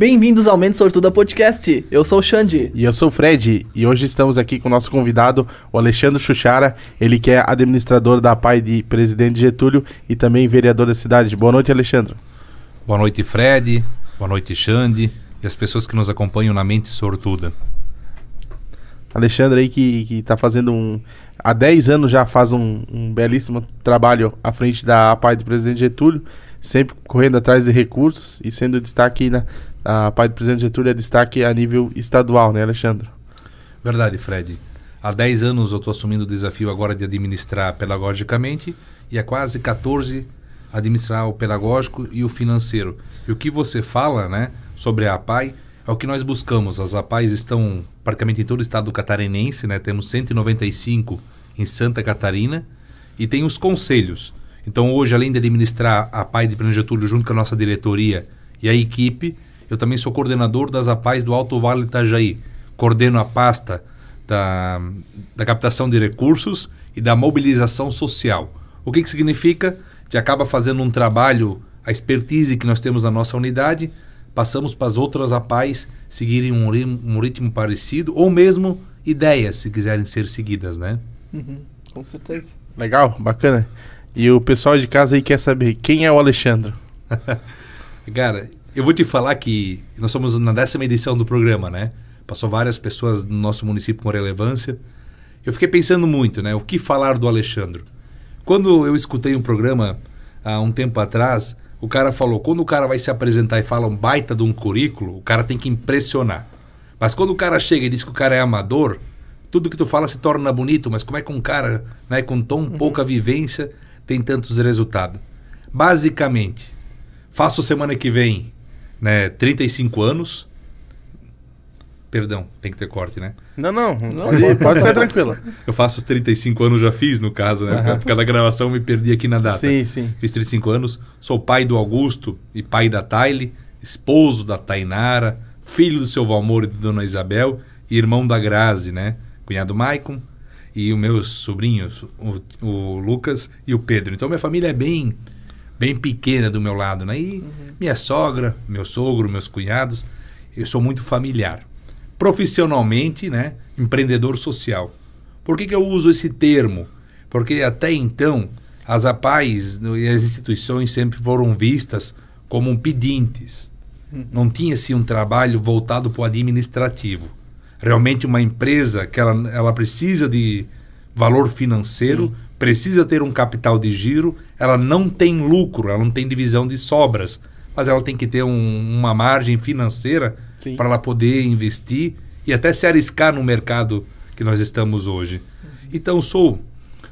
Bem-vindos ao Mente Sortuda Podcast. Eu sou o Xande. E eu sou o Fred. E hoje estamos aqui com o nosso convidado, o Alexandre Xuxara. Ele que é administrador da PAI de Presidente Getúlio e também vereador da cidade. Boa noite, Alexandre. Boa noite, Fred. Boa noite, Xande. E as pessoas que nos acompanham na Mente Sortuda. Alexandre aí que está fazendo um... Há 10 anos já faz um, um belíssimo trabalho à frente da PAI do Presidente Getúlio sempre correndo atrás de recursos e sendo destaque na, a Pai do Presidente Getúlio é destaque a nível estadual, né, Alexandre? Verdade, Fred. Há 10 anos eu estou assumindo o desafio agora de administrar pedagogicamente e há quase 14 administrar o pedagógico e o financeiro. E o que você fala né, sobre a APAI é o que nós buscamos. As APAIs estão praticamente em todo o estado catarinense, né? temos 195 em Santa Catarina e tem os conselhos. Então hoje, além de administrar a APAI de Plano Getúlio junto com a nossa diretoria e a equipe, eu também sou coordenador das APAES do Alto Vale Itajaí. Coordeno a pasta da, da captação de recursos e da mobilização social. O que, que significa? Que acaba fazendo um trabalho, a expertise que nós temos na nossa unidade, passamos para as outras APAES seguirem um ritmo, um ritmo parecido, ou mesmo ideias, se quiserem ser seguidas, né? Uhum, com certeza. Legal, bacana. E o pessoal de casa aí quer saber quem é o Alexandre. Cara, eu vou te falar que nós somos na décima edição do programa, né? Passou várias pessoas no nosso município com relevância. Eu fiquei pensando muito, né? O que falar do Alexandre? Quando eu escutei um programa há um tempo atrás, o cara falou: quando o cara vai se apresentar e fala um baita de um currículo, o cara tem que impressionar. Mas quando o cara chega e diz que o cara é amador, tudo que tu fala se torna bonito, mas como é que um cara né, com tão uhum. pouca vivência tem tantos resultados? Basicamente, faço semana que vem né, 35 anos. Perdão, tem que ter corte, né? Não, não. não pode, pode, ficar tranquilo. Eu faço os 35 anos, já fiz, no caso, né? Uhum. Por causa da gravação, me perdi aqui na data. Sim, sim. Fiz 35 anos. Sou pai do Augusto e pai da Taile, esposo da Tainara, filho do seu Valmor e de Dona Isabel, e irmão da Grazi, né? Cunhado Maicon e os meus sobrinhos, o, o Lucas e o Pedro. Então, minha família é bem bem pequena do meu lado, né? E uhum. minha sogra, meu sogro, meus cunhados, eu sou muito familiar. Profissionalmente, né? Empreendedor social. Por que, que eu uso esse termo? Porque até então as APAES e as instituições sempre foram vistas como pedintes. Hum. Não tinha-se assim, um trabalho voltado para o administrativo. Realmente uma empresa que ela, ela precisa de valor financeiro precisa ter um capital de giro, ela não tem lucro, ela não tem divisão de sobras, mas ela tem que ter um, uma margem financeira para ela poder investir e até se arriscar no mercado que nós estamos hoje. Uhum. Então sou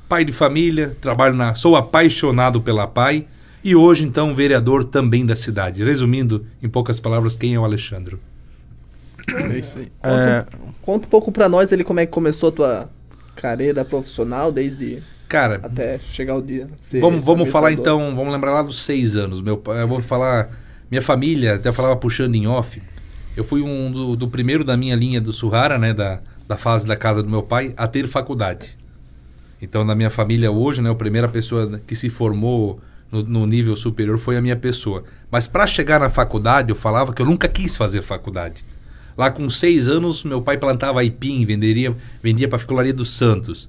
pai de família, trabalho na, sou apaixonado pela pai e hoje então vereador também da cidade. Resumindo em poucas palavras quem é o Alexandro. É isso aí. Conta, é... conta um pouco para nós ele como é que começou a tua carreira profissional desde Cara. Até chegar o dia. Vamos, vamos falar então, vamos lembrar lá dos seis anos. Meu, eu vou falar. Minha família, até falava puxando em off. Eu fui um do, do primeiro da minha linha do Surrara, né? Da, da fase da casa do meu pai, a ter faculdade. Então, na minha família hoje, né? A primeira pessoa que se formou no, no nível superior foi a minha pessoa. Mas para chegar na faculdade, eu falava que eu nunca quis fazer faculdade. Lá com seis anos, meu pai plantava aipim, venderia, vendia para a Ficolaria dos Santos.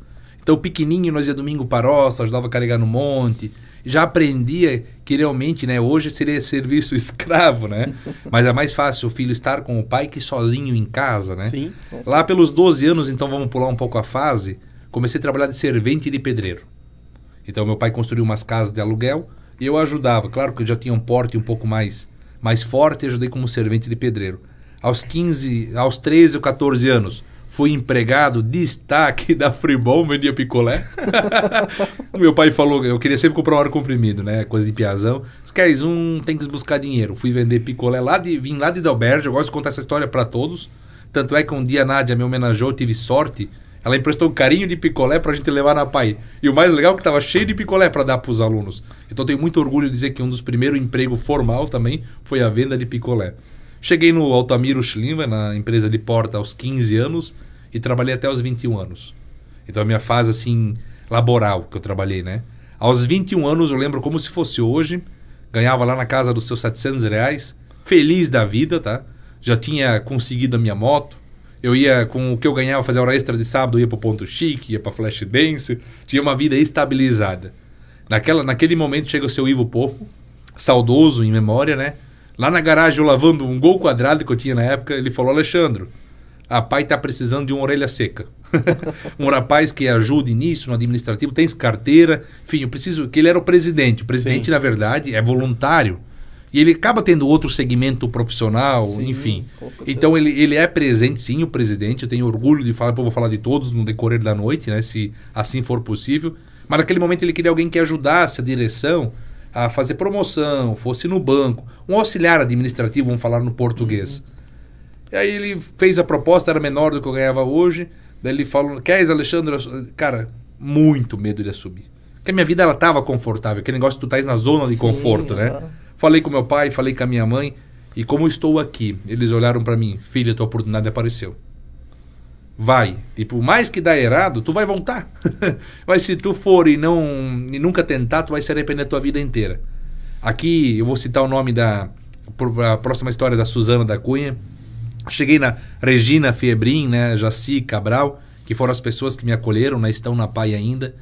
Então, pequenininho, nós ia domingo para roça, ajudava a carregar no monte. Já aprendia que realmente, né? Hoje seria serviço escravo, né? Mas é mais fácil o filho estar com o pai que sozinho em casa, né? Sim. Lá pelos 12 anos, então vamos pular um pouco a fase, comecei a trabalhar de servente de pedreiro. Então, meu pai construiu umas casas de aluguel e eu ajudava. Claro que eu já tinha um porte um pouco mais, mais forte, ajudei como servente de pedreiro. Aos 15, aos 13 ou 14 anos, fui empregado destaque da Fribom, vendia picolé. Meu pai falou, eu queria sempre comprar um ar comprimido, né? Coisa de piazão. Se queres um, tem que buscar dinheiro. Fui vender picolé lá de, vim lá de Dalberge, eu gosto de contar essa história para todos. Tanto é que um dia a Nádia me homenageou, eu tive sorte. Ela emprestou um carinho de picolé pra gente levar na PAI. E o mais legal é que tava cheio de picolé para dar pros alunos. Então tenho muito orgulho de dizer que um dos primeiros empregos formal também foi a venda de picolé. Cheguei no Altamiro Schlimmer, na empresa de porta, aos 15 anos e trabalhei até os 21 anos. Então a minha fase assim laboral que eu trabalhei, né? Aos 21 anos eu lembro como se fosse hoje, ganhava lá na casa dos seus 700 reais, feliz da vida, tá? Já tinha conseguido a minha moto, eu ia com o que eu ganhava fazer hora extra de sábado, ia pro ponto chique, ia para flash dance, tinha uma vida estabilizada. Naquela, naquele momento chega o seu Ivo Pofo, saudoso em memória, né? Lá na garagem eu lavando um gol quadrado que eu tinha na época, ele falou: Alexandre a PAI está precisando de uma orelha seca. um rapaz que ajude nisso, no administrativo, tem carteira. Enfim, eu preciso. que ele era o presidente. O presidente, Sim. na verdade, é voluntário. E ele acaba tendo outro segmento profissional, sim, enfim. Então ele, ele é presente, sim, o presidente. Eu tenho orgulho de falar, eu vou falar de todos no decorrer da noite, né? Se assim for possível. Mas naquele momento ele queria alguém que ajudasse a direção a fazer promoção, fosse no banco, um auxiliar administrativo, vamos falar no português. Uhum. E aí ele fez a proposta, era menor do que eu ganhava hoje. Daí ele falou: Queres, Alexandre? Cara, muito medo de assumir. Porque a minha vida ela tava confortável, aquele negócio que tu estás na zona de Sim, conforto, né? Falei com meu pai, falei com a minha mãe, e como estou aqui, eles olharam para mim: Filha, tua oportunidade apareceu. Vai. E por mais que dá errado, tu vai voltar. Mas se tu for e, não, e nunca tentar, tu vai se arrepender a tua vida inteira. Aqui eu vou citar o nome da. A próxima história da Suzana da Cunha Cheguei na Regina Fiebrin, né, Jaci Cabral, que foram as pessoas que me acolheram, né, estão na PAI ainda.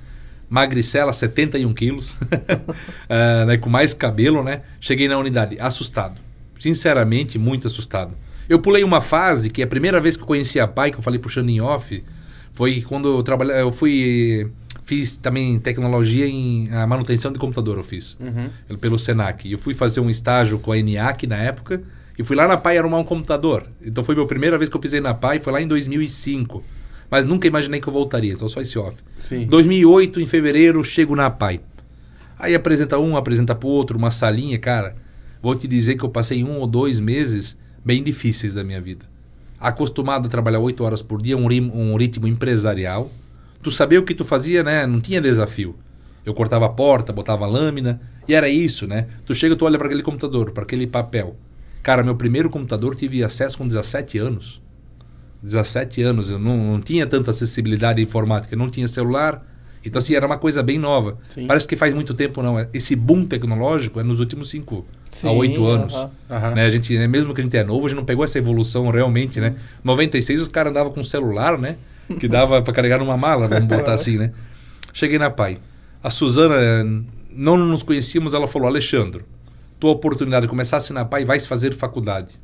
Magricela, 71 quilos, uh, né, com mais cabelo, né? Cheguei na unidade assustado. Sinceramente, muito assustado. Eu pulei uma fase que a primeira vez que eu conheci a PAI, que eu falei puxando em off, foi quando eu trabalhei. Eu fui. Fiz também tecnologia em manutenção de computador, eu fiz. Uhum. Pelo SENAC. Eu fui fazer um estágio com a ENIAC na época e fui lá na PAI arrumar um computador. Então foi a minha primeira vez que eu pisei na PAI, foi lá em 2005. Mas nunca imaginei que eu voltaria, então só esse off. Sim. 2008, em fevereiro, chego na PAI. Aí apresenta um, apresenta pro outro, uma salinha, cara. Vou te dizer que eu passei um ou dois meses bem difíceis da minha vida. Acostumado a trabalhar oito horas por dia, um ritmo, um ritmo empresarial. Tu sabia o que tu fazia, né? Não tinha desafio. Eu cortava a porta, botava a lâmina, e era isso, né? Tu chega, tu olha para aquele computador, para aquele papel. Cara, meu primeiro computador tive acesso com 17 anos. 17 anos, eu não, não tinha tanta acessibilidade informática, não tinha celular. Então, assim, era uma coisa bem nova. Sim. Parece que faz muito tempo, não. Esse boom tecnológico é nos últimos 5 a 8 anos. Uh -huh. Né? A gente, né, mesmo que a gente é novo, a gente não pegou essa evolução realmente, né. Sim. né? 96 os caras andavam com um celular, né? Que dava para carregar numa mala, vamos botar assim, né? Cheguei na PAI. A Suzana, eh, não nos conhecíamos, ela falou, Alexandre, tua oportunidade de começar a assinar pai vai se fazer faculdade.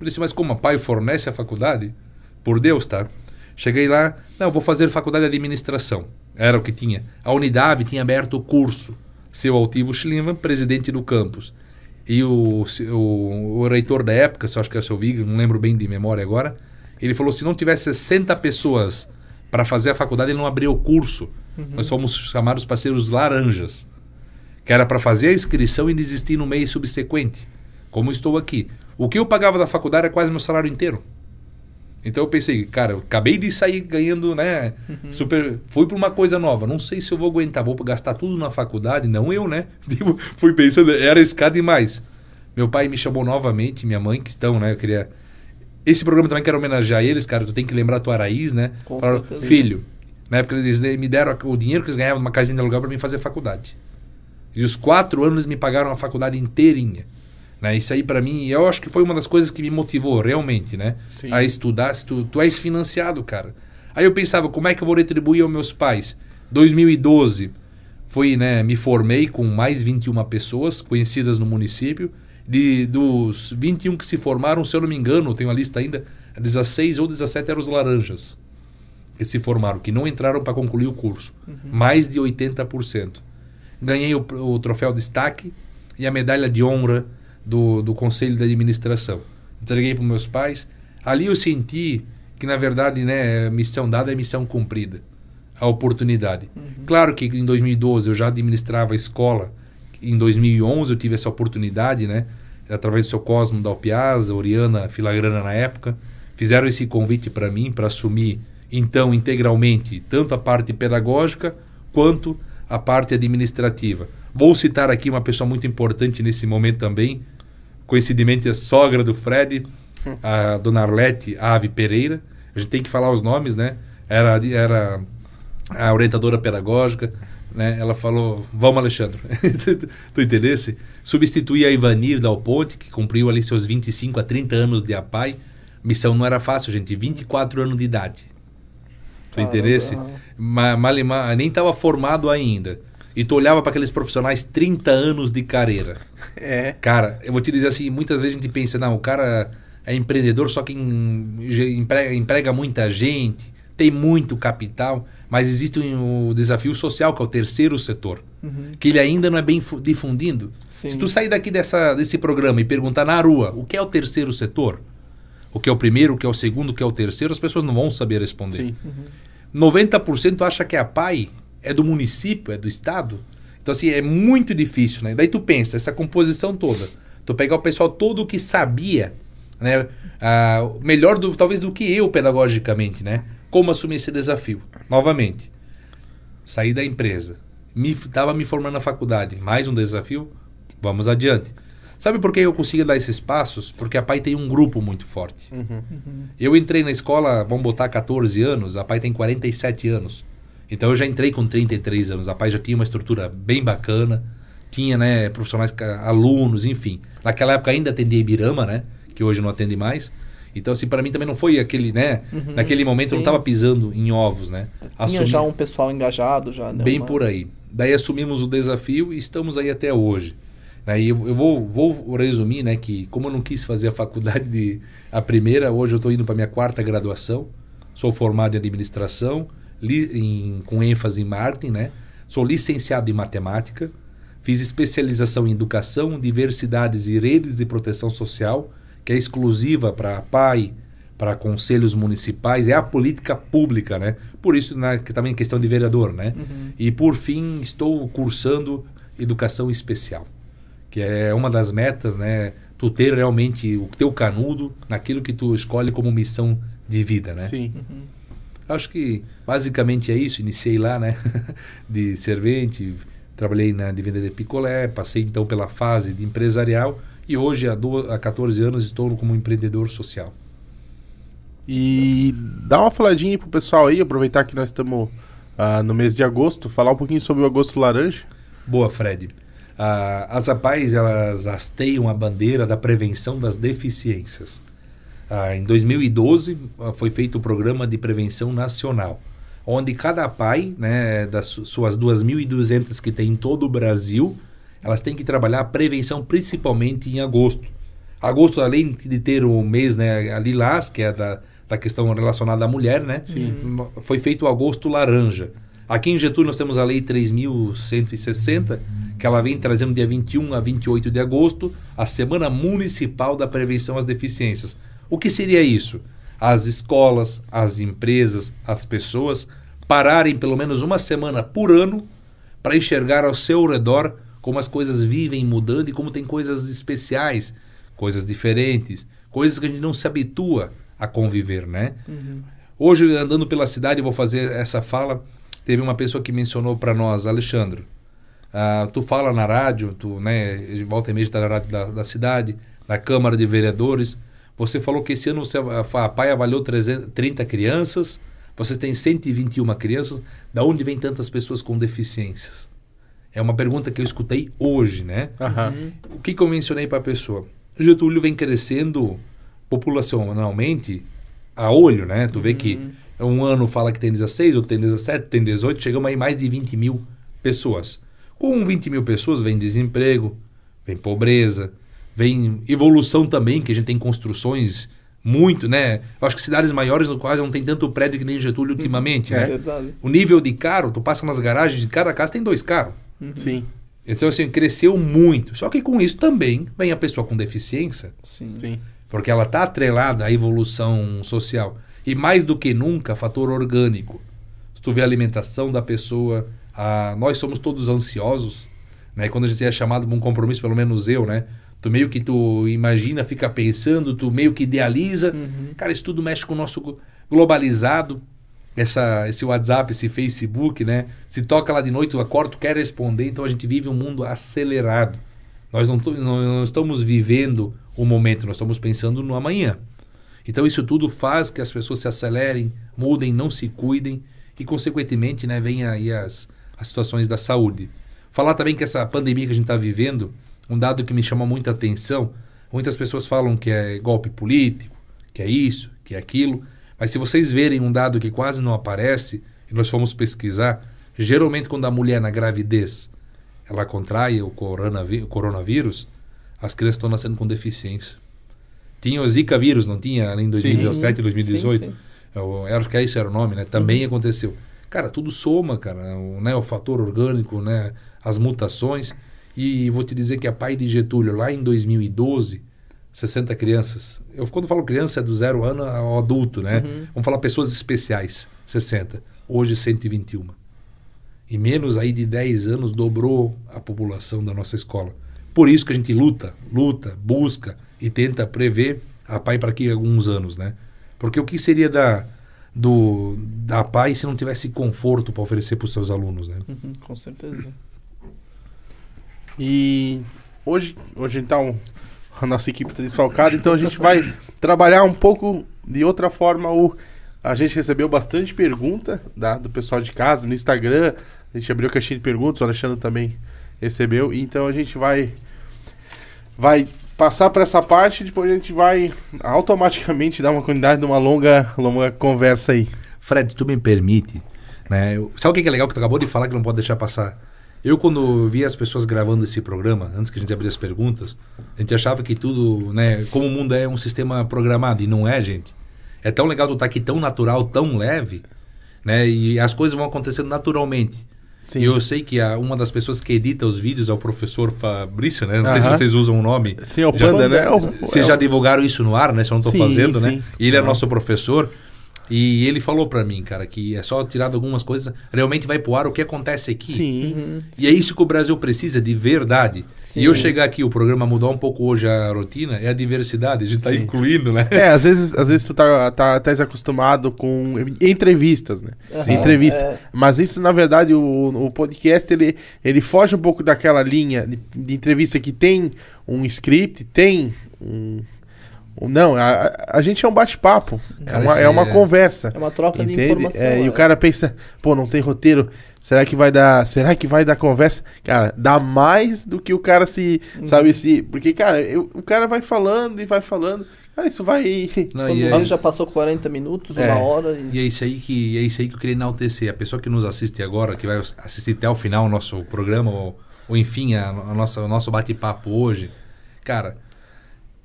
Eu disse, mas como? A pai fornece a faculdade? Por Deus, tá? Cheguei lá, não, vou fazer faculdade de administração. Era o que tinha. A unidade tinha aberto o curso. Seu Altivo Schlimman, presidente do campus. E o, o, o reitor da época, se eu acho que era é seu Viga, não lembro bem de memória agora, ele falou: se não tivesse 60 pessoas para fazer a faculdade, ele não abriu o curso. Uhum. Nós fomos chamados para ser os laranjas que era para fazer a inscrição e desistir no mês subsequente, como estou aqui. O que eu pagava da faculdade era quase meu salário inteiro. Então eu pensei, cara, eu acabei de sair ganhando, né? Uhum. Super, fui para uma coisa nova. Não sei se eu vou aguentar, vou gastar tudo na faculdade, não eu, né? Tipo, fui pensando, era escada demais. Meu pai me chamou novamente, minha mãe que estão, né? Eu queria esse programa também quero homenagear eles, cara. Tu tem que lembrar a tua raiz, né? Com Filho. Na época eles me deram o dinheiro que eles ganhavam numa casinha de aluguel para mim fazer faculdade. E os quatro anos me pagaram a faculdade inteirinha. Né? Isso aí para mim, eu acho que foi uma das coisas que me motivou realmente, né? Sim. A estudar, se tu, tu és financiado, cara. Aí eu pensava, como é que eu vou retribuir aos meus pais? 2012, fui, né, me formei com mais 21 pessoas conhecidas no município. De, dos 21 que se formaram, se eu não me engano, tenho a lista ainda, 16 ou 17 eram os laranjas que se formaram, que não entraram para concluir o curso. Uhum. Mais de 80% ganhei o, o troféu destaque e a medalha de honra do, do conselho de administração. Entreguei para meus pais. Ali eu senti que, na verdade, né, missão dada é missão cumprida. A oportunidade. Uhum. Claro que em 2012 eu já administrava a escola. Em 2011 eu tive essa oportunidade, né? Através do seu Cosmo da Alpiasa, Oriana Filagrana na época. Fizeram esse convite para mim, para assumir, então, integralmente, tanto a parte pedagógica quanto a parte administrativa. Vou citar aqui uma pessoa muito importante nesse momento também, coincidentemente a sogra do Fred, a dona Arlete Ave Pereira. A gente tem que falar os nomes, né? Era, era a orientadora pedagógica, né? Ela falou, vamos Alexandre, tu entendesse? Substituir a Ivanir Dal Ponte, que cumpriu ali seus 25 a 30 anos de APAI. Missão não era fácil, gente, 24 anos de idade teu interesse, ma, nem estava formado ainda. E tu olhava para aqueles profissionais 30 anos de carreira. É. Cara, eu vou te dizer assim, muitas vezes a gente pensa, não, o cara é empreendedor, só que emprega, emprega muita gente, tem muito capital, mas existe um, o desafio social, que é o terceiro setor, uhum. que ele ainda não é bem difundido. Sim. Se tu sair daqui dessa, desse programa e perguntar na rua, o que é o terceiro setor? o que é o primeiro, o que é o segundo, o que é o terceiro, as pessoas não vão saber responder. Sim. Uhum. 90% acha que a PAI é do município, é do estado. Então, assim, é muito difícil, né? Daí tu pensa, essa composição toda. Tu pegar o pessoal todo que sabia, né? Ah, melhor, do, talvez, do que eu pedagogicamente, né? Como assumir esse desafio. Novamente, saí da empresa. Estava me, me formando na faculdade. Mais um desafio? Vamos adiante. Sabe por que eu consegui dar esses passos? Porque a PAI tem um grupo muito forte. Uhum. Uhum. Eu entrei na escola, vamos botar 14 anos, a PAI tem 47 anos. Então eu já entrei com 33 anos. A PAI já tinha uma estrutura bem bacana, tinha né, profissionais, alunos, enfim. Naquela época ainda atendia Ibirama, né? Que hoje não atende mais. Então, assim, para mim também não foi aquele, né? Uhum, Naquele momento sim. eu não estava pisando em ovos, né? Assumi... Tinha já um pessoal engajado já. Bem uma... por aí. Daí assumimos o desafio e estamos aí até hoje aí né? eu, eu vou, vou, resumir né, que, como eu não quis fazer a faculdade de a primeira, hoje eu estou indo para minha quarta graduação. Sou formado em administração, li, em, com ênfase em marketing, né? Sou licenciado em matemática, fiz especialização em educação, diversidades e redes de proteção social, que é exclusiva para a PAI, para conselhos municipais, é a política pública, né? Por isso na, que também é questão de vereador, né? Uhum. E por fim, estou cursando educação especial que é uma das metas, né? Tu ter realmente o teu canudo naquilo que tu escolhe como missão de vida, né? Sim. Uhum. Acho que basicamente é isso. Iniciei lá, né? de servente, trabalhei na de venda de picolé, passei então pela fase de empresarial e hoje, há, 12, há 14 anos, estou como empreendedor social. E dá uma faladinha pro pessoal aí, aproveitar que nós estamos ah, no mês de agosto, falar um pouquinho sobre o Agosto Laranja. Boa, Fred. Ah, as APAES elas hasteiam a bandeira da prevenção das deficiências. Ah, em 2012 foi feito o programa de prevenção nacional, onde cada APAE, né, das suas 2.200 que tem em todo o Brasil, elas têm que trabalhar a prevenção principalmente em agosto. Agosto, além de ter o mês, né, a Lilás, que é da, da questão relacionada à mulher, né? Sim. Foi feito o agosto laranja. Aqui em Getúlio nós temos a Lei 3.160, que ela vem trazendo dia 21 a 28 de agosto a Semana Municipal da Prevenção às Deficiências. O que seria isso? As escolas, as empresas, as pessoas pararem pelo menos uma semana por ano para enxergar ao seu redor como as coisas vivem mudando e como tem coisas especiais, coisas diferentes, coisas que a gente não se habitua a conviver, né? Uhum. Hoje andando pela cidade vou fazer essa fala Teve uma pessoa que mencionou para nós, Alexandre. Ah, tu fala na rádio, tu, né, volta e meia está na rádio da, da, cidade, na Câmara de Vereadores. Você falou que esse ano você, a, a PAI avaliou 30 crianças, você tem 121 crianças. Da onde vem tantas pessoas com deficiências? É uma pergunta que eu escutei hoje, né? Uhum. O que, que eu mencionei para a pessoa? Getúlio vem crescendo populacionalmente a olho, né? Tu vê uhum. que um ano fala que tem 16, outro tem 17, tem 18, chegamos aí mais de 20 mil pessoas. Com 20 mil pessoas vem desemprego, vem pobreza, vem evolução também, que a gente tem construções muito, né? Eu acho que cidades maiores no quase não tem tanto prédio que nem Getúlio ultimamente, uhum. né? é né? Verdade. O nível de carro, tu passa nas garagens de cada casa, tem dois carros. Uhum. Sim. Então, assim, cresceu muito. Só que com isso também vem a pessoa com deficiência. Sim. Sim. Porque ela está atrelada à evolução social. E mais do que nunca, fator orgânico. Se tu vê a alimentação da pessoa, a... nós somos todos ansiosos, né? Quando a gente é chamado para um compromisso, pelo menos eu, né? Tu meio que tu imagina, fica pensando, tu meio que idealiza. Uhum. Cara, isso tudo mexe com o nosso globalizado. Essa, esse WhatsApp, esse Facebook, né? Se toca lá de noite, tu acorda, tu quer responder. Então a gente vive um mundo acelerado. Nós não, não, não estamos vivendo o momento, nós estamos pensando no amanhã. Então isso tudo faz que as pessoas se acelerem, mudem, não se cuidem e, consequentemente, né, vem aí as, as situações da saúde. Falar também que essa pandemia que a gente está vivendo, um dado que me chama muita atenção, muitas pessoas falam que é golpe político, que é isso, que é aquilo, mas se vocês verem um dado que quase não aparece, e nós fomos pesquisar, geralmente quando a mulher na gravidez ela contrai o coronavírus, as crianças estão nascendo com deficiência. Tinha o Zika vírus, não tinha? Em 2017, sim, 2018. Sim, sim. acho que esse era o nome, né? Também uhum. aconteceu. Cara, tudo soma, cara. O, né, o fator orgânico, né? As mutações. E vou te dizer que a pai de Getúlio, lá em 2012, 60 crianças. Eu quando falo criança é do zero ano ao adulto, né? Uhum. Vamos falar pessoas especiais, 60. Hoje 121. Em menos aí de 10 anos dobrou a população da nossa escola. Por isso que a gente luta, luta, busca e tenta prever a PAI para aqui alguns anos, né? Porque o que seria da, do, da PAI se não tivesse conforto para oferecer para os seus alunos, né? Uhum, com certeza. E hoje, hoje então, a nossa equipe está desfalcada, então a gente vai trabalhar um pouco de outra forma o... A gente recebeu bastante pergunta da, tá? do pessoal de casa no Instagram. A gente abriu a caixinha de perguntas, o Alexandre também recebeu. Então a gente vai vai passar para essa parte, depois a gente vai automaticamente dar uma continuidade de uma longa, longa conversa aí. Fred, tu me permite, né? Eu, sabe o que é legal que tu acabou de falar que não pode deixar passar? Eu, quando vi as pessoas gravando esse programa, antes que a gente abrisse as perguntas, a gente achava que tudo, né? Como o mundo é um sistema programado, e não é, gente. É tão legal tu estar tá aqui tão natural, tão leve, né? E as coisas vão acontecendo naturalmente. Sim. eu sei que a, uma das pessoas que edita os vídeos é o professor Fabrício, né? Não sei se vocês usam o nome. Sim, é o Panda, já, né? vocês é o... já divulgaram isso no ar, né? Se eu não estou fazendo, né? sim. né? Ele é nosso professor. E ele falou para mim, cara, que é só tirar algumas coisas, realmente vai pro ar o que acontece aqui. Sim. Uhum, e é isso que o Brasil precisa de verdade. Sim. E eu chegar aqui, o programa mudar um pouco hoje a rotina, é a diversidade, a gente tá incluindo, né? É, às vezes, às vezes tu tá, tá, até desacostumado com entrevistas, né? Sim. Entrevista. É. Mas isso, na verdade, o, o podcast, ele, ele foge um pouco daquela linha de, de entrevista que tem um script, tem um não, a, a gente é um bate-papo. É uma, é uma é conversa. É uma troca entende? de informação. É, e o é. cara pensa, pô, não tem roteiro. Será que vai dar. Será que vai dar conversa? Cara, dá mais do que o cara se. Uhum. Sabe, se. Porque, cara, eu, o cara vai falando e vai falando. Cara, isso vai. Não, Quando já passou 40 minutos, é, uma hora. E... e... é isso aí que é isso aí que eu queria enaltecer. A pessoa que nos assiste agora, que vai assistir até o final o nosso programa, ou, ou enfim, a, a nossa, o nosso bate-papo hoje, cara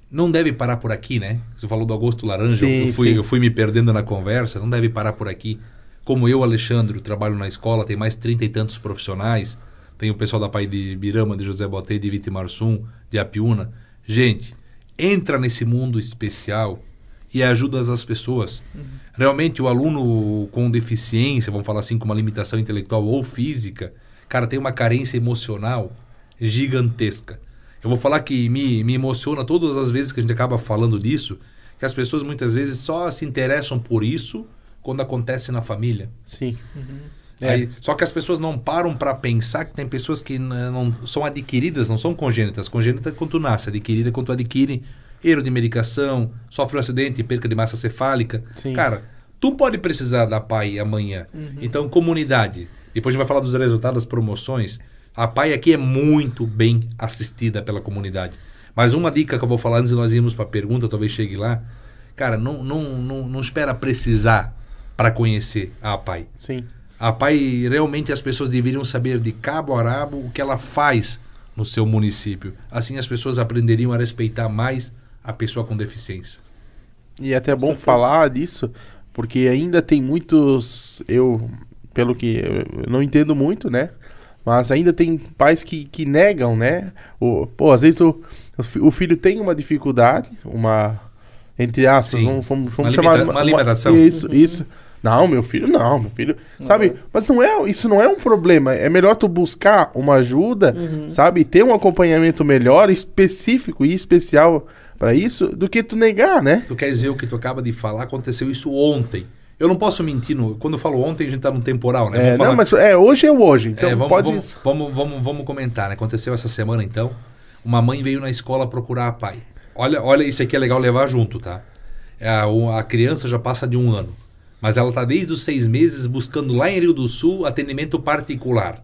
não deve parar por aqui, né? Você falou do Augusto Laranja, sim, eu, fui, eu fui me perdendo na conversa, não deve parar por aqui. Como eu, Alexandre, trabalho na escola, tem mais trinta e tantos profissionais, tem o pessoal da Pai de Birama, de José Botei, de Vitimarsum, de Apiúna. Gente, entra nesse mundo especial e ajuda as pessoas. Uhum. Realmente, o aluno com deficiência, vamos falar assim, com uma limitação intelectual ou física, cara, tem uma carência emocional gigantesca. Eu vou falar que me, me emociona todas as vezes que a gente acaba falando disso, que as pessoas muitas vezes só se interessam por isso quando acontece na família. Sim. Uhum. É. só que as pessoas não param para pensar que tem pessoas que não, não são adquiridas, não são congênitas. Congênita é quando tu nasce, adquirida é quando tu adquire erro de medicação, sofre um acidente, perca de massa cefálica. Sim. Cara, tu pode precisar da PAI amanhã. Uhum. Então, comunidade. Depois a gente vai falar dos resultados das promoções. A PAI aqui é muito bem assistida pela comunidade. Mas uma dica que eu vou falar antes de nós irmos para a pergunta, talvez chegue lá. Cara, não, não, não, não espera precisar para conhecer a PAI. Sim. A PAI, realmente, as pessoas deveriam saber de cabo a rabo o que ela faz no seu município. Assim, as pessoas aprenderiam a respeitar mais a pessoa com deficiência. E é até é bom Você falar foi? disso, porque ainda tem muitos. Eu, pelo que eu não entendo muito, né? Mas ainda tem pais que, que negam, né? O, pô, às vezes o, o filho tem uma dificuldade, uma. Entre aspas, vamos, vamos, vamos uma chamar. Limita uma, uma limitação. Isso, isso. Não, meu filho, não, meu filho. Uhum. Sabe? Mas não é, isso não é um problema. É melhor tu buscar uma ajuda, uhum. sabe? Ter um acompanhamento melhor, específico e especial para isso, do que tu negar, né? Tu quer dizer o que tu acaba de falar, aconteceu isso ontem. Eu não posso mentir. No, quando eu falo ontem, a gente está no temporal, né? É, não, mas é, hoje é o hoje. Então é, vamos, pode vamos, isso. Vamos, vamos, vamos comentar. Né? Aconteceu essa semana, então. Uma mãe veio na escola procurar a pai. Olha, olha, isso aqui é legal levar junto, tá? É, a, a criança já passa de um ano. Mas ela está desde os seis meses buscando lá em Rio do Sul atendimento particular.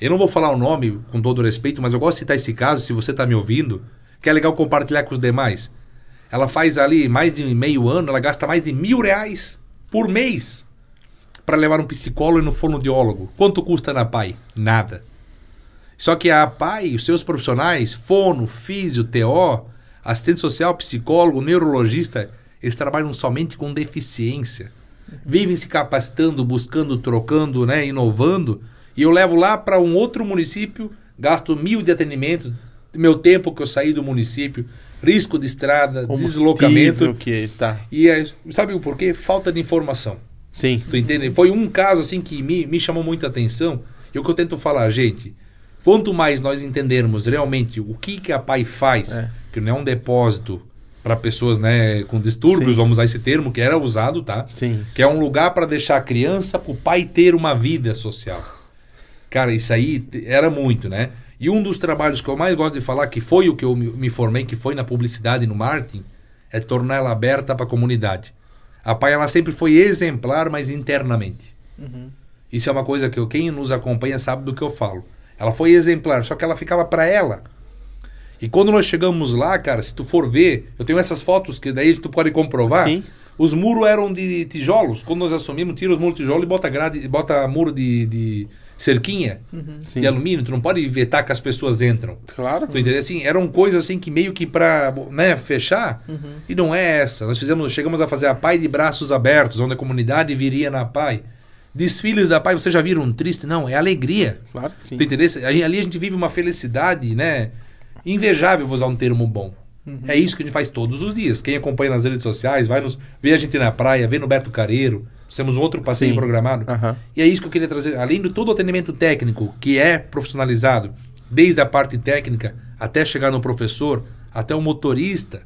Eu não vou falar o nome, com todo respeito, mas eu gosto de citar esse caso, se você está me ouvindo, que é legal compartilhar com os demais. Ela faz ali mais de meio ano, ela gasta mais de mil reais por mês para levar um psicólogo e no fonoaudiólogo. Quanto custa na PAI? Nada. Só que a PAI, os seus profissionais, fono, físio, TO, assistente social, psicólogo, neurologista, eles trabalham somente com deficiência. Vivem se capacitando, buscando, trocando, né, inovando. E eu levo lá para um outro município, gasto mil de atendimento, meu tempo que eu saí do município, risco de estrada, deslocamento. que tá. E é, sabe o porquê? Falta de informação. Sim. Tu entende? Foi um caso assim que me, me chamou muita atenção. E o que eu tento falar, gente, quanto mais nós entendermos realmente o que, que a PAI faz, é. que não é um depósito para pessoas né, com distúrbios, Sim. vamos usar esse termo que era usado, tá? Sim. Que é um lugar para deixar a criança, para o pai ter uma vida social. Cara, isso aí era muito, né? E um dos trabalhos que eu mais gosto de falar, que foi o que eu me formei, que foi na publicidade no marketing, é tornar ela aberta para a comunidade. A PAI ela sempre foi exemplar, mas internamente. Uhum. Isso é uma coisa que eu, quem nos acompanha sabe do que eu falo. Ela foi exemplar, só que ela ficava para ela. E quando nós chegamos lá, cara, se tu for ver, eu tenho essas fotos que daí tu pode comprovar. Sim. Os muros eram de tijolos. Quando nós assumimos, tira os muros de tijolo e bota grade, bota muro de, de cerquinha uhum. de alumínio, tu não pode vetar que as pessoas entram. Claro. Tu entendeu? Assim, eram coisas assim que meio que para né, fechar, uhum. e não é essa. Nós fizemos, chegamos a fazer a PAI de braços abertos, onde a comunidade viria na PAI. Desfiles da PAI, vocês já viram um triste? Não, é alegria. Claro que sim. Tu entendeu? Ali a gente vive uma felicidade, né? Invejável, vou usar um termo bom. Uhum. É isso que a gente faz todos os dias. Quem acompanha nas redes sociais, vai nos. Vê a gente na praia, vê no Beto Careiro, um outro passeio Sim. programado. Uhum. E é isso que eu queria trazer. Além de todo o atendimento técnico, que é profissionalizado, desde a parte técnica até chegar no professor, até o motorista,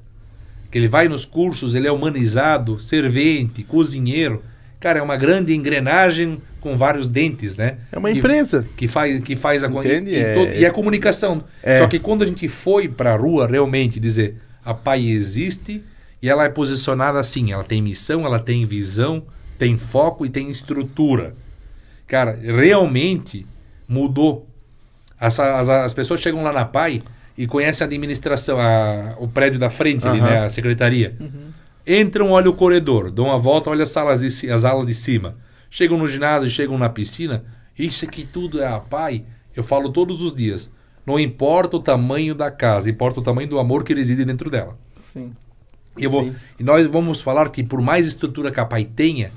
que ele vai nos cursos, ele é humanizado, servente, cozinheiro. Cara, é uma grande engrenagem com vários dentes, né? É uma empresa. Que faz, que faz a Entende? E, é... e a é comunicação. É. Só que quando a gente foi para a rua realmente dizer a PAI existe e ela é posicionada assim, ela tem missão, ela tem visão, tem foco e tem estrutura. Cara, realmente mudou. As, as, as pessoas chegam lá na PAI e conhecem a administração, a, o prédio da frente ali, né? A secretaria. Uhum. Entram, olham o corredor, dão uma volta, olham as salas de, as alas de cima. Chegam no ginásio, chegam na piscina. Isso aqui tudo é a PAI. Eu falo todos os dias. Não importa o tamanho da casa, importa o tamanho do amor que reside dentro dela. Sim. Eu vou, Sim. E nós vamos falar que por mais estrutura que a PAI tenha,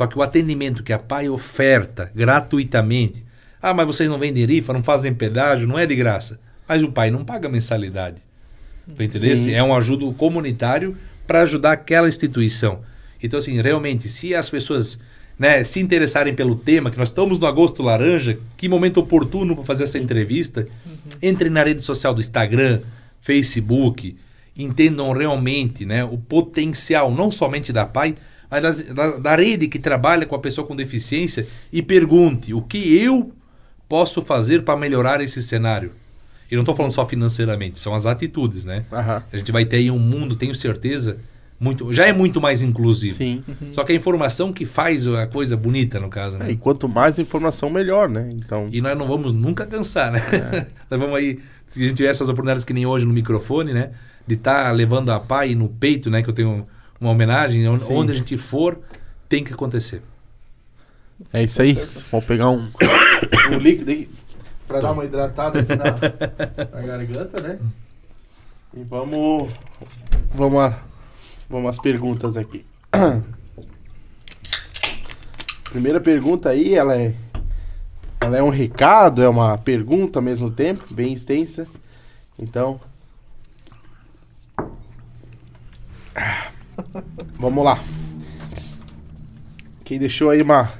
só que o atendimento que a PAI oferta gratuitamente. Ah, mas vocês não vendem rifa, não fazem pedágio, não é de graça. Mas o pai não paga mensalidade. Tá entendendo? É um ajudo comunitário para ajudar aquela instituição. Então, assim, realmente, se as pessoas né, se interessarem pelo tema, que nós estamos no Agosto Laranja, que momento oportuno para fazer essa entrevista. Uhum. Entre na rede social do Instagram, Facebook, entendam realmente né, o potencial, não somente da PAI, das, da, da rede que trabalha com a pessoa com deficiência e pergunte o que eu posso fazer para melhorar esse cenário. E não estou falando só financeiramente, são as atitudes, né? Uhum. A gente vai ter aí um mundo, tenho certeza, muito, já é muito mais inclusivo. Sim. Uhum. Só que a informação que faz a coisa bonita, no caso, né? É, e quanto mais informação, melhor, né? Então... E nós não vamos nunca cansar, né? É. nós vamos aí, se a gente tiver essas oportunidades que nem hoje no microfone, né? De estar tá levando a pai no peito, né? Que eu tenho uma homenagem, Sim. onde a gente for, tem que acontecer. É isso aí. Vou pegar um, um líquido aí para dar uma hidratada aqui na, na, garganta, né? E vamos vamos a, vamos às perguntas aqui. Primeira pergunta aí, ela é ela é um recado, é uma pergunta ao mesmo tempo, bem extensa. Então, Vamos lá. Quem deixou aí uma,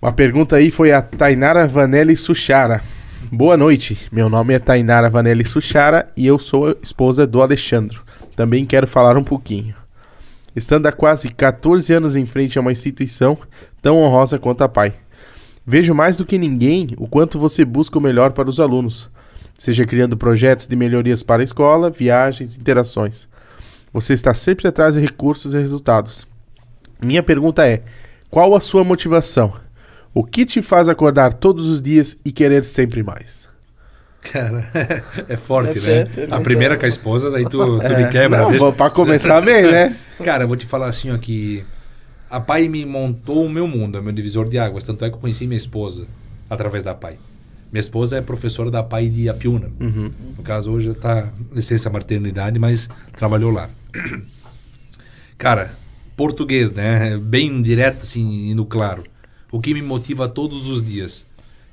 uma pergunta aí foi a Tainara Vanelli Suchara. Boa noite, meu nome é Tainara Vanelli Suchara e eu sou esposa do Alexandro. Também quero falar um pouquinho. Estando há quase 14 anos em frente a uma instituição tão honrosa quanto a PAI. Vejo mais do que ninguém o quanto você busca o melhor para os alunos, seja criando projetos de melhorias para a escola, viagens, interações. Você está sempre atrás de recursos e resultados. Minha pergunta é: qual a sua motivação? O que te faz acordar todos os dias e querer sempre mais? Cara, é forte, é né? É a primeira com a esposa, daí tu, tu é. me quebra. Não, deixa... começar bem, né? Cara, eu vou te falar assim, ó, que a pai me montou o meu mundo, é meu divisor de águas. Tanto é que eu conheci minha esposa através da pai. Minha esposa é professora da PAI de Apiúna. Uhum. No caso, hoje está licença maternidade, mas trabalhou lá. Cara, português, né? Bem direto, assim, e no claro. O que me motiva todos os dias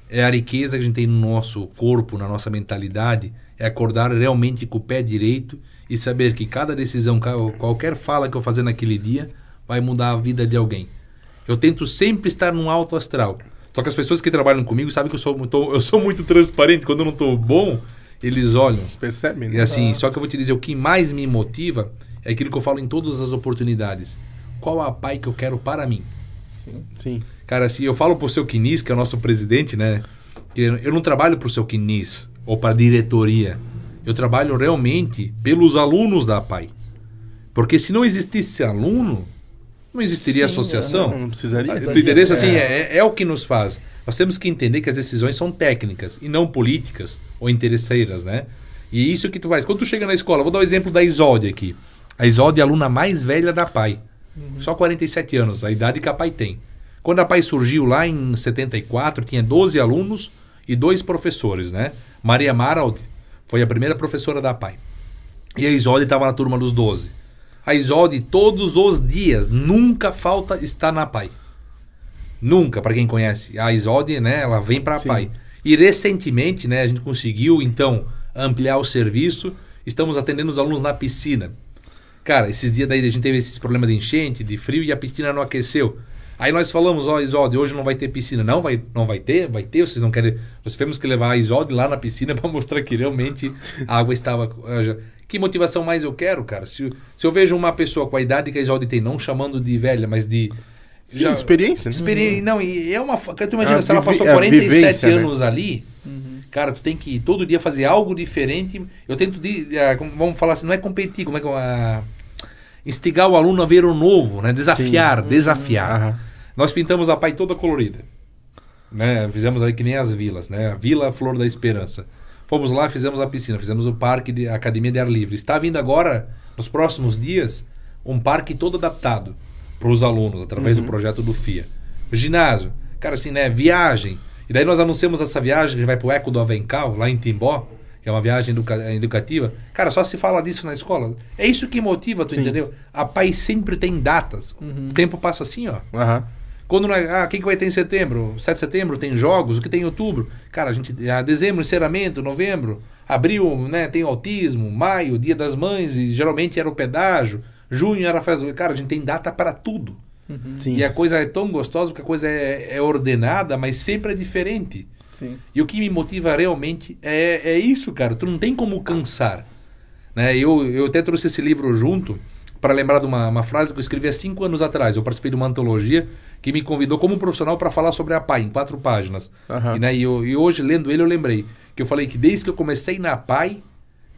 é a riqueza que a gente tem no nosso corpo, na nossa mentalidade, é acordar realmente com o pé direito e saber que cada decisão, qualquer fala que eu fazer naquele dia, vai mudar a vida de alguém. Eu tento sempre estar num alto astral. Só que as pessoas que trabalham comigo sabem que eu sou, muito eu sou muito transparente. Quando eu não estou bom, eles olham. Eles percebem, né? E assim, só que eu vou te dizer, o que mais me motiva é aquilo que eu falo em todas as oportunidades. Qual a pai que eu quero para mim? Sim. Sim. Cara, assim, eu falo pro seu Kinis, que é o nosso presidente, né? Que eu não trabalho pro seu Kinis ou a diretoria. Eu trabalho realmente pelos alunos da pai. Porque se não existisse aluno, não existiria Sim, associação. Não, não precisaria. Ah, tu assim, é. é, é, é o que nos faz. Nós temos que entender que as decisões são técnicas e não políticas ou interesseiras, né? E isso é que tu faz. Quando tu chega na escola, vou dar o um exemplo da Isolde aqui. A Isolde é a aluna mais velha da PAI. Uhum. Só 47 anos, a idade que a PAI tem. Quando a PAI surgiu lá em 74, tinha 12 alunos e dois professores, né? Maria Marald foi a primeira professora da PAI. E a Isolde estava na turma dos 12 a Isolde todos os dias. Nunca falta estar na PAI. Nunca, para quem conhece. A Isolde, né, ela vem para a PAI. E recentemente, né, a gente conseguiu, então, ampliar o serviço. Estamos atendendo os alunos na piscina. Cara, esses dias daí a gente teve esses problemas de enchente, de frio e a piscina não aqueceu. Aí nós falamos, ó, oh, Isode, hoje não vai ter piscina. Não, vai, não vai ter, vai ter, vocês não querem. Nós tivemos que levar a Isode lá na piscina para mostrar que realmente a água estava. Eh, que motivação mais eu quero, cara? Se, se eu vejo uma pessoa com a idade que a Isolde tem, não chamando de velha, mas de. Sim, já, experiência, né? Experi... Uhum. Não, e é uma. Tu imagina, se ela passou 47 é vivência, né? anos né? ali, uhum. cara, tu tem que todo dia fazer algo diferente. Eu tento. De, é, vamos falar assim, não é competir, como é que. Uh, instigar o aluno a ver o novo, né? Desafiar, Sim. desafiar. Uhum. Nós pintamos a pai toda colorida. Né? Fizemos aí que nem as vilas, né? A Vila Flor da Esperança. Fomos lá, fizemos a piscina, fizemos o parque, de, academia de ar livre. Está vindo agora, nos próximos dias, um parque todo adaptado para os alunos, através uhum. do projeto do FIA. O ginásio, cara, assim, né? Viagem. E daí nós anunciamos essa viagem, que vai para o Eco do Avencal, lá em Timbó, que é uma viagem educa educativa. Cara, só se fala disso na escola. É isso que motiva, tu Sim. entendeu? A paz sempre tem datas. Uhum. O tempo passa assim, ó. Uhum. Quando ah, quem que vai ter em setembro? 7 de setembro tem jogos, o que tem em outubro? Cara, a gente a ah, dezembro encerramento, novembro, abril, né, tem autismo, maio, dia das mães e geralmente era o pedágio, junho era faz, cara, a gente tem data para tudo. Uhum. E a coisa é tão gostosa porque a coisa é, é ordenada, mas sempre é diferente. Sim. E o que me motiva realmente é, é isso, cara. Tu não tem como cansar. Né? Eu, eu até trouxe esse livro junto para lembrar de uma, uma frase que eu escrevi há cinco anos atrás. Eu participei de uma antologia que me convidou como profissional para falar sobre a PAI, em quatro páginas. Uhum. E, né, e, eu, e, hoje, lendo ele, eu lembrei que eu falei que desde que eu comecei na PAI,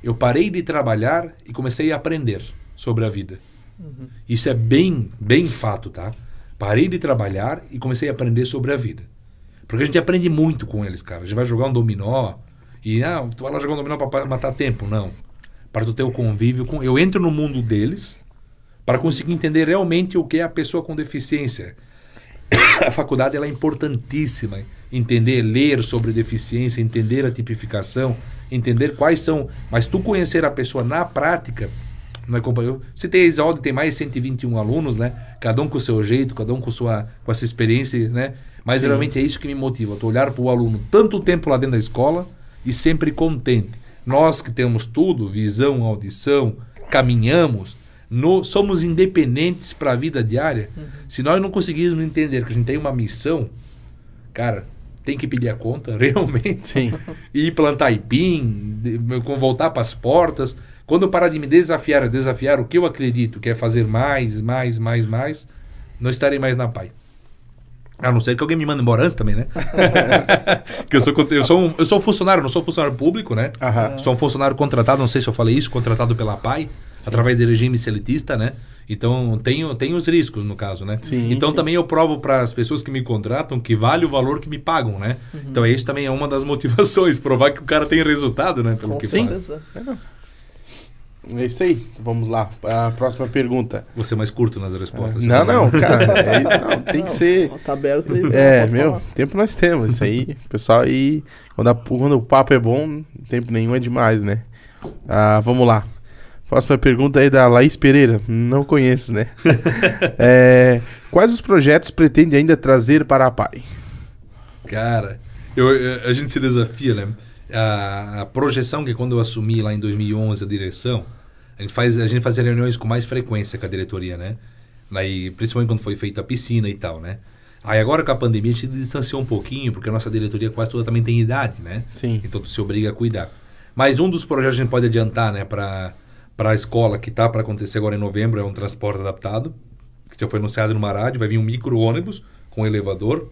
eu parei de trabalhar e comecei a aprender sobre a vida. Uhum. Isso é bem, bem fato, tá? Parei de trabalhar e comecei a aprender sobre a vida. Porque a gente aprende muito com eles, cara. A gente vai jogar um dominó e, ah, tu vai lá jogar um dominó para matar tempo. Não. Para tu ter o convívio com. Eu entro no mundo deles para conseguir entender realmente o que é a pessoa com deficiência a faculdade ela é importantíssima. Entender, ler sobre deficiência, entender a tipificação, entender quais são. Mas tu conhecer a pessoa na prática, não é companheiro? Você tem a Isaldo, tem mais 121 alunos, né? Cada um com o seu jeito, cada um com, sua, com essa experiência, né? Mas Sim. realmente é isso que me motiva, tu olhar para o aluno tanto tempo lá dentro da escola e sempre contente. Nós que temos tudo, visão, audição, caminhamos, no, somos independentes para a vida diária. Uhum. Se nós não conseguirmos entender que a gente tem uma missão, cara, tem que pedir a conta, realmente. Sim. e plantar ipim, voltar para as portas. Quando eu parar de me desafiar, desafiar o que eu acredito, que é fazer mais, mais, mais, mais, não estarei mais na paz. A não ser que alguém me manda embora antes também, né? que eu sou, eu, sou um, eu sou um funcionário, não sou um funcionário público, né? Uhum. Sou um funcionário contratado, não sei se eu falei isso, contratado pela PAI, Sim. através de regime seletista, né? Então, tem, tenho os riscos, no caso, né? Sim, então, sim. também eu provo para as pessoas que me contratam que vale o valor que me pagam, né? Uhum. Então, isso também é uma das motivações, provar que o cara tem resultado, né? Pelo Com que certeza. Faz. É, é isso aí. Vamos lá. A próxima pergunta. Você é mais curto nas respostas. É. não, não, cara. É, não, tem que ser. Tá aberto aí. É, meu, falar. tempo nós temos. Isso aí, pessoal. E quando, a, quando o papo é bom, tempo nenhum é demais, né? Ah, vamos lá. Próxima pergunta aí é da Laís Pereira. Não conheço, né? é, quais os projetos pretende ainda trazer para a PAI? Cara, eu, a gente se desafia, né? A, a projeção que quando eu assumi lá em 2011 a direção, a gente, faz, a gente fazia reuniões com mais frequência com a diretoria, né? Aí, principalmente quando foi feita a piscina e tal, né? Aí agora com a pandemia a gente distanciou um pouquinho, porque a nossa diretoria quase toda também tem idade, né? Sim. Então tu se obriga a cuidar. Mas um dos projetos que a gente pode adiantar, né, para a escola que tá para acontecer agora em novembro é um transporte adaptado, que já foi anunciado numa rádio, vai vir um micro-ônibus com elevador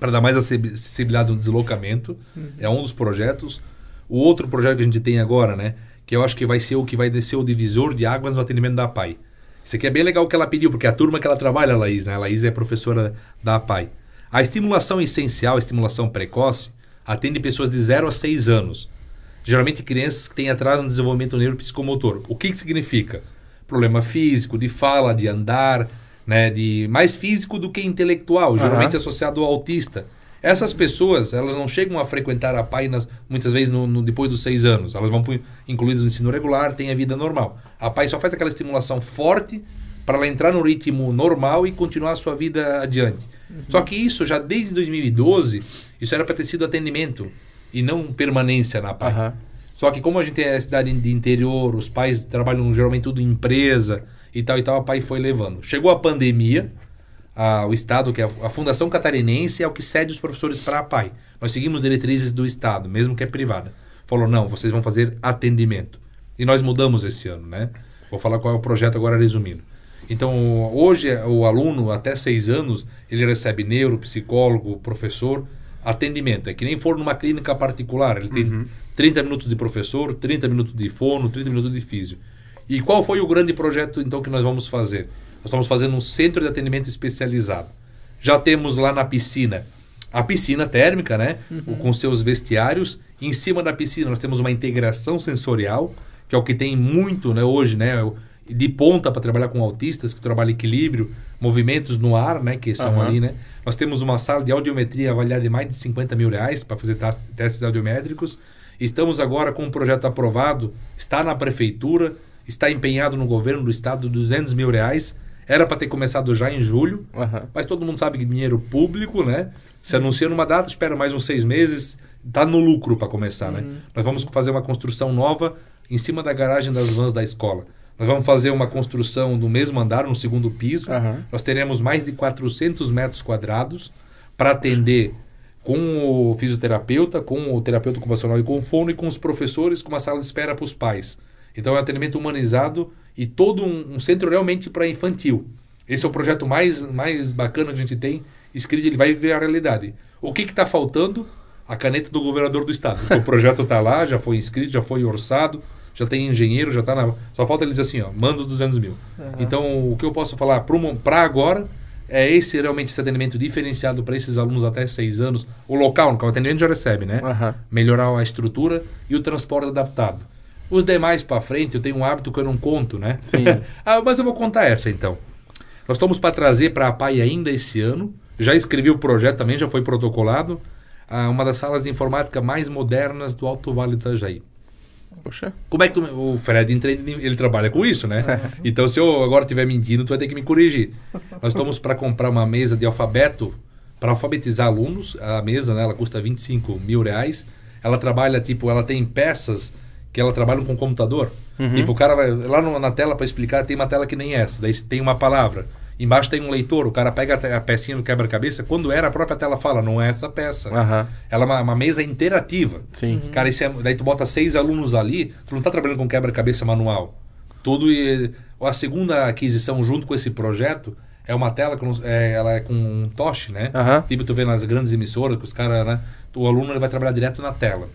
para dar mais acessibilidade no deslocamento. Uhum. É um dos projetos. O outro projeto que a gente tem agora, né, que eu acho que vai ser o que vai descer o divisor de águas no atendimento da APAI. Isso aqui é bem legal o que ela pediu, porque a turma que ela trabalha, a Laís, né? A Laís é professora da APAI. A estimulação essencial, a estimulação precoce, atende pessoas de 0 a 6 anos. Geralmente crianças que têm atraso no desenvolvimento neuropsicomotor. O que, que significa? Problema físico, de fala, de andar, né? De mais físico do que intelectual, geralmente uhum. associado ao autista. Essas pessoas, elas não chegam a frequentar a PAI muitas vezes no, no, depois dos seis anos. Elas vão incluídas no ensino regular, têm a vida normal. A PAI só faz aquela estimulação forte para ela entrar no ritmo normal e continuar a sua vida adiante. Uhum. Só que isso já desde 2012, isso era para ter sido atendimento e não permanência na PAI. Uhum. Só que como a gente é cidade de interior, os pais trabalham geralmente tudo em empresa e tal e tal, a PAI foi levando. Chegou a pandemia, a, o Estado, que é a, a Fundação Catarinense é o que cede os professores para a PAI. Nós seguimos diretrizes do Estado, mesmo que é privada. Falou, não, vocês vão fazer atendimento. E nós mudamos esse ano, né? Vou falar qual é o projeto agora resumindo. Então, hoje, o aluno, até seis anos, ele recebe neuro, psicólogo, professor, atendimento. É que nem for numa clínica particular. Ele tem uhum. 30 minutos de professor, 30 minutos de fono, 30 minutos de físio. E qual foi o grande projeto, então, que nós vamos fazer? Nós estamos fazendo um centro de atendimento especializado. Já temos lá na piscina a piscina térmica, né? Uhum. Com seus vestiários. Em cima da piscina nós temos uma integração sensorial, que é o que tem muito né, hoje, né? De ponta para trabalhar com autistas, que trabalha equilíbrio, movimentos no ar, né? Que são uhum. ali, né? Nós temos uma sala de audiometria avaliada em mais de 50 mil reais para fazer testes audiométricos. Estamos agora com um projeto aprovado, está na prefeitura, está empenhado no governo do estado 200 mil reais era para ter começado já em julho, uhum. mas todo mundo sabe que dinheiro público, né? Se anuncia numa data, espera mais uns seis meses, tá no lucro para começar, né? uhum. né? Nós vamos fazer uma construção nova em cima da garagem das vans da escola. Nós vamos fazer uma construção no mesmo andar, no segundo piso. Uhum. Nós teremos mais de 400 metros quadrados para atender com o fisioterapeuta, com o terapeuta ocupacional e com o fono e com os professores, com uma sala de espera para os pais. Então é um atendimento humanizado e todo um, um centro realmente para infantil. Esse é o projeto mais, mais bacana que a gente tem. Escrito, ele vai ver a realidade. O que está faltando? A caneta do governador do estado. o projeto está lá, já foi inscrito, já foi orçado, já tem engenheiro, já está na. Só falta ele dizer assim: ó, manda os 200 mil. Uhum. Então, o que eu posso falar para agora é esse realmente esse atendimento diferenciado para esses alunos até seis anos. O local, no qual o atendimento já recebe, né? Uhum. Melhorar a estrutura e o transporte adaptado. Os demais para frente, eu tenho um hábito que eu não conto, né? Sim. ah, mas eu vou contar essa então. Nós estamos para trazer para a PAI ainda esse ano. Já escrevi o projeto também, já foi protocolado. Ah, uma das salas de informática mais modernas do Alto Vale do Itajaí. Poxa. Como é que tu, o Fred ele trabalha com isso, né? Então se eu agora estiver mentindo, tu vai ter que me corrigir. Nós estamos para comprar uma mesa de alfabeto para alfabetizar alunos. A mesa, né, ela custa 25 mil reais. Ela trabalha tipo, ela tem peças que ela trabalha com computador. Uhum. Tipo, o cara vai lá no, na tela para explicar, tem uma tela que nem essa, daí tem uma palavra. Embaixo tem um leitor, o cara pega a, a pecinha do quebra-cabeça. Quando era, a própria tela fala, não é essa peça. Uhum. Ela é uma, uma, mesa interativa. Sim. Uhum. Cara, é, daí tu bota seis alunos ali, tu não tá trabalhando com quebra-cabeça manual. Tudo e a segunda aquisição junto com esse projeto é uma tela que é, ela é com um toche, né? Uhum. Tipo tu vê nas grandes emissoras que os caras, né? O aluno ele vai trabalhar direto na tela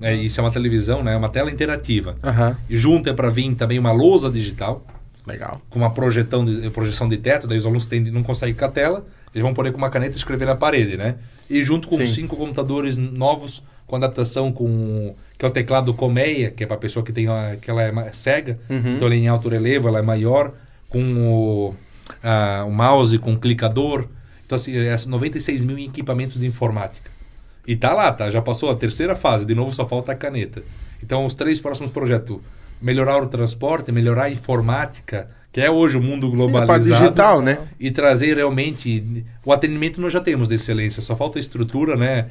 é, isso é uma televisão, né? É uma tela interativa. Uhum. E junto é para vir também uma lousa digital. Legal. Com uma projetão de, projeção de teto, daí os alunos têm não conseguem com a tela, eles vão poder com uma caneta escrever na parede, né? E junto com Sim. cinco computadores novos, com adaptação com que é o teclado colmeia, que é para pessoa que tem que ela é cega, uhum. então ela é em alto relevo, ela é maior, com o, a, ah, o mouse com o clicador. Então, assim, é 96 mil em equipamentos de informática. E tá lá, tá? Já passou a terceira fase, de novo só falta a caneta. Então, os três próximos projetos: melhorar o transporte, melhorar a informática, que é hoje o mundo globalizado. Sim, digital, né? E trazer realmente. O atendimento nós já temos de excelência, só falta estrutura, né?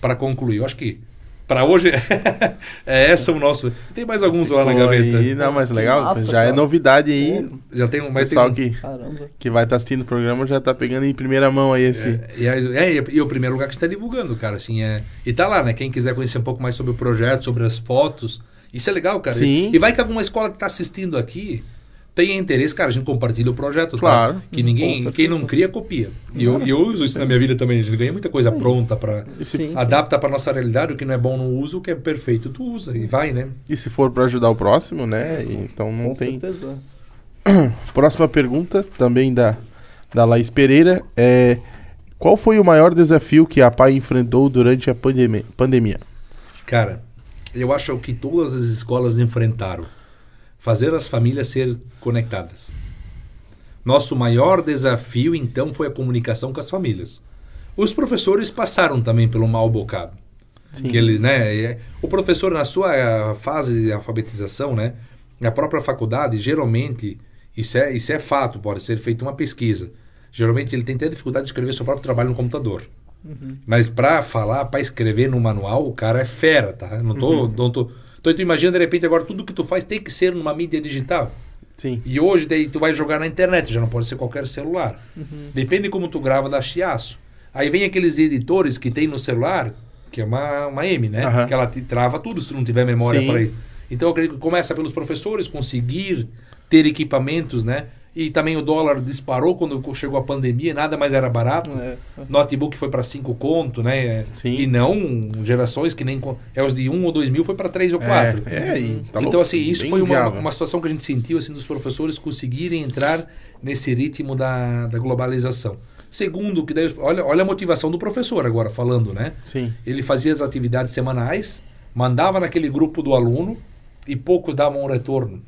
Para concluir. Eu acho que para hoje, é essa o nosso. Tem mais alguns lá na gaveta. Aí, não, mas legal, Nossa, já cara. é novidade aí. Já tem um mais pessoal tem... que, Caramba. que vai estar tá assistindo o programa já tá pegando em primeira mão aí esse. É, é, é e o primeiro lugar que está divulgando, cara, assim é. E tá lá, né? Quem quiser conhecer um pouco mais sobre o projeto, sobre as fotos, isso é legal, cara. Sim. E, e vai que alguma escola que está assistindo aqui tem interesse, cara, a gente compartilha o projeto, tá? claro. Tá? Que ninguém, quem não cria, copia. E eu, eu uso isso na minha vida também, a gente ganha muita coisa pronta para adapta para nossa realidade, o que não é bom não usa, o que é perfeito tu usa e vai, né? E se for para ajudar o próximo, né? É, então não Com tem certeza. Próxima pergunta também da da Laís Pereira é qual foi o maior desafio que a PAI enfrentou durante a pandemia? Cara, eu acho que todas as escolas enfrentaram fazer as famílias ser conectadas. Nosso maior desafio, então, foi a comunicação com as famílias. Os professores passaram também pelo mal bocado. Sim. Que eles, né, é, o professor, na sua eh, fase de alfabetização, né, na própria faculdade, geralmente, isso é, isso é fato, pode ser feita uma pesquisa. Geralmente, ele tem até dificuldade de escrever seu próprio trabalho no computador. Uhum. Mas para falar, para escrever no manual, o cara é fera, tá? Não tô, uhum. não tô, então tu imagina, de repente, agora tudo que tu faz tem que ser numa mídia digital. Sim. E hoje daí tu vai jogar na internet, já não pode ser qualquer celular. Uhum. Depende como tu grava, dá chiaço. Aí vem aqueles editores que tem no celular, que é uma, uma M, né? Uhum. Que ela te trava tudo se tu não tiver memória para ir. Então eu acredito que começa pelos professores conseguir ter equipamentos, né? E também o dólar disparou quando chegou a pandemia, nada mais era barato. É. Notebook foi para cinco conto, né? Sim. E não gerações que nem. É os de um ou dois mil, foi para três ou é, quatro É, é, e tá uhum. então, assim, isso foi uma, uma situação que a gente sentiu, assim, dos professores conseguirem entrar nesse ritmo da, da globalização. Segundo, que daí, olha, olha a motivação do professor agora falando, né? Sim. Ele fazia as atividades semanais, mandava naquele grupo do aluno e poucos davam um retorno.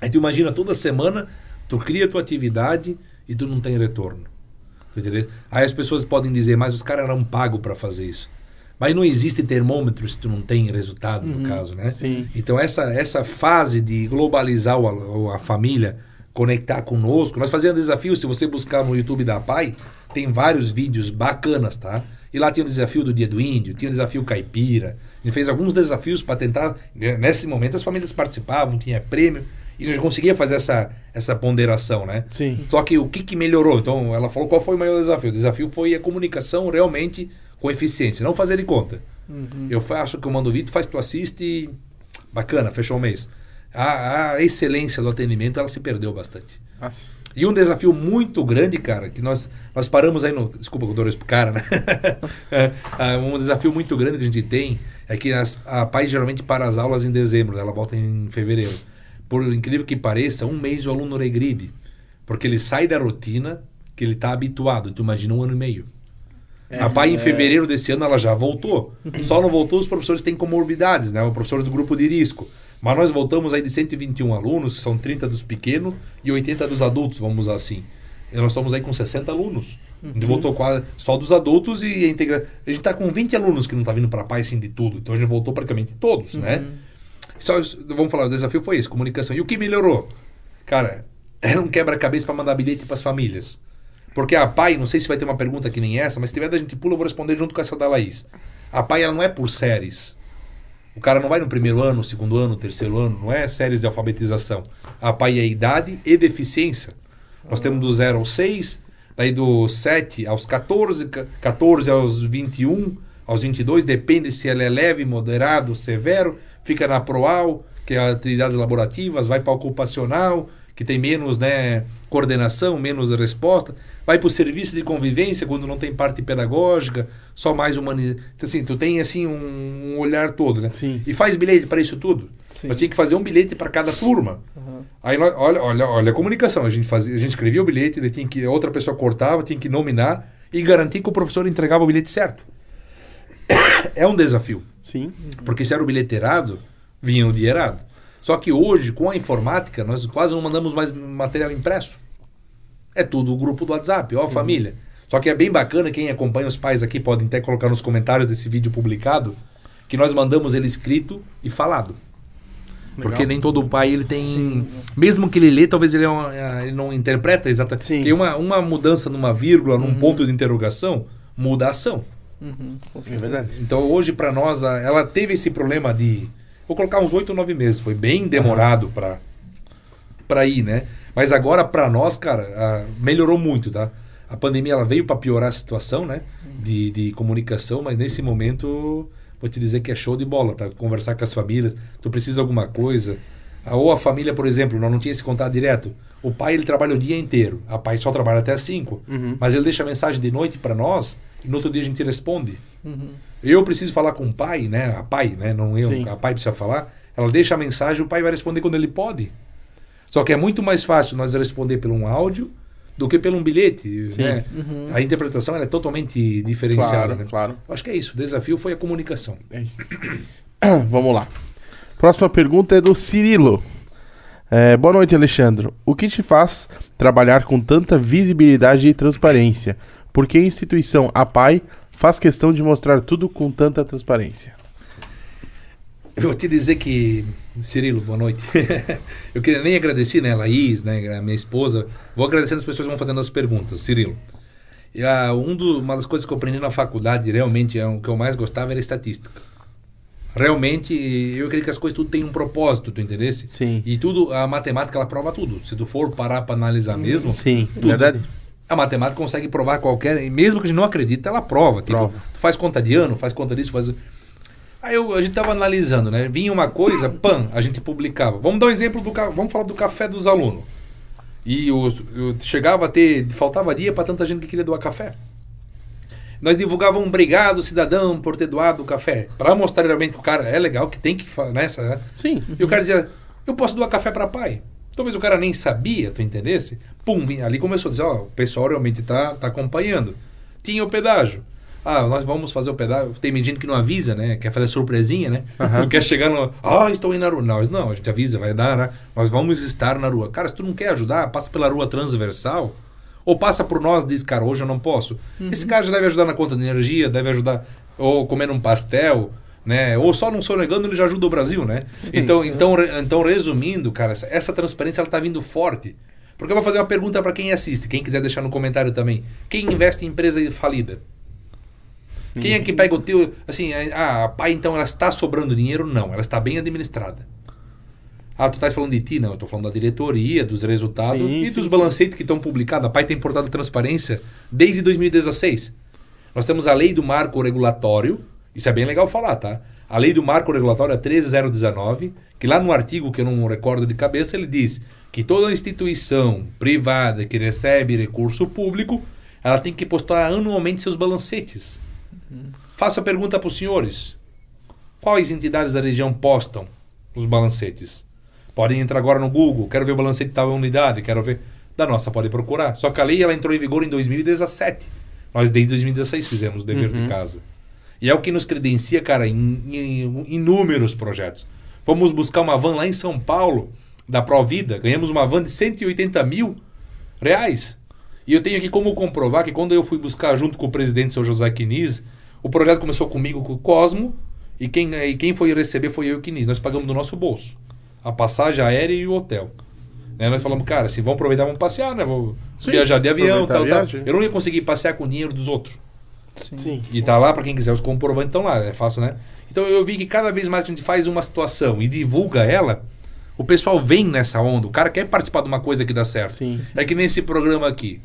Aí tu imagina toda semana, tu cria tua atividade e tu não tem retorno. Aí as pessoas podem dizer, mas os caras eram pagos para fazer isso. Mas não existe termômetro se tu não tem resultado, uhum, no caso, né? Sim. Então, essa, essa fase de globalizar o, a, família, conectar conosco. Nós fazíamos desafio, se você buscar no YouTube da PAI, tem vários vídeos bacanas, tá? E lá tinha o desafio do Dia do Índio, tinha o desafio caipira. A gente fez alguns desafios para tentar. Né, nesse momento as famílias participavam, tinha prêmio e eu já conseguia fazer essa, essa ponderação, né? Sim. Só que o que, que melhorou? Então, ela falou qual foi o maior desafio. O desafio foi a comunicação realmente com eficiência, não fazer de conta. Uhum. Eu faço o que eu mando vídeo, faz, tu assiste, bacana, fechou o mês. A, a excelência do atendimento, ela se perdeu bastante. Nossa. Ah, e um desafio muito grande, cara, que nós, nós paramos aí no. Desculpa que eu dou isso cara, né? É, é, um desafio muito grande que a gente tem é que as, a PAI geralmente para as aulas em dezembro, ela volta em fevereiro por incrível que pareça, um mês o aluno regride. Porque ele sai da rotina que ele está habituado. Tu imagina um ano e meio. É, a PAI, é. em fevereiro desse ano, ela já voltou. Só não voltou os professores que têm comorbidades, né? Os professores do grupo de risco. Mas nós voltamos aí de 121 alunos, que são 30 dos pequenos e 80 dos adultos, vamos assim. E nós estamos aí com 60 alunos. A gente uhum. voltou quase só dos adultos e a integra... A gente está com 20 alunos que não está vindo para a PAI, assim, de tudo. Então, a gente voltou praticamente todos, né? uhum. né? Só, vamos falar, o desafio foi esse, comunicação. E o que melhorou? Cara, era um quebra-cabeça para mandar bilhete para as famílias. Porque a PAI, não sei se vai ter uma pergunta que nem essa, mas se tiver da gente pula, eu vou responder junto com essa da Laís. A PAI, ela não é por séries. O cara não vai no primeiro ano, segundo ano, terceiro ano, não é séries de alfabetização. A PAI é idade e deficiência. Nós temos do 0 aos 6, daí do 7 aos 14, 14 aos 21, aos 22, depende se ela é leve, moderado, severo fica na PROAL, que é atividades laborativas, vai para a ocupacional, que tem menos né, coordenação, menos resposta, vai para o serviço de convivência, quando não tem parte pedagógica, só mais humanidade. Então, assim, tu tem assim um, um olhar todo, né? Sim. E faz bilhete para isso tudo. Mas tinha que fazer um bilhete para cada turma. Uhum. Aí olha, olha, olha a comunicação. A gente fazia, a gente escrevia o bilhete, tinha que outra pessoa cortava, tinha que nominar e garantir que o professor entregava o bilhete certo é um desafio. Sim. Porque se era o bilhete errado, vinha o dia errado. Só que hoje, com a informática, nós quase não mandamos mais material impresso. É tudo o grupo do WhatsApp, ó, a uhum. família. Só que é bem bacana, quem acompanha os pais aqui podem até colocar nos comentários desse vídeo publicado, que nós mandamos ele escrito e falado. Legal. Porque nem todo pai ele tem. Sim. Mesmo que ele lê, talvez ele, é é, ele não interpreta exatamente. Sim. uma, uma mudança numa vírgula, num uhum. ponto de interrogação, muda a ação. Uhum, é verdade. Então hoje para nós ela teve esse problema de vou colocar uns oito nove meses, foi bem demorado uhum. para para ir, né? Mas agora para nós, cara, melhorou muito, tá? A pandemia ela veio para piorar a situação, né? De, de comunicação, mas nesse momento vou te dizer que é show de bola, tá? Conversar com as famílias, tu precisa de alguma coisa, ah, ou a família, por exemplo, nós não tinha esse contato direto. O pai ele trabalha o dia inteiro, a pai só trabalha até as 5, uhum. mas ele deixa mensagem de noite para nós e no outro dia a gente responde. Uhum. Eu preciso falar com o pai, né? A pai, né? Não eu, Sim. a pai precisa falar. Ela deixa a mensagem, o pai vai responder quando ele pode. Só que é muito mais fácil nós responder por um áudio do que pelo um bilhete, Sim. né? Uhum. A interpretação é totalmente diferenciada, claro, né? Claro. Acho que é isso. O desafio foi a comunicação. É isso. Vamos lá. Próxima pergunta é do Cirilo. É, boa noite, Alexandre. O que te faz trabalhar com tanta visibilidade e transparência? Por que a instituição, a PAI, faz questão de mostrar tudo com tanta transparência? Eu vou te dizer que, Cirilo, boa noite. eu queria nem agradecer, né, Laís, né, a minha esposa. Vou agradecendo as pessoas que vão fazendo as perguntas, Cirilo. E, ah, um do, uma das coisas que eu aprendi na faculdade, realmente, é o que eu mais gostava era estatística. Realmente, eu queria que as coisas tudo tem um propósito, tu entendesse? Sim. E tudo, a matemática, ela prova tudo. Se tu for parar para analisar mesmo, Sim, tudo. verdade a matemática consegue provar qualquer, e mesmo que a gente não acredita, ela prova. Tipo, prova. tu faz conta de ano, faz conta disso, faz. Aí eu, a gente tava analisando, né? Vinha uma coisa, pan, a gente publicava. Vamos dar um exemplo do vamos falar do café dos alunos. E os, eu chegava a ter, faltava dia para tanta gente que queria doar café. Nós divulgávamos obrigado, cidadão, por ter doado o café. Para mostrar realmente que o cara é legal, que tem que nessa. Né, né? Sim. E o cara dizia: eu posso doar café para pai. Talvez o cara nem sabia, tu entendesse? Pum, ali começou a dizer, ó, oh, o pessoal realmente tá, tá acompanhando. Tinha o pedágio. Ah, nós vamos fazer o pedágio. Tem medindo que não avisa, né? Quer fazer surpresinha, né? Uhum. Não quer chegar no. Ah, oh, estou indo na rua. Não, não, a gente avisa, vai dar, né? Nós vamos estar na rua. Cara, se tu não quer ajudar, passa pela rua transversal. Ou passa por nós e diz, cara, hoje eu não posso. Uhum. Esse cara já deve ajudar na conta de energia, deve ajudar. Ou comendo um pastel, né? Ou só não sou negando ele já ajuda o Brasil, né? Sim. Então, então, então resumindo, cara, essa, essa transparência ela tá vindo forte. Porque eu vou fazer uma pergunta para quem assiste, quem quiser deixar no comentário também. Quem investe em empresa falida? Quem é que pega o teu, assim, é, a ah, a pai então ela está sobrando dinheiro? Não, ela está bem administrada. Ah, tu tá falando de ti? Não, eu tô falando da diretoria, dos resultados sim, e sim, dos balancetes que estão publicados. A PAI tem portado transparência desde 2016. Nós temos a lei do marco regulatório, isso é bem legal falar, tá? A lei do marco regulatório é 13019, que lá no artigo que eu não recordo de cabeça, ele diz que toda instituição privada que recebe recurso público, ela tem que postar anualmente seus balancetes. Uhum. Faço a pergunta para os senhores. Quais entidades da região postam os balancetes? Podem entrar agora no Google, quero ver o balancete de tal unidade, quero ver... Da nossa, pode procurar. Só que a lei ela entrou em vigor em 2017. Nós desde 2016 fizemos o dever uhum. de casa. E é o que nos credencia, cara, em, em inúmeros projetos. Fomos buscar uma van lá em São Paulo, da Provida, ganhamos uma van de 180 mil reais. E eu tenho aqui como comprovar que quando eu fui buscar junto com o presidente, seu José Quiniz, o projeto começou comigo, com o Cosmo, e quem, e quem foi receber foi eu e o Quiniz. Nós pagamos do nosso bolso a passagem aérea e o hotel. Né, nós falamos, cara, se vão aproveitar, vamos passear, né? Vamos Sim, viajar de avião, tal, tal. Eu não ia conseguir passear com o dinheiro dos outros. Sim. Sim. E tá lá para quem quiser, os comprovantes estão lá, é fácil, né? Então eu vi que cada vez mais que a gente faz uma situação e divulga ela, o pessoal vem nessa onda, o cara quer participar de uma coisa que dá certo. Sim. É que nesse programa aqui,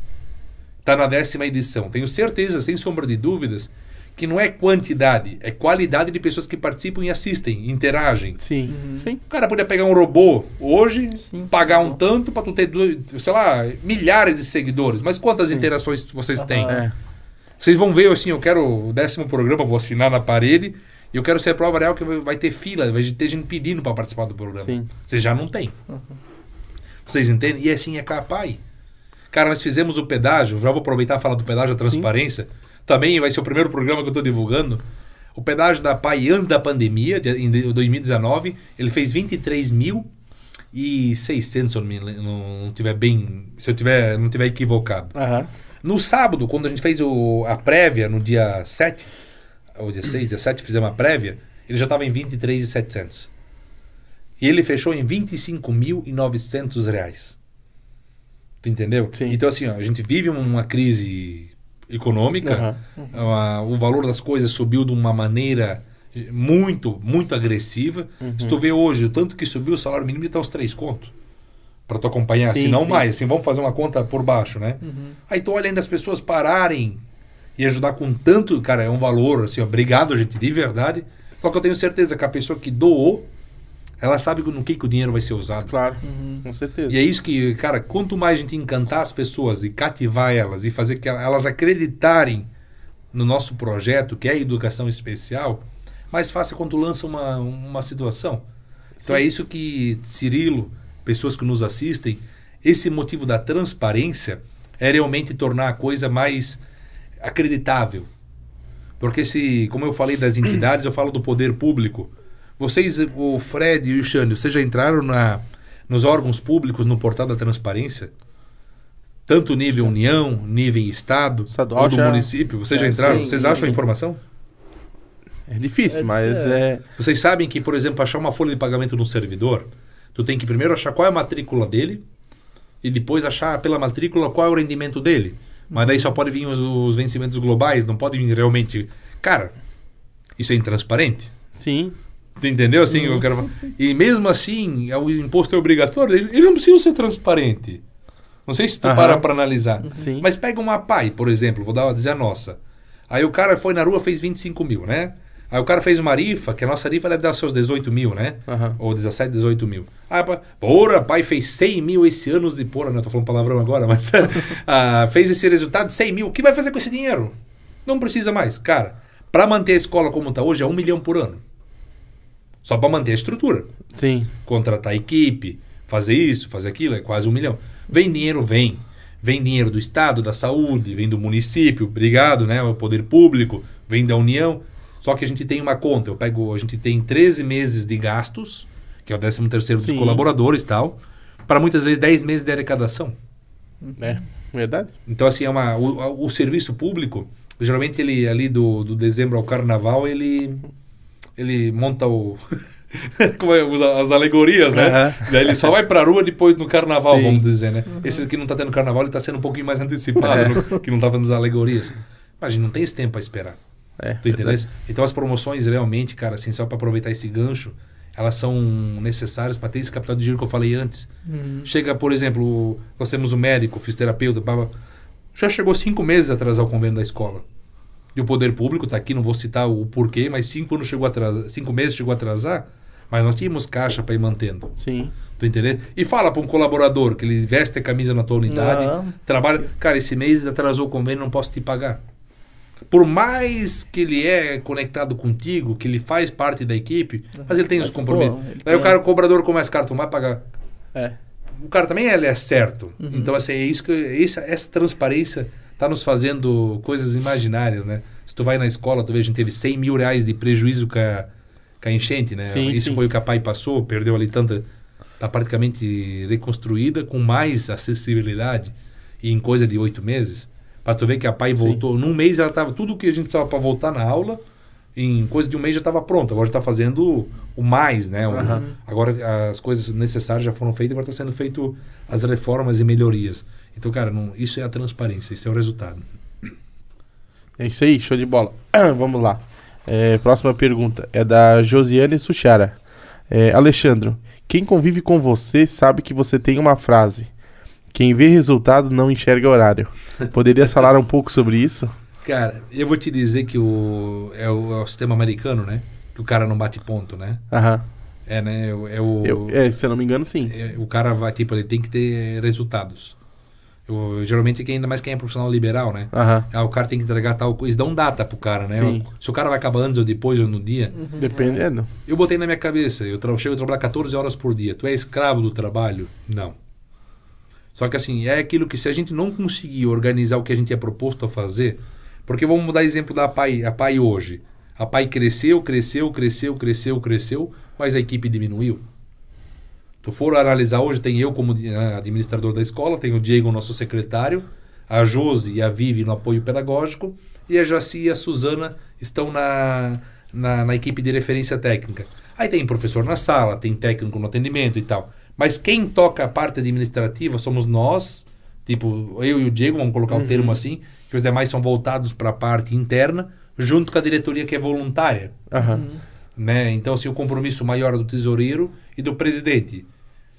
tá na décima edição. Tenho certeza, sem sombra de dúvidas, que não é quantidade, é qualidade de pessoas que participam e assistem, interagem. Sim. Uhum. Sim. O cara podia pegar um robô hoje, Sim. pagar um uhum. tanto para tu ter, sei lá, milhares de seguidores. Mas quantas Sim. interações vocês têm? Uhum. É. Vocês vão ver, assim, eu quero o décimo programa, vou assinar na parede. E eu quero ser a prova real que vai ter fila, vai ter gente pedindo para participar do programa. Vocês Você já não tem. Uhum. Vocês entendem? E assim é capaz. Cara, nós fizemos o pedágio, já vou aproveitar e falar do pedágio da transparência. Sim. Também vai ser o primeiro programa que eu estou divulgando. O pedágio da PAI antes da pandemia, em 2019, ele fez 23 mil e 600, se eu não, não, não tiver bem, se eu tiver, não tiver equivocado. Uhum. No sábado, quando a gente fez o, a prévia, no dia 7, ou dia 6, 17, fizemos a prévia, ele já estava em 23,700. E ele fechou em 25.900 reais. Tu entendeu? Sim. Então, assim, ó, a gente vive uma crise econômica, uhum. Uhum. Uh, o valor das coisas subiu de uma maneira muito, muito agressiva. Uhum. Se tu vê hoje o tanto que subiu o salário mínimo, está aos três contos para tu acompanhar, sim, se não sim. mais, assim, vamos fazer uma conta por baixo, né? Uhum. Aí tu olha ainda as pessoas pararem e ajudar com tanto, cara, é um valor, assim, obrigado, gente, de verdade. Só que eu tenho certeza que a pessoa que doou, ela sabe no que, que o dinheiro vai ser usado. Claro, uhum. com certeza. E é isso que, cara, quanto mais a gente encantar as pessoas e cativar elas e fazer que elas acreditarem no nosso projeto, que é educação especial, mais fácil é quando lança uma, uma situação. Sim. Então é isso que Cirilo pessoas que nos assistem, esse motivo da transparência é realmente tornar a coisa mais acreditável. Porque se, como eu falei das entidades, eu falo do poder público. Vocês, o Fred e o Xande, vocês já entraram na, nos órgãos públicos no portal da transparência? Tanto nível União, nível Estado, Estadual, ou do já... município. Vocês é, já entraram? Sim, vocês sim, acham a informação? É difícil, é, mas é. é... Vocês sabem que, por exemplo, achar uma folha de pagamento no servidor, Tu tem que primeiro achar qual é a matrícula dele e depois achar pela matrícula qual é o rendimento dele. Mas daí só pode vir os, os vencimentos globais, não pode vir realmente. Cara, isso é intransparente. Sim. Tu entendeu? Assim, eu quero... Sim, sim. E mesmo assim, é o imposto é obrigatório, ele, ele não precisa ser transparente. Não sei se tu Aham. para para analisar. Sim. Mas pega uma PAI, por exemplo, vou dar, dizer a nossa. Aí o cara foi na rua, fez 25 mil, né? Aí o cara fez uma arifa, que a nossa arifa deve dar seus 18 mil, né? Uhum. Ou 17, 18 mil. Ah, porra, pai, fez 100 mil esse ano de porra, né? Eu tô falando palavrão agora, mas ah, fez esse resultado, 100 mil. O que vai fazer com esse dinheiro? Não precisa mais. Cara, para manter a escola como está hoje é um milhão por ano. Só para manter a estrutura. Sim. Contratar equipe, fazer isso, fazer aquilo, é quase um milhão. Vem dinheiro, vem. Vem dinheiro do Estado, da saúde, vem do município, obrigado, né? O poder público, vem da União. Só que a gente tem uma conta, eu pego, a gente tem 13 meses de gastos, que é o 13 terceiro dos colaboradores e tal, para muitas vezes 10 meses de arrecadação. É, verdade. Então, assim, é uma, o, o serviço público, geralmente ele ali do, do dezembro ao carnaval, ele, ele monta o... como é, as alegorias, né? Uhum. Daí ele só vai pra rua depois no carnaval, Sim. vamos dizer, né? Uhum. Esse que não tá tendo carnaval, ele tá sendo um pouquinho mais antecipado, é. no, que não tá fazendo as alegorias. Imagina, não tem esse tempo a esperar. É, então as promoções realmente, cara, assim, só para aproveitar esse gancho, elas são necessárias para ter esse capital de dinheiro que eu falei antes. Uhum. Chega, por exemplo, nós temos o um médico, fisioterapeuta, blá, já chegou cinco meses atrás ao convênio da escola. E o poder público está aqui, não vou citar o porquê, mas cinco anos chegou atrasar, cinco meses chegou a atrasar, mas nós tínhamos caixa para ir mantendo. Sim. Tu entendeu? E fala para um colaborador que ele veste a camisa na tua unidade, não. trabalha, cara, esse mês atrasou o convênio, não posso te pagar por mais que ele é conectado contigo, que ele faz parte da equipe, mas ele tem mas, os compromissos. Pô, Daí tem... o cara, o cobrador começa, é cara, tu vai pagar. É. O cara também ele é certo. Uhum. Então, assim, é isso que. Essa, é essa transparência está nos fazendo coisas imaginárias, né? Se tu vai na escola, tu vê, a gente teve 100 mil reais de prejuízo com a, com a enchente, né? Sim, isso sim. foi o que a pai passou, perdeu ali tanta. Tá praticamente reconstruída com mais acessibilidade e em coisa de oito meses para tu ver que a pai voltou. Sim. Num mês ela tava. Tudo que a gente precisava para voltar na aula, em coisa de um mês já estava pronto. Agora está fazendo o mais, né? Uhum. Agora as coisas necessárias já foram feitas, agora está sendo feito as reformas e melhorias. Então, cara, não, isso é a transparência, isso é o resultado. É isso aí, show de bola. Vamos lá. É, próxima pergunta é da Josiane Suchara. É, Alexandro, quem convive com você sabe que você tem uma frase. Quem vê resultado não enxerga horário. Poderia falar um pouco sobre isso? Cara, eu vou te dizer que o é, o, é o sistema americano, né? Que o cara não bate ponto, né? Aham. É, né? É o, eu, é, se eu não me engano, sim. É, o cara vai, tipo, ele tem que ter resultados. Eu, geralmente, quem, ainda mais quem é profissional liberal, né? Uhum. Ah, o cara tem que entregar tal coisa. Eles dão data pro cara, né? Sim. Se o cara vai acabar antes ou depois ou no dia. Uhum. Dependendo. É. É, eu botei na minha cabeça, eu tra chego a trabalhar 14 horas por dia. Tu é escravo do trabalho? Não. Só que assim, é aquilo que se a gente não conseguir organizar o que a gente é proposto a fazer, porque vamos dar exemplo da PAI, a PAI hoje. A PAI cresceu, cresceu, cresceu, cresceu, cresceu, mas a equipe diminuiu. Tu for analisar hoje, tem eu como ah, administrador da escola, tem o Diego, nosso secretário, a Josi e a Vivi no apoio pedagógico, e a Jaci e a Suzana estão na, na, na equipe de referência técnica. Aí tem professor na sala, tem técnico no atendimento e tal. Mas quem toca a parte administrativa somos nós, tipo, eu e o Diego, vamos colocar o uhum. um termo assim, que os demais são voltados para a parte interna, junto com a diretoria que é voluntária. Uhum. Né? Então, assim, o compromisso maior é do tesoureiro e do presidente.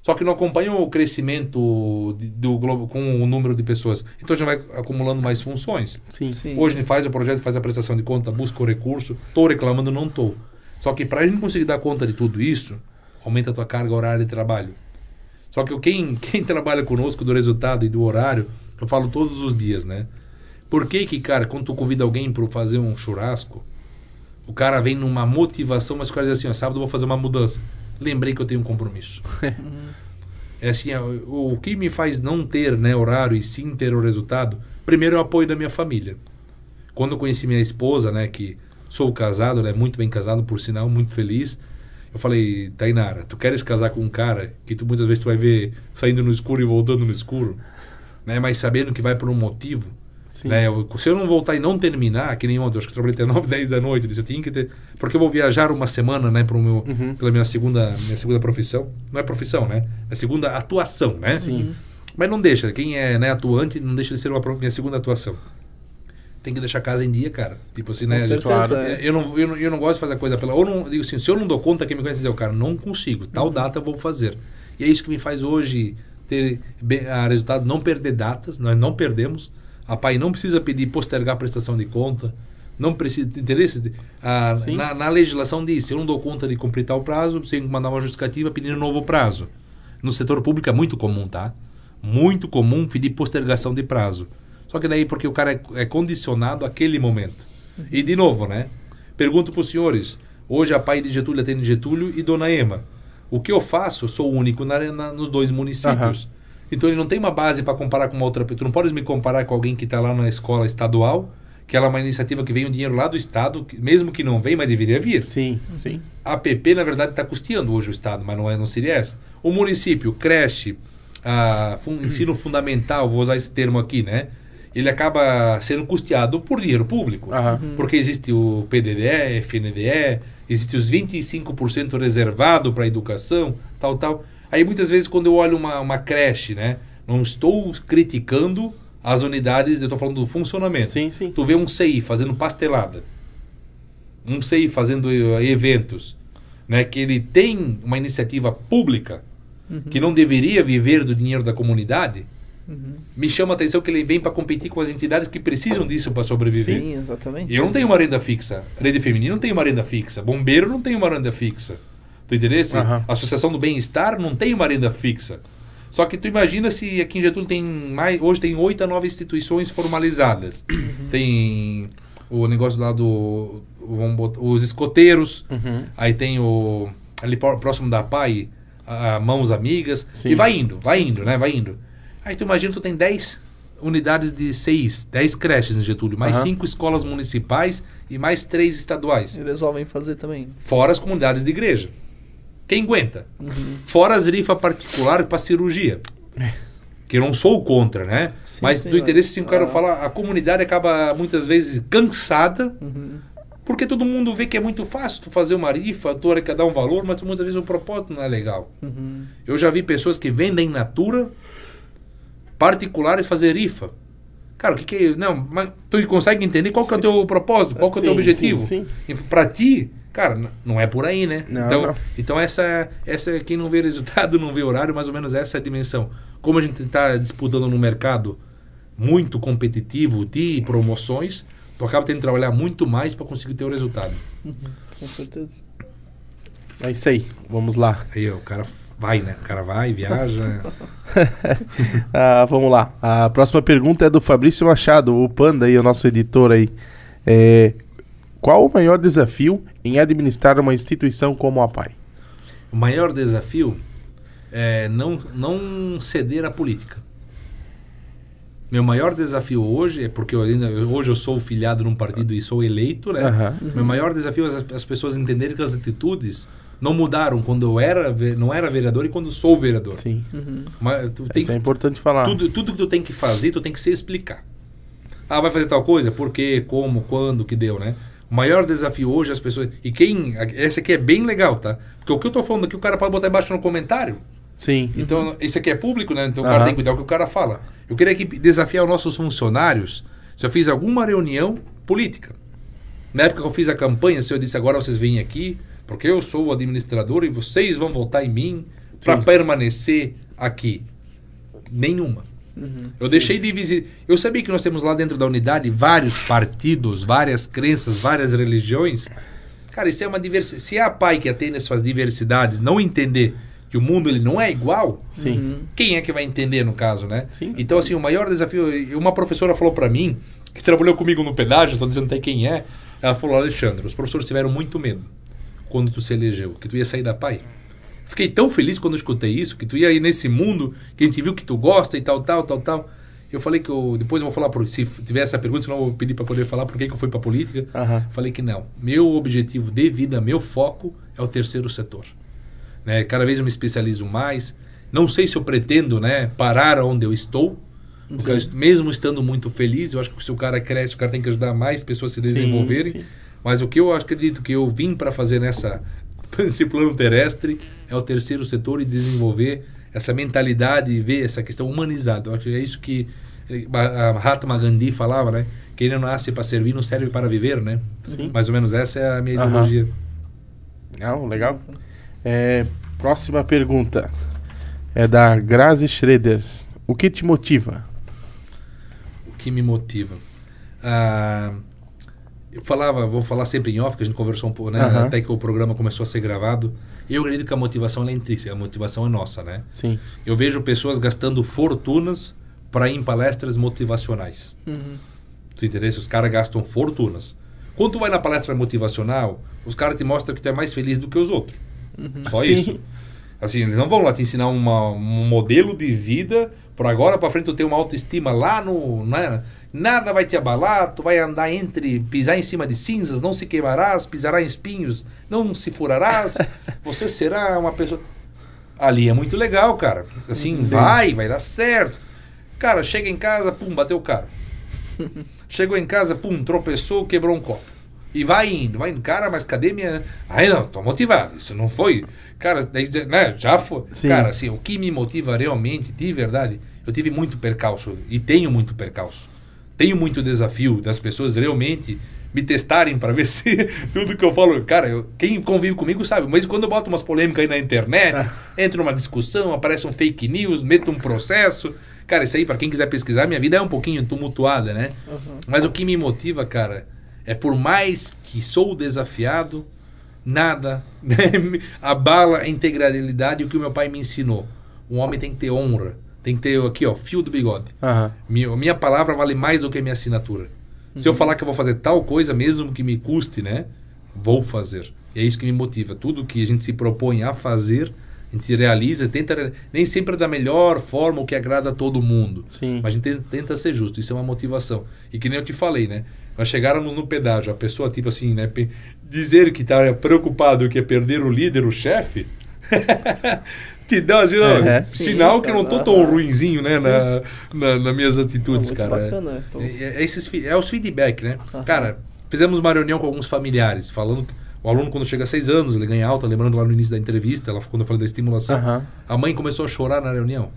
Só que não acompanha o crescimento do globo com o número de pessoas. Então já vai acumulando mais funções. Sim, sim. Hoje ele faz o projeto, faz a prestação de conta, busca o recurso. Estou reclamando, não estou. Só que para a gente conseguir dar conta de tudo isso, aumenta a tua carga horária de trabalho. Só que quem, quem trabalha conosco do resultado e do horário, eu falo todos os dias, né? Por que que, cara, quando tu convida alguém para fazer um churrasco, o cara vem numa motivação, mas o cara diz assim, ó, sábado eu vou fazer uma mudança. Lembrei que eu tenho um compromisso. Uhum. é assim, é, o, o que me faz não ter né, horário e sim ter o resultado, primeiro é o apoio da minha família. Quando eu conheci minha esposa, né, que sou casado, ela é muito bem casado, por sinal, muito feliz, eu falei, Tainara, tu queres casar com um cara que tu muitas vezes tu vai ver saindo no escuro e voltando no escuro, né? Mas sabendo que vai por um motivo. Sim. Né? Eu, se eu não voltar e não terminar, que nem ontem, eu acho que eu trabalhei até 9, 10 da noite, eu disse, eu tinha que ter, porque eu vou viajar uma semana, né, o meu, uhum. pela minha segunda, minha segunda profissão. Não é profissão, né? É segunda atuação, né? Sim. Mas não deixa, quem é né, atuante não deixa de ser uma minha segunda atuação tem que deixar a casa em dia, cara. Tipo assim, né? Certeza, claro. É. Eu, não, eu, não, eu não gosto de fazer coisa pela. Ou não, digo assim, se eu não dou conta, quem me conhece diz, cara, não consigo, tal uhum. data eu vou fazer. E é isso que me faz hoje ter bem, a ah, resultado, não perder datas, nós não perdemos. A PAI não precisa pedir postergar a prestação de conta, não precisa. Interesse? Ah, na, na legislação diz, eu não dou conta de cumprir tal prazo, você tem que mandar uma justificativa pedindo um novo prazo. No setor público é muito comum, tá? Muito comum pedir postergação de prazo. Só que daí porque o cara é, é condicionado àquele momento. E de novo, né? Pergunto para os senhores. Hoje a pai de Getúlio atende Getúlio e Dona Ema. O que eu faço? Eu sou único na, na, nos dois municípios. Uhum. Então ele não tem uma base para comparar com uma outra Tu não podes me comparar com alguém que está lá na escola estadual, que ela é uma iniciativa que vem o dinheiro lá do Estado, que, mesmo que não vem, mas deveria vir. Sim, uhum. sim. A PP, na verdade, está custeando hoje o Estado, mas não, é, não seria essa. O município, creche, a, fun, ensino fundamental, vou usar esse termo aqui, né? ele acaba sendo custeado por dinheiro público. Uhum. Porque existe o PDDE, FNDE, existe os 25% reservado para educação, tal, tal. Aí muitas vezes quando eu olho uma, uma creche, né? Não estou criticando as unidades, eu estou falando do funcionamento. Sim, sim. Tu vê um CI fazendo pastelada, um CI fazendo eh, eventos, né? Que ele tem uma iniciativa pública uhum. que não deveria viver do dinheiro da comunidade Uhum. Me chama a atenção que ele vem para competir com as entidades que precisam disso para sobreviver. Sim, exatamente. Eu não tenho uma renda fixa. Rede feminina não tem uma renda fixa. Bombeiro não tem uma renda fixa. Tu entende? Uhum. Associação do Bem-Estar não tem uma renda fixa. Só que tu imagina se aqui em Getúlio tem mais. Hoje tem oito a nove instituições formalizadas. Uhum. Tem o negócio lá do. Botar, os escoteiros. Uhum. Aí tem o. Ali próximo da PAI, a Mãos Amigas. Sim. E vai indo, vai indo, né? Vai indo. Aí tu imagina, tu tem 10 unidades de seis, 10 creches em Getúlio, mais uhum. cinco escolas municipais e mais três estaduais. E resolvem fazer também. Fora as comunidades de igreja. Quem aguenta? Uhum. Fora as rifas particulares para cirurgia. É. Que eu não sou contra, né? Sim, Mas sim, do interesse, sim, eu quero ah. falar, a comunidade acaba muitas vezes cansada. Uhum. Porque todo mundo vê que é muito fácil tu fazer uma rifa, tu arrecadar um valor, mas tu muitas vezes o propósito não é legal. Uhum. Eu já vi pessoas que vendem natura particulares é fazer rifa. Cara, o que que... É? Não, mas tu consegue entender qual que é o teu propósito, qual que é o teu objetivo. Sim, sim. Pra ti, cara, não é por aí, né? Não, então, não. então essa, essa é quem não vê resultado, não vê horário, mais ou menos essa é a dimensão. Como a gente está disputando no mercado muito competitivo de promoções, tu acaba tendo que trabalhar muito mais para conseguir ter o resultado. Uhum, com certeza. É isso aí, vamos lá. Aí, o cara vai, né? O cara vai, viaja. ah, vamos lá. A próxima pergunta é do Fabrício Machado, o Panda aí, o nosso editor aí. É, qual o maior desafio em administrar uma instituição como a PAI? O maior desafio é não, não ceder à política. Meu maior desafio hoje é porque eu ainda, hoje eu sou filiado num partido e sou eleito, né? Uhum. Meu maior desafio é as, as pessoas entenderem que as atitudes não mudaram quando eu era, não era vereador e quando sou vereador. Sim. Uhum. Mas tu tem Isso que, é importante falar. Tudo, tudo que tu tem que fazer, tu tem que se explicar. Ah, vai fazer tal coisa? Por quê? Como? Quando? Que deu, né? O maior desafio hoje as pessoas. E quem. Essa aqui é bem legal, tá? Porque o que eu tô falando aqui, o cara pode botar embaixo no comentário. Sim. Então, uhum. esse aqui é público, né? Então o cara tem que cuidar do que o cara fala. Eu queria aqui desafiar os nossos funcionários se eu fiz alguma reunião política. Na época que eu fiz a campanha, se eu disse agora vocês vêm aqui, porque eu sou o administrador e vocês vão votar em mim para permanecer aqui. Nenhuma. Uhum, eu sim. deixei de visitar. Eu sabia que nós temos lá dentro da unidade vários partidos, várias crenças, várias religiões. Cara, isso é uma diversidade. Se é a pai que atende essas diversidades não entender que o mundo ele não é igual, Sim. Uhum. quem é que vai entender no caso, né? Sim. Então, assim, o maior desafio. Uma professora falou para mim, que trabalhou comigo no pedágio, estou dizendo até quem é, ela falou: Alexandre, os professores tiveram muito medo quando tu se elegeu, que tu ia sair da PAI. Fiquei tão feliz quando eu escutei isso, que tu ia ir nesse mundo que a gente viu que tu gosta e tal, tal, tal, tal. Eu falei que eu, depois eu vou falar, por, se tiver essa pergunta, senão eu vou pedir para poder falar por que, que eu fui para política. Uhum. Falei que não. Meu objetivo de vida, meu foco é o terceiro setor. Né? Cada vez eu me especializo mais. Não sei se eu pretendo né, parar onde eu estou, eu, mesmo estando muito feliz, eu acho que se o cara cresce, o cara tem que ajudar mais pessoas a se desenvolverem. Sim, sim. Mas o que eu acredito que eu vim para fazer nessa nesse plano terrestre é o terceiro setor e desenvolver essa mentalidade e ver essa questão humanizada. Eu acho que é isso que eh, Mahatma Gandhi falava, né? Quem não nasce para servir não serve para viver, né? Sim. Mais ou menos essa é a minha ideologia. Não, legal. É, próxima pergunta é da Grazi Schroeder. O que te motiva? O que me motiva? Ah, eu falava, vou falar sempre em off, que a gente conversou um pouco, né? Até que o programa começou a ser gravado. Eu acredito que a motivação é intrínseca, a motivação é nossa, né? Sim. Eu vejo pessoas gastando fortunas para ir em palestras motivacionais. Uhum. Tu interessa? Os caras gastam fortunas. Quando tu vai na palestra motivacional, os caras te mostram que tu é mais feliz do que os outros. Uhum. Só Sim. isso. Assim, eles não vão lá te ensinar uma, um modelo de vida para agora para frente tu ter uma autoestima lá no. Né? nada vai te abalar, tu vai andar entre, pisar em cima de cinzas, não se queimarás, pisará em espinhos, não se furarás, você será uma pessoa. Ali é muito legal, cara. Assim, Sim. vai, vai dar certo. Cara, chega em casa, pum, bateu o cara. Chegou em casa, pum, tropeçou, quebrou um copo. E vai indo, vai indo, cara, mas cadê minha. Aí não, tô motivado, isso não foi. Cara, né, já foi. Sim. Cara, assim, o que me motiva realmente, de verdade, eu tive muito percalço e tenho muito percalço tenho muito desafio das pessoas realmente me testarem para ver se tudo que eu falo. Cara, eu, quem convive comigo sabe, mas quando eu boto umas polêmicas aí na internet, ah. entra numa discussão, aparece um fake news, meto um processo. Cara, isso aí, para quem quiser pesquisar, minha vida é um pouquinho tumultuada, né? Uhum. Mas o que me motiva, cara, é por mais que sou desafiado, nada né? abala a integralidade o que o meu pai me ensinou. Um homem tem que ter honra tem que ter aqui, ó, fio do bigode. Uhum. Minha, minha palavra vale mais do que minha assinatura. Se eu uhum. falar que eu vou fazer tal coisa, mesmo que me custe, né? Vou fazer. E é isso que me motiva. Tudo que a gente se propõe a fazer, a gente realiza, tenta. Nem sempre é da melhor forma, o que agrada a todo mundo. Sim. Mas a gente tenta, ser justo. Isso é uma motivação. E que nem eu te falei, né? Nós chegáramos no pedágio, a pessoa, tipo assim, né? Dizer que está preocupado que é perder o líder, o chefe. te dá assim, sinal Sim, que tá eu não tô tão ruinzinho, né? Na, na, nas minhas atitudes, não, ah, cara. Bacana, então. é, é, é, esses, é os feedback, né? Uhum. Cara, fizemos uma reunião com alguns familiares, falando. O aluno, quando chega a seis anos, ele ganha alta, lembrando lá no início da entrevista, ela, quando eu falei da estimulação, uhum. a mãe começou a chorar na reunião.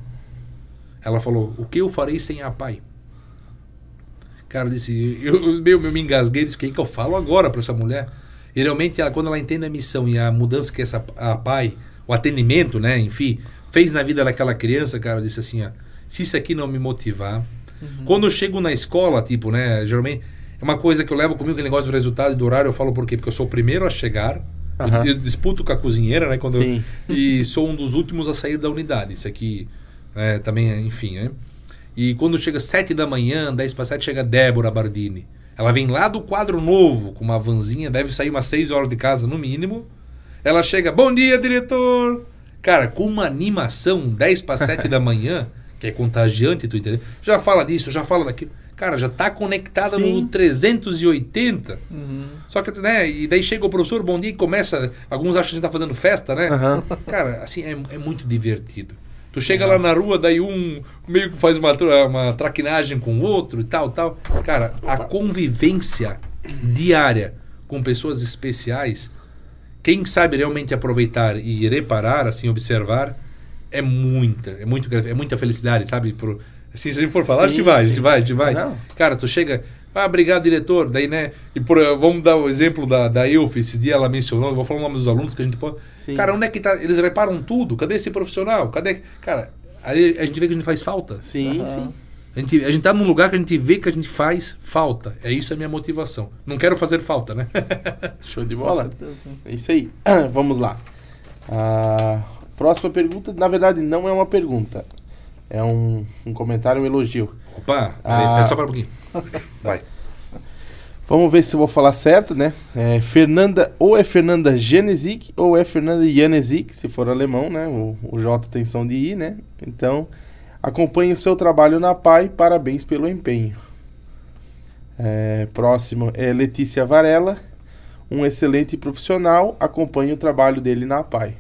Ela falou: O que eu farei sem a pai? Cara, disse: Eu, meu me engasguei, disse: Quem que eu falo agora para essa mulher? E realmente, ela, quando ela entende a missão e a mudança que essa a pai o atendimento, né? Enfim, fez na vida daquela criança, cara, disse assim, ó, se isso aqui não me motivar. Uhum. Quando eu chego na escola, tipo, né, geralmente é uma coisa que eu levo comigo, que negócio do resultado e do horário, eu falo por quê? Porque eu sou o primeiro a chegar. Uhum. Eu, eu, disputo com a cozinheira, né, quando eu, e sou um dos últimos a sair da unidade. Isso aqui é, também, enfim, né? E quando chega sete da manhã, dez para sete, chega Débora Bardini. Ela vem lá do quadro novo, com uma vanzinha, deve sair umas seis horas de casa no mínimo. Ela chega, bom dia, diretor! Cara, com uma animação 10 para 7 da manhã, que é contagiante, tu entendeu? Já fala disso, já fala daquilo. Cara, já tá conectada Sim. no 380. Uhum. Só que, né? E daí chega o professor, bom dia, e começa. Alguns acham que a gente tá fazendo festa, né? Uhum. Cara, assim, é, é muito divertido. Tu chega lá na rua, daí um meio que faz uma, uma traquinagem com o outro e tal, tal. Cara, a convivência diária com pessoas especiais quem sabe realmente aproveitar e reparar, assim, observar, é muita, é muito, é muita felicidade, sabe? assim, se a gente for falar, sim, a gente vai, sim. a gente vai, a gente vai. Não. Cara, tu chega, ah, obrigado, diretor. Daí, né? E por, eh, vamos dar o exemplo da, da Ilf, esse dia ela mencionou, vou falar o nome dos alunos que a gente pode. Sim. Cara, onde é que tá? Eles reparam tudo? Cadê esse profissional? Cadê. Cara, aí a gente vê que a gente faz falta. Sim, uhum. sim. A gente, a gente tá num lugar que a gente vê que a gente faz falta. É isso a minha motivação. Não quero fazer falta, né? Show de bola. É isso aí. Vamos lá. A próxima pergunta, na verdade, não é uma pergunta. É um, um comentário, um elogio. Opa, peraí, ah. só para um pouquinho. Vai. Vamos ver se eu vou falar certo, né? É Fernanda, ou é Fernanda Genesic, ou é Fernanda Janesik se for alemão, né? O, o J tem som de I, né? Então, Acompanhe o seu trabalho na PAI, parabéns pelo empenho. É, próximo é Letícia Varela, um excelente profissional, acompanhe o trabalho dele na PAI.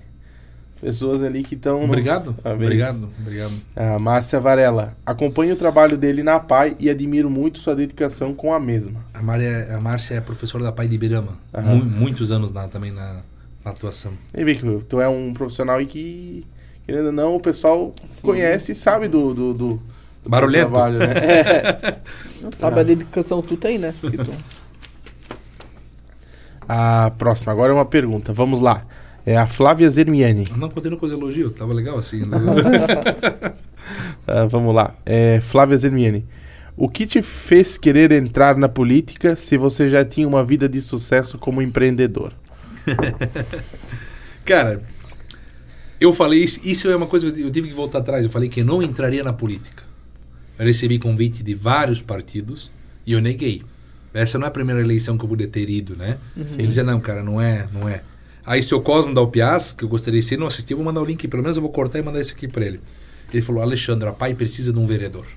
Pessoas ali que estão. Obrigado. Obrigado, obrigado. A Márcia Varela, acompanhe o trabalho dele na PAI e admiro muito sua dedicação com a mesma. A, Maria, a Márcia é professora da PAI de Ibirama, Mu muitos anos lá também na, na atuação. E, Vico, tu é um profissional e que querendo ou não, o pessoal Sim. conhece e sabe do, do, do, do Barulhento. trabalho, né? É. Não sabe ah. a dedicação tu tem, né? A próxima, agora é uma pergunta. Vamos lá. É a Flávia Zermiani. Ah, não, continua com os elogios, tava legal assim. Né? ah, vamos lá. É, Flávia Zermiani. O que te fez querer entrar na política se você já tinha uma vida de sucesso como empreendedor? Cara, eu falei isso, isso é uma coisa que eu tive que voltar atrás. Eu falei que não entraria na política. Eu recebi convite de vários partidos e eu neguei. Essa não é a primeira eleição que eu poderia ter ido, né? Uhum. Ele dizia, não, cara, não é, não é. Aí seu Cosmo Dalpiaz, que eu gostaria de ser, não assistiu, vou mandar o link, pelo menos eu vou cortar e mandar esse aqui para ele. Ele falou, Alexandre, a PAI precisa de um vereador.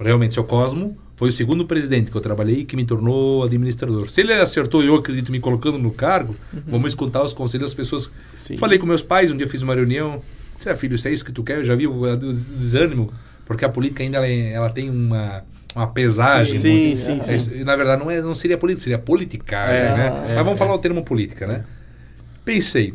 Realmente, seu Cosmo foi o segundo presidente que eu trabalhei que me tornou administrador. Se ele acertou, eu acredito, me colocando no cargo, uhum. vamos escutar os conselhos das pessoas. Sim. Falei com meus pais, um dia fiz uma reunião. é filho, isso é isso que tu quer? Eu já vi o, desânimo, porque a política ainda ela, ela tem uma uma pesagem. Sim, sim, sim, é, sim, Na verdade, não, é, não seria política, seria politicagem, é, né? É, Mas vamos é. falar o termo política, né? É. Pensei,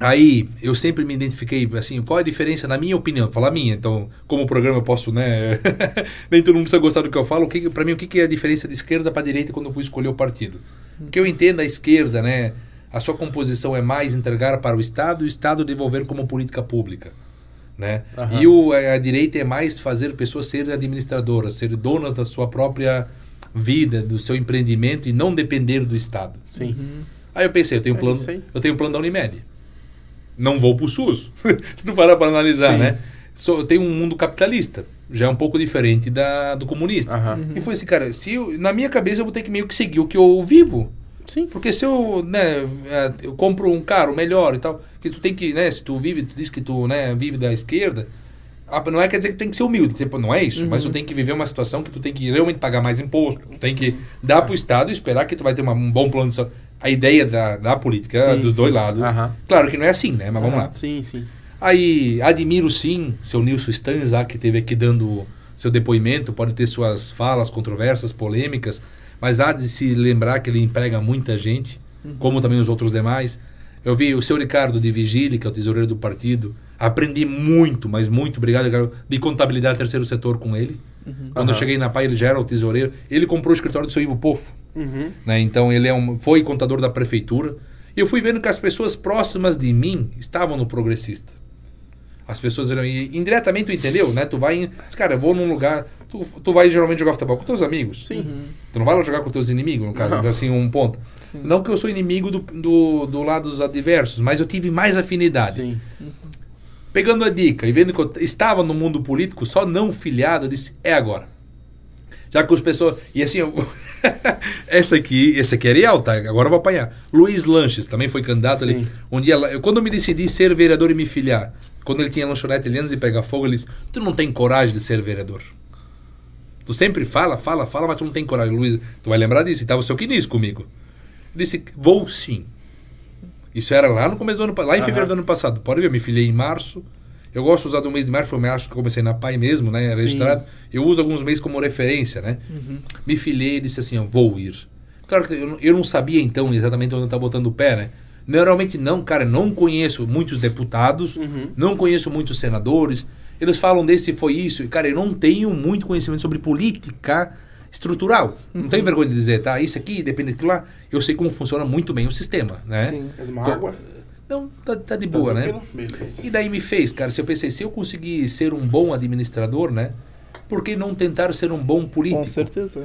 Aí eu sempre me identifiquei assim, qual é a diferença, na minha opinião, vou falar minha, então, como programa eu posso, né? nem todo mundo precisa gostar do que eu falo. O que, para mim, o que é a diferença de esquerda para direita quando eu fui escolher o partido? Porque eu entendo a esquerda, né? A sua composição é mais entregar para o Estado e o Estado devolver como política pública. Né? Uhum. E o, a, direita é mais fazer pessoas serem administradoras, ser donas da sua própria vida, do seu empreendimento e não depender do Estado. Sim. Uhum. Aí eu pensei, eu tenho um é plano, é eu tenho um plano da Unimed não vou para o SUS. Se tu parar para analisar, Sim. né? So, tem um mundo capitalista, já é um pouco diferente da, do comunista. Uhum. E foi assim, cara, se eu, na minha cabeça eu vou ter que meio que seguir o que eu vivo. Sim. Porque se eu, né, é, eu compro um carro melhor e tal, que tu tem que, né, se tu vive, tu diz que tu, né, vive da esquerda, não é quer dizer que tu tem que ser humilde, tipo, não é isso, uhum. mas tu uhum. tem que viver uma situação que tu tem que realmente pagar mais imposto, tu tem que dar pro é. Estado e esperar que tu vai ter uma, um bom plano de saúde a ideia da, da política sim, dos sim. dois lados. Uhum. Claro que não é assim, né? Mas vamos lá. Sim, sim. Aí, admiro sim seu Nilson Stanza, que teve aqui dando seu depoimento, pode ter suas falas controversas, polêmicas, mas há de se lembrar que ele emprega muita gente, uhum. como também os outros demais. Eu vi o seu Ricardo de Vigília, que é o tesoureiro do partido, aprendi muito, mas muito obrigado, Ricardo, de contabilidade terceiro setor com ele. Uhum. Quando eu cheguei na PAI, ele já era o tesoureiro. Ele comprou o escritório do seu Ivo Pofo. Uhum. Né? Então, ele é um, foi contador da prefeitura. E eu fui vendo que as pessoas próximas de mim estavam no progressista. As pessoas eram. indiretamente tu entendeu, né? Tu vai. Em, cara, eu vou num lugar. Tu, tu vai geralmente jogar futebol com teus amigos. Sim. Uhum. Tu não vai lá jogar com teus inimigos, no caso, não. assim, um ponto. Sim. Não que eu sou inimigo do, do, do lado dos adversos, mas eu tive mais afinidade. Sim. Uhum. Pegando a dica e vendo que eu estava no mundo político só não filiado, eu disse: é agora. Já que as pessoas. E assim, eu... essa aqui essa aqui é real, tá? Agora eu vou apanhar. Luiz Lanches também foi candidato Sim. ali. Um dia, eu, quando eu me decidi ser vereador e me filiar, quando ele tinha lanchonete ali antes de pegar fogo, ele disse: Tu não tem coragem de ser vereador. Tu sempre fala, fala, fala, mas tu não tem coragem. Luiz, tu vai lembrar disso. E tava o seu Quinis comigo. Ele disse: Vou sim. Isso era lá no começo do ano lá em uhum. fevereiro do ano passado. Pode ver, eu me filiei em março. Eu gosto de usar do mês de março, foi mês que comecei na PAI mesmo, né? Registrado. Sim. Eu uso alguns meses como referência, né? Uhum. Me filiei e disse assim, vou ir. Claro que eu, eu não sabia então exatamente onde eu estava botando o pé, né? Normalmente não, cara, não conheço muitos deputados, uhum. não conheço muitos senadores. Eles falam desse foi isso. E, cara, eu não tenho muito conhecimento sobre política estrutural. Uhum. Não tenho vergonha de dizer, tá? Isso aqui depende daquilo lá. Eu sei como funciona muito bem o sistema, né? Sim, mas uma água... Não, tá, tá de tá boa, né? Beleza. E daí me fez, cara, se eu pensei, se eu conseguir ser um bom administrador, né? Por que não tentar ser um bom político? Com certeza.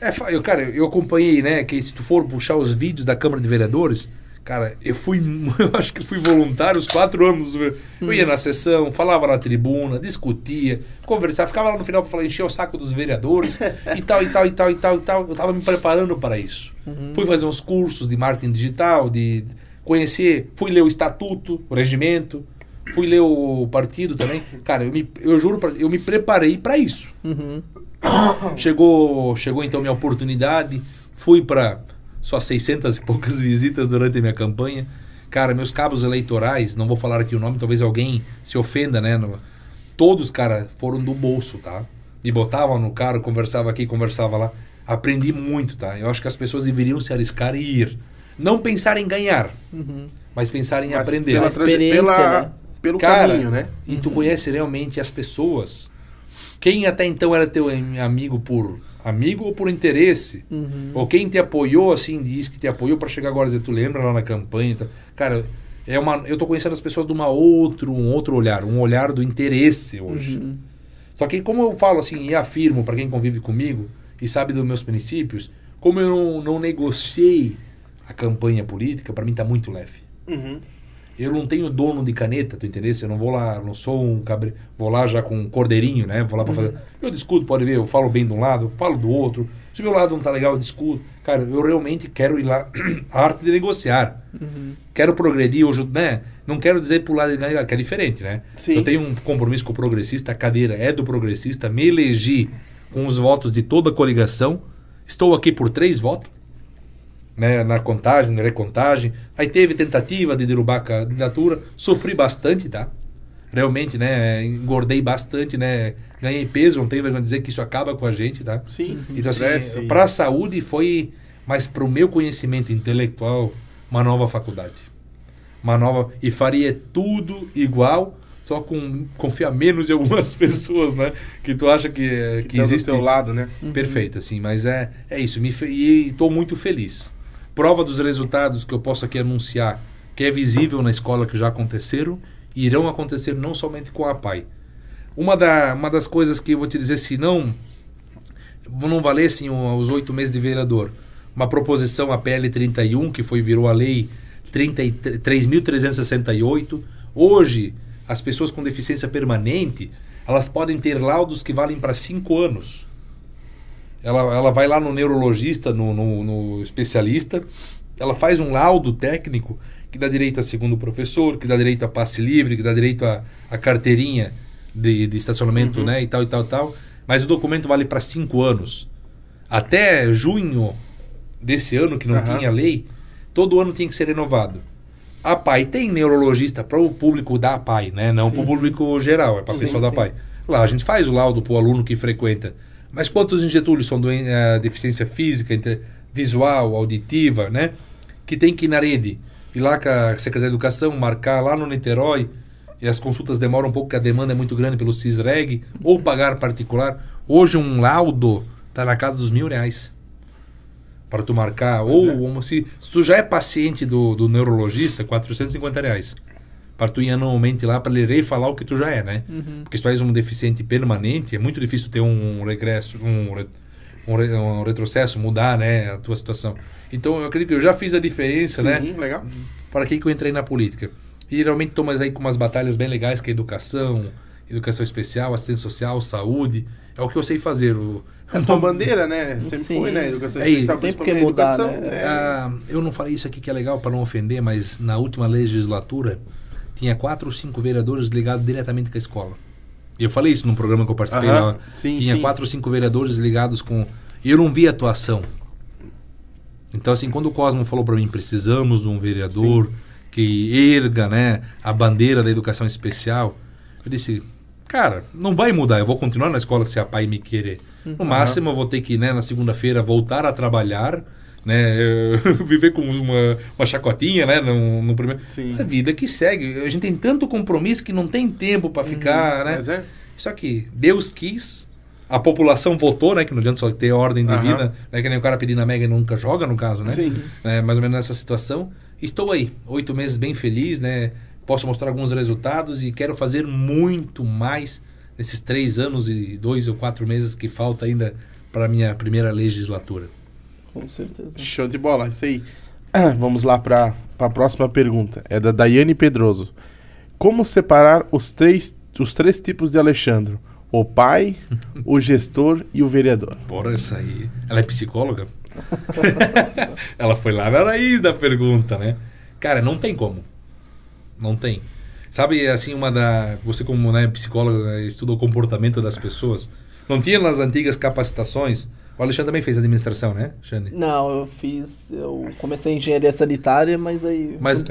É, é eu, cara, eu acompanhei, né? Que se tu for puxar os vídeos da Câmara de Vereadores, Cara, eu fui, eu acho que fui voluntário os quatro anos. Eu ia na sessão, falava na tribuna, discutia, conversava, ficava lá no final para falar, encher o saco dos vereadores e tal, e tal, e tal, e tal, e tal. Eu estava me preparando para isso. Uhum. Fui fazer uns cursos de marketing digital, de conhecer, fui ler o estatuto, o regimento, fui ler o partido também. Cara, eu, me, eu juro, pra, eu me preparei para isso. Uhum. Chegou, chegou então minha oportunidade, fui para só 600 e poucas visitas durante a minha campanha. Cara, meus cabos eleitorais, não vou falar aqui o nome, talvez alguém se ofenda, né? Todos, cara, foram do bolso, tá? Me botavam no carro, conversava aqui, conversava lá. Aprendi muito, tá? Eu acho que as pessoas deveriam se arriscar e ir. Não pensar em ganhar, uhum. mas pensar em mas aprender. Pela, experiência, pela, né? pelo cara, caminho, né? E tu uhum. conhece realmente as pessoas. Quem até então era teu amigo por amigo ou por interesse. Uhum. Ou quem te apoiou, assim, diz que te apoiou para chegar agora e dizer, tu lembra lá na campanha? Tá? Cara, é uma, eu tô conhecendo as pessoas de uma outro, um outro olhar, um olhar do interesse hoje. Uhum. Só que como eu falo assim e afirmo para quem convive comigo e sabe dos meus princípios, como eu não, não negociei a campanha política, para mim tá muito leve. Uhum. Eu não tenho dono de caneta, tu entendeu? Eu não vou lá, não sou um cabre... Vou lá já com um cordeirinho, né? Vou lá para uhum. fazer. Eu discuto, pode ver, eu falo bem de um lado, eu falo do outro. Se o meu lado não tá legal, eu discuto. Cara, eu realmente quero ir lá. a arte de negociar. Uhum. Quero progredir hoje, né? Não quero dizer pro lado de que é diferente, né? Sim. Eu tenho um compromisso com o progressista, a cadeira é do progressista, me elegi com os votos de toda a coligação. Estou aqui por três votos né, na contagem, na recontagem. Aí teve tentativa de derrubar a candidatura, sofri bastante, tá? Realmente, né, engordei bastante, né, ganhei peso, não tenho vergonha de dizer que isso acaba com a gente, tá? Sim. Então, sim, é, sim. para a saúde foi, mas para o meu conhecimento intelectual, uma nova faculdade. Uma nova, e faria tudo igual, só com confia menos em algumas pessoas, né? Que tu acha que eh, que, que tá existe lado, né? Perfeito, assim, mas é é isso. Me e estou muito feliz. Prova dos resultados que eu posso aqui anunciar, que é visível na escola que já aconteceram, e irão acontecer não somente com a PAI. Uma, da, uma das coisas que eu vou te dizer, se não, não valessem os oito meses de vereador, uma proposição, a PL 31, que foi virou a lei 3.368, hoje as pessoas com deficiência permanente, elas podem ter laudos que valem para cinco anos. Ela, ela vai lá no neurologista, no, no, no especialista, ela faz um laudo técnico que dá direito a segundo professor, que dá direito a passe livre, que dá direito a, a carteirinha de, de estacionamento, uhum. né? E tal, e tal, e tal. Mas o documento vale para cinco anos. Até junho desse ano, que não uhum. tinha lei, todo ano tem que ser renovado. A PAI tem neurologista para o público da PAI, né? Não para o público geral, é para a pessoa da PAI. Lá a gente faz o laudo para o aluno que frequenta. Mas quantos em Getúlio são doen- eh, deficiência física, visual, auditiva, né? Que tem que ir na rede. E lá com a Secretaria de Educação, marcar lá no Niterói, e as consultas demoram um pouco, porque a demanda é muito grande pelo CISREG, ou pagar particular. Hoje um laudo está na casa dos mil reais para tu marcar. Ou, é. se, se, tu já é paciente do, do neurologista, 450 reais para tu ir anualmente lá para ler e falar o que tu já é, né? Uhum. Porque se tu és um deficiente permanente, é muito difícil ter um regresso, um, um, um retrocesso, mudar, né, a tua situação. Então, eu acredito que eu já fiz a diferença, Sim, né? legal. Para que que eu entrei na política? E realmente estou mais aí com umas batalhas bem legais, que é educação, educação especial, assistência social, saúde. É o que eu sei fazer. O, é a tua bandeira, né? Sempre Sim. foi, né? Educação é, especial, tem porque mudar, educação. Né? É. Ah, eu não falei isso aqui que é legal para não ofender, mas na última legislatura tinha quatro ou cinco vereadores ligados diretamente com a escola. Eu falei isso num programa que eu participei lá. Sim, tinha sim. quatro ou cinco vereadores ligados com. Eu não vi atuação. Então, assim, quando o Cosmo falou para mim, precisamos de um vereador sim. que erga né, a bandeira da educação especial, eu disse, cara, não vai mudar, eu vou continuar na escola se a pai me querer. No uhum. máximo, eu vou ter que, né, na segunda-feira, voltar a trabalhar né? Viver com uma, uma chacotinha, né? No, no primeiro. Sim. A vida que segue. A gente tem tanto compromisso que não tem tempo para hum, ficar, uhum, né? Mas é. Só que Deus quis, a população votou, né? Que não adianta só ter ordem uhum. divina, né? Que nem o cara pedindo a Mega e nunca joga, no caso, né? Sim. É, mais ou menos nessa situação. Estou aí, oito meses bem feliz, né? Posso mostrar alguns resultados e quero fazer muito mais nesses três anos e dois ou quatro meses que falta ainda para minha primeira legislatura. Com certeza. Show de bola, isso aí. Vamos lá para a próxima pergunta. É da Daiane Pedroso. Como separar os três, os três tipos de Alexandre? O pai, o gestor e o vereador. Bora isso aí. Ela é psicóloga? ela foi lá na raiz da pergunta, né? Cara, não tem como. Não tem. Sabe, assim, uma da. Você, como né, psicóloga, estuda o comportamento das pessoas. Não tinha nas antigas capacitações o Alexandre também fez administração, né, Xane? Não, eu fiz. Eu comecei engenharia sanitária, mas aí. Mas.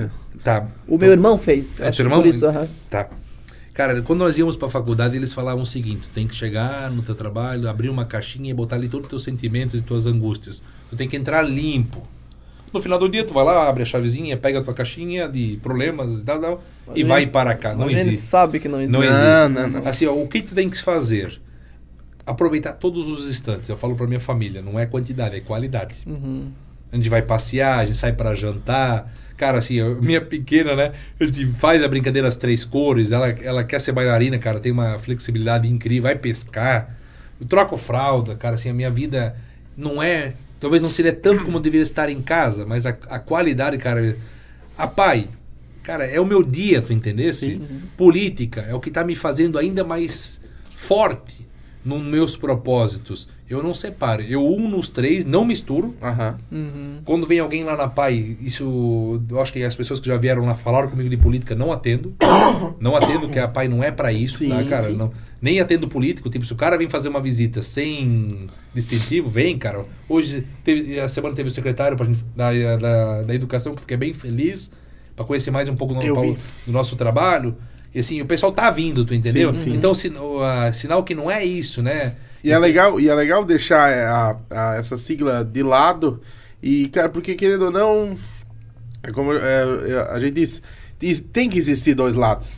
tá. O então meu irmão fez. É, teu irmão? Por isso, uhum. Tá. Cara, quando nós íamos para a faculdade, eles falavam o seguinte: tem que chegar no teu trabalho, abrir uma caixinha e botar ali todos os teus sentimentos e tuas angústias. Tu tem que entrar limpo. No final do dia, tu vai lá, abre a chavezinha, pega a tua caixinha de problemas e tal, tal e vai para cá. Não existe. A gente sabe que não existe. Não existe. Não, não, não. Assim, ó, o que tu tem que fazer? aproveitar todos os instantes. Eu falo para minha família, não é quantidade, é qualidade. Uhum. A gente vai passear, a gente sai para jantar. Cara, assim, a minha pequena, né? A gente faz a brincadeira das três cores. Ela, ela quer ser bailarina, cara, tem uma flexibilidade incrível. Vai pescar. Eu troco fralda, cara, assim, a minha vida não é. Talvez não seria tanto como deveria estar em casa, mas a, a qualidade, cara. A pai, cara, é o meu dia, tu entendesse? Uhum. Política é o que tá me fazendo ainda mais forte nos meus propósitos. Eu não separo. Eu uno os três, não misturo. Uhum. Quando vem alguém lá na PAI, isso. Eu acho que as pessoas que já vieram lá falaram comigo de política, não atendo. não atendo, que a PAI não é para isso, sim, tá, cara? Sim. Não, nem atendo político. Tipo, se o cara vem fazer uma visita sem distintivo, vem, cara. Hoje, teve, a semana teve o secretário pra gente, da, da, da educação, que fiquei bem feliz, para conhecer mais um pouco do, do nosso trabalho. E assim, o pessoal tá vindo, tu entendeu? Sim, sim. Então, sino, uh, sinal que não é isso, né? E é legal, e é legal deixar é, a, a, essa sigla de lado. E, cara, porque querendo ou não, é como é, é a gente disse, tem que existir dois lados.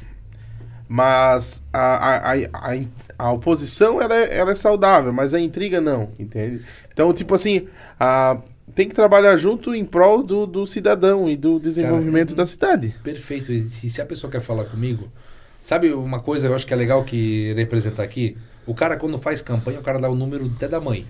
Mas a, a, a, a oposição ela é, ela é saudável, mas a intriga não, entende? Então, tipo assim, a, tem que trabalhar junto em prol do, do cidadão e do desenvolvimento Cara, é, da cidade. Perfeito. E se a pessoa quer falar comigo, Sabe uma coisa eu acho que é legal que representar aqui? O cara, quando faz campanha, o cara dá o número até da mãe.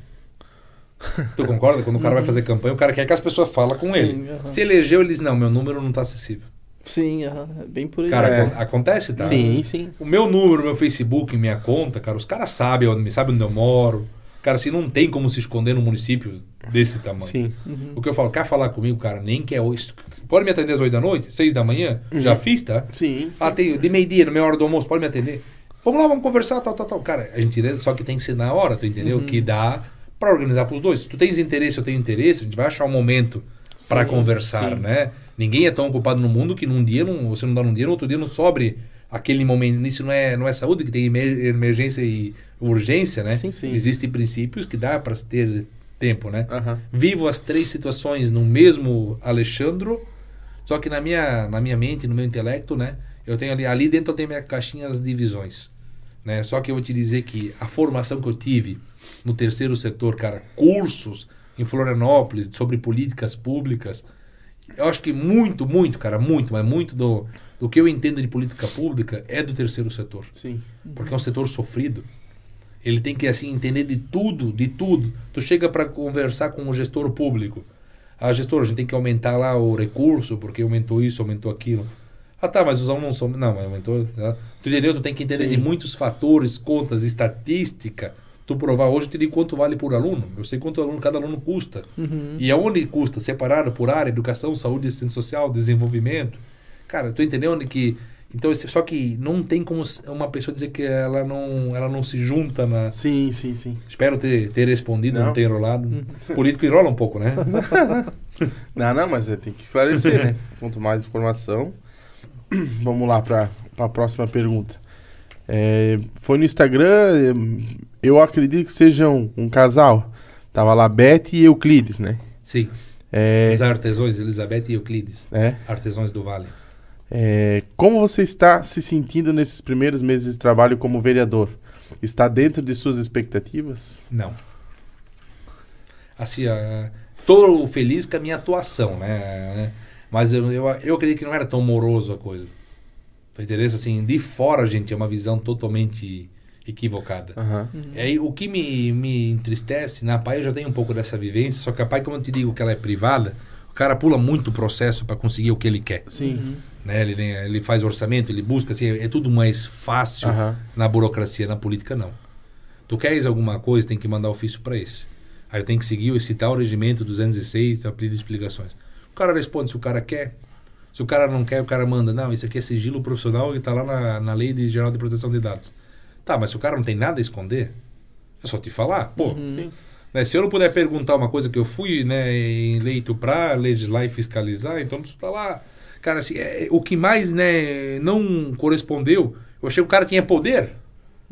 Tu concorda? Quando o cara vai uhum. fazer campanha, o cara quer que as pessoas falem com Sim, ele. Uhum. Se elegeu, eles não, meu número não está acessível. Sim, uhum. é bem por aí. Cara, é. acontece, tá? Sim, sim. O meu número, meu Facebook, minha conta, cara, os caras sabem onde, sabem onde eu moro, Cara, assim, não tem como se esconder num município desse tamanho. Sim. Uhum. O que eu falo, quer falar comigo, cara, nem quer. É pode me atender às 8 da noite, 6 da manhã? Uhum. Já fiz, tá? Sim. Ah, tem de meio-dia, na minha hora do almoço, pode me atender. Vamos lá, vamos conversar, tal, tal, tal. Cara, a gente só que tem que ser na hora, tu entendeu? Uhum. Que dá para organizar para os dois. Se tu tens interesse, eu tenho interesse, a gente vai achar um momento para conversar, sim. né? Ninguém é tão ocupado no mundo que num dia não, você não dá num dia, no outro dia não sobre aquele momento. Isso não é, não é saúde, que tem emergência e urgência, né? Sim, sim. Existem princípios que dá para ter tempo, né? Uhum. Vivo as três situações no mesmo Alexandro, só que na minha, na minha mente, no meu intelecto, né? Eu tenho ali, ali dentro eu tenho minha caixinha das divisões, né? Só que eu vou te dizer que a formação que eu tive no terceiro setor, cara, cursos em Florianópolis sobre políticas públicas, eu acho que muito, muito, cara, muito, mas muito do, do que eu entendo de política pública é do terceiro setor. Sim. Porque é um setor sofrido. Ele tem que assim entender de tudo, de tudo. Tu chega para conversar com o gestor público. Ah, gestor, a gente tem que aumentar lá o recurso, porque aumentou isso, aumentou aquilo. Ah, tá, mas os alunos são. Não, aumentou. Tá? Tu entendeu? Tu tem que entender Sim. de muitos fatores, contas, estatística tu provar hoje, eu te digo quanto vale por aluno. Eu sei quanto aluno, cada aluno custa. Uhum. E aonde custa? Separado por área, educação, saúde, assistência social, desenvolvimento. Cara, tu entendeu onde que... Então, só que não tem como uma pessoa dizer que ela não, ela não se junta na... Sim, sim, sim. Espero ter, ter respondido, não, não ter enrolado. Uhum. Político enrola um pouco, né? não, não, mas é, tem que esclarecer, né? Quanto mais informação... Vamos lá para a próxima pergunta. É, foi no Instagram, é, eu acredito que sejam um, casal. Tava lá Beth e Euclides, né? Sim. É... Os artesões, Elizabeth e Euclides. É. Artesões do Vale. É... Como você está se sentindo nesses primeiros meses de trabalho como vereador? Está dentro de suas expectativas? Não. Assim, estou ah, feliz com a minha atuação, né? Mas eu, eu, eu acredito que não era tão moroso a coisa. Tô tá entendendo assim, de fora, gente, é uma visão totalmente equivocada. Uhum. E aí, o que me, me entristece, na né? PAI eu já tenho um pouco dessa vivência, só que a PAI, como eu te digo que ela é privada, o cara pula muito o processo para conseguir o que ele quer. Sim. Uhum. Né? Ele, ele faz orçamento, ele busca, assim, é tudo mais fácil na burocracia, na política não. Tu queres alguma coisa, tem que mandar ofício para esse. Aí tem que seguir esse tal regimento 206, pedir explicações. O cara responde se o cara quer, se o cara não quer, o cara manda. Não, isso aqui é sigilo profissional e está lá na, na Lei de Geral de Proteção de Dados. Tá, mas se o cara não tem nada a esconder, é só te falar. Pô, uhum. né, se eu não puder perguntar uma coisa que eu fui né, eleito para legislar e fiscalizar, então isso está lá. Cara, assim, é, é, o que mais né, não correspondeu, eu achei que o cara tinha poder.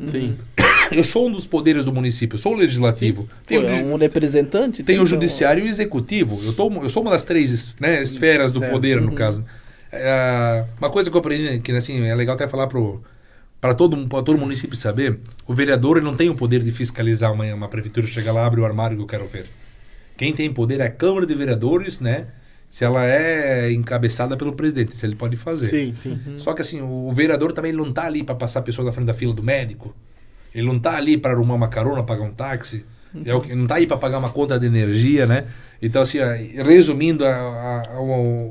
Sim. Uhum eu sou um dos poderes do município, eu sou o legislativo. Tem Tenho é um representante? Tem o judiciário um... e o executivo. Eu, tô, eu sou uma das três né, esferas do poder, no uhum. caso. É, uma coisa que eu aprendi, que né, assim, é legal até falar para todo, todo município saber, o vereador ele não tem o poder de fiscalizar uma, uma prefeitura, chegar lá, abre o armário que eu quero ver. Quem tem poder é a Câmara de Vereadores, né? se ela é encabeçada pelo presidente, se ele pode fazer. Sim, sim. Uhum. Só que assim, o vereador também não está ali para passar a pessoa na frente da fila do médico. Ele não está ali para arrumar uma carona, pagar um táxi. É não está aí para pagar uma conta de energia, né? Então, assim, resumindo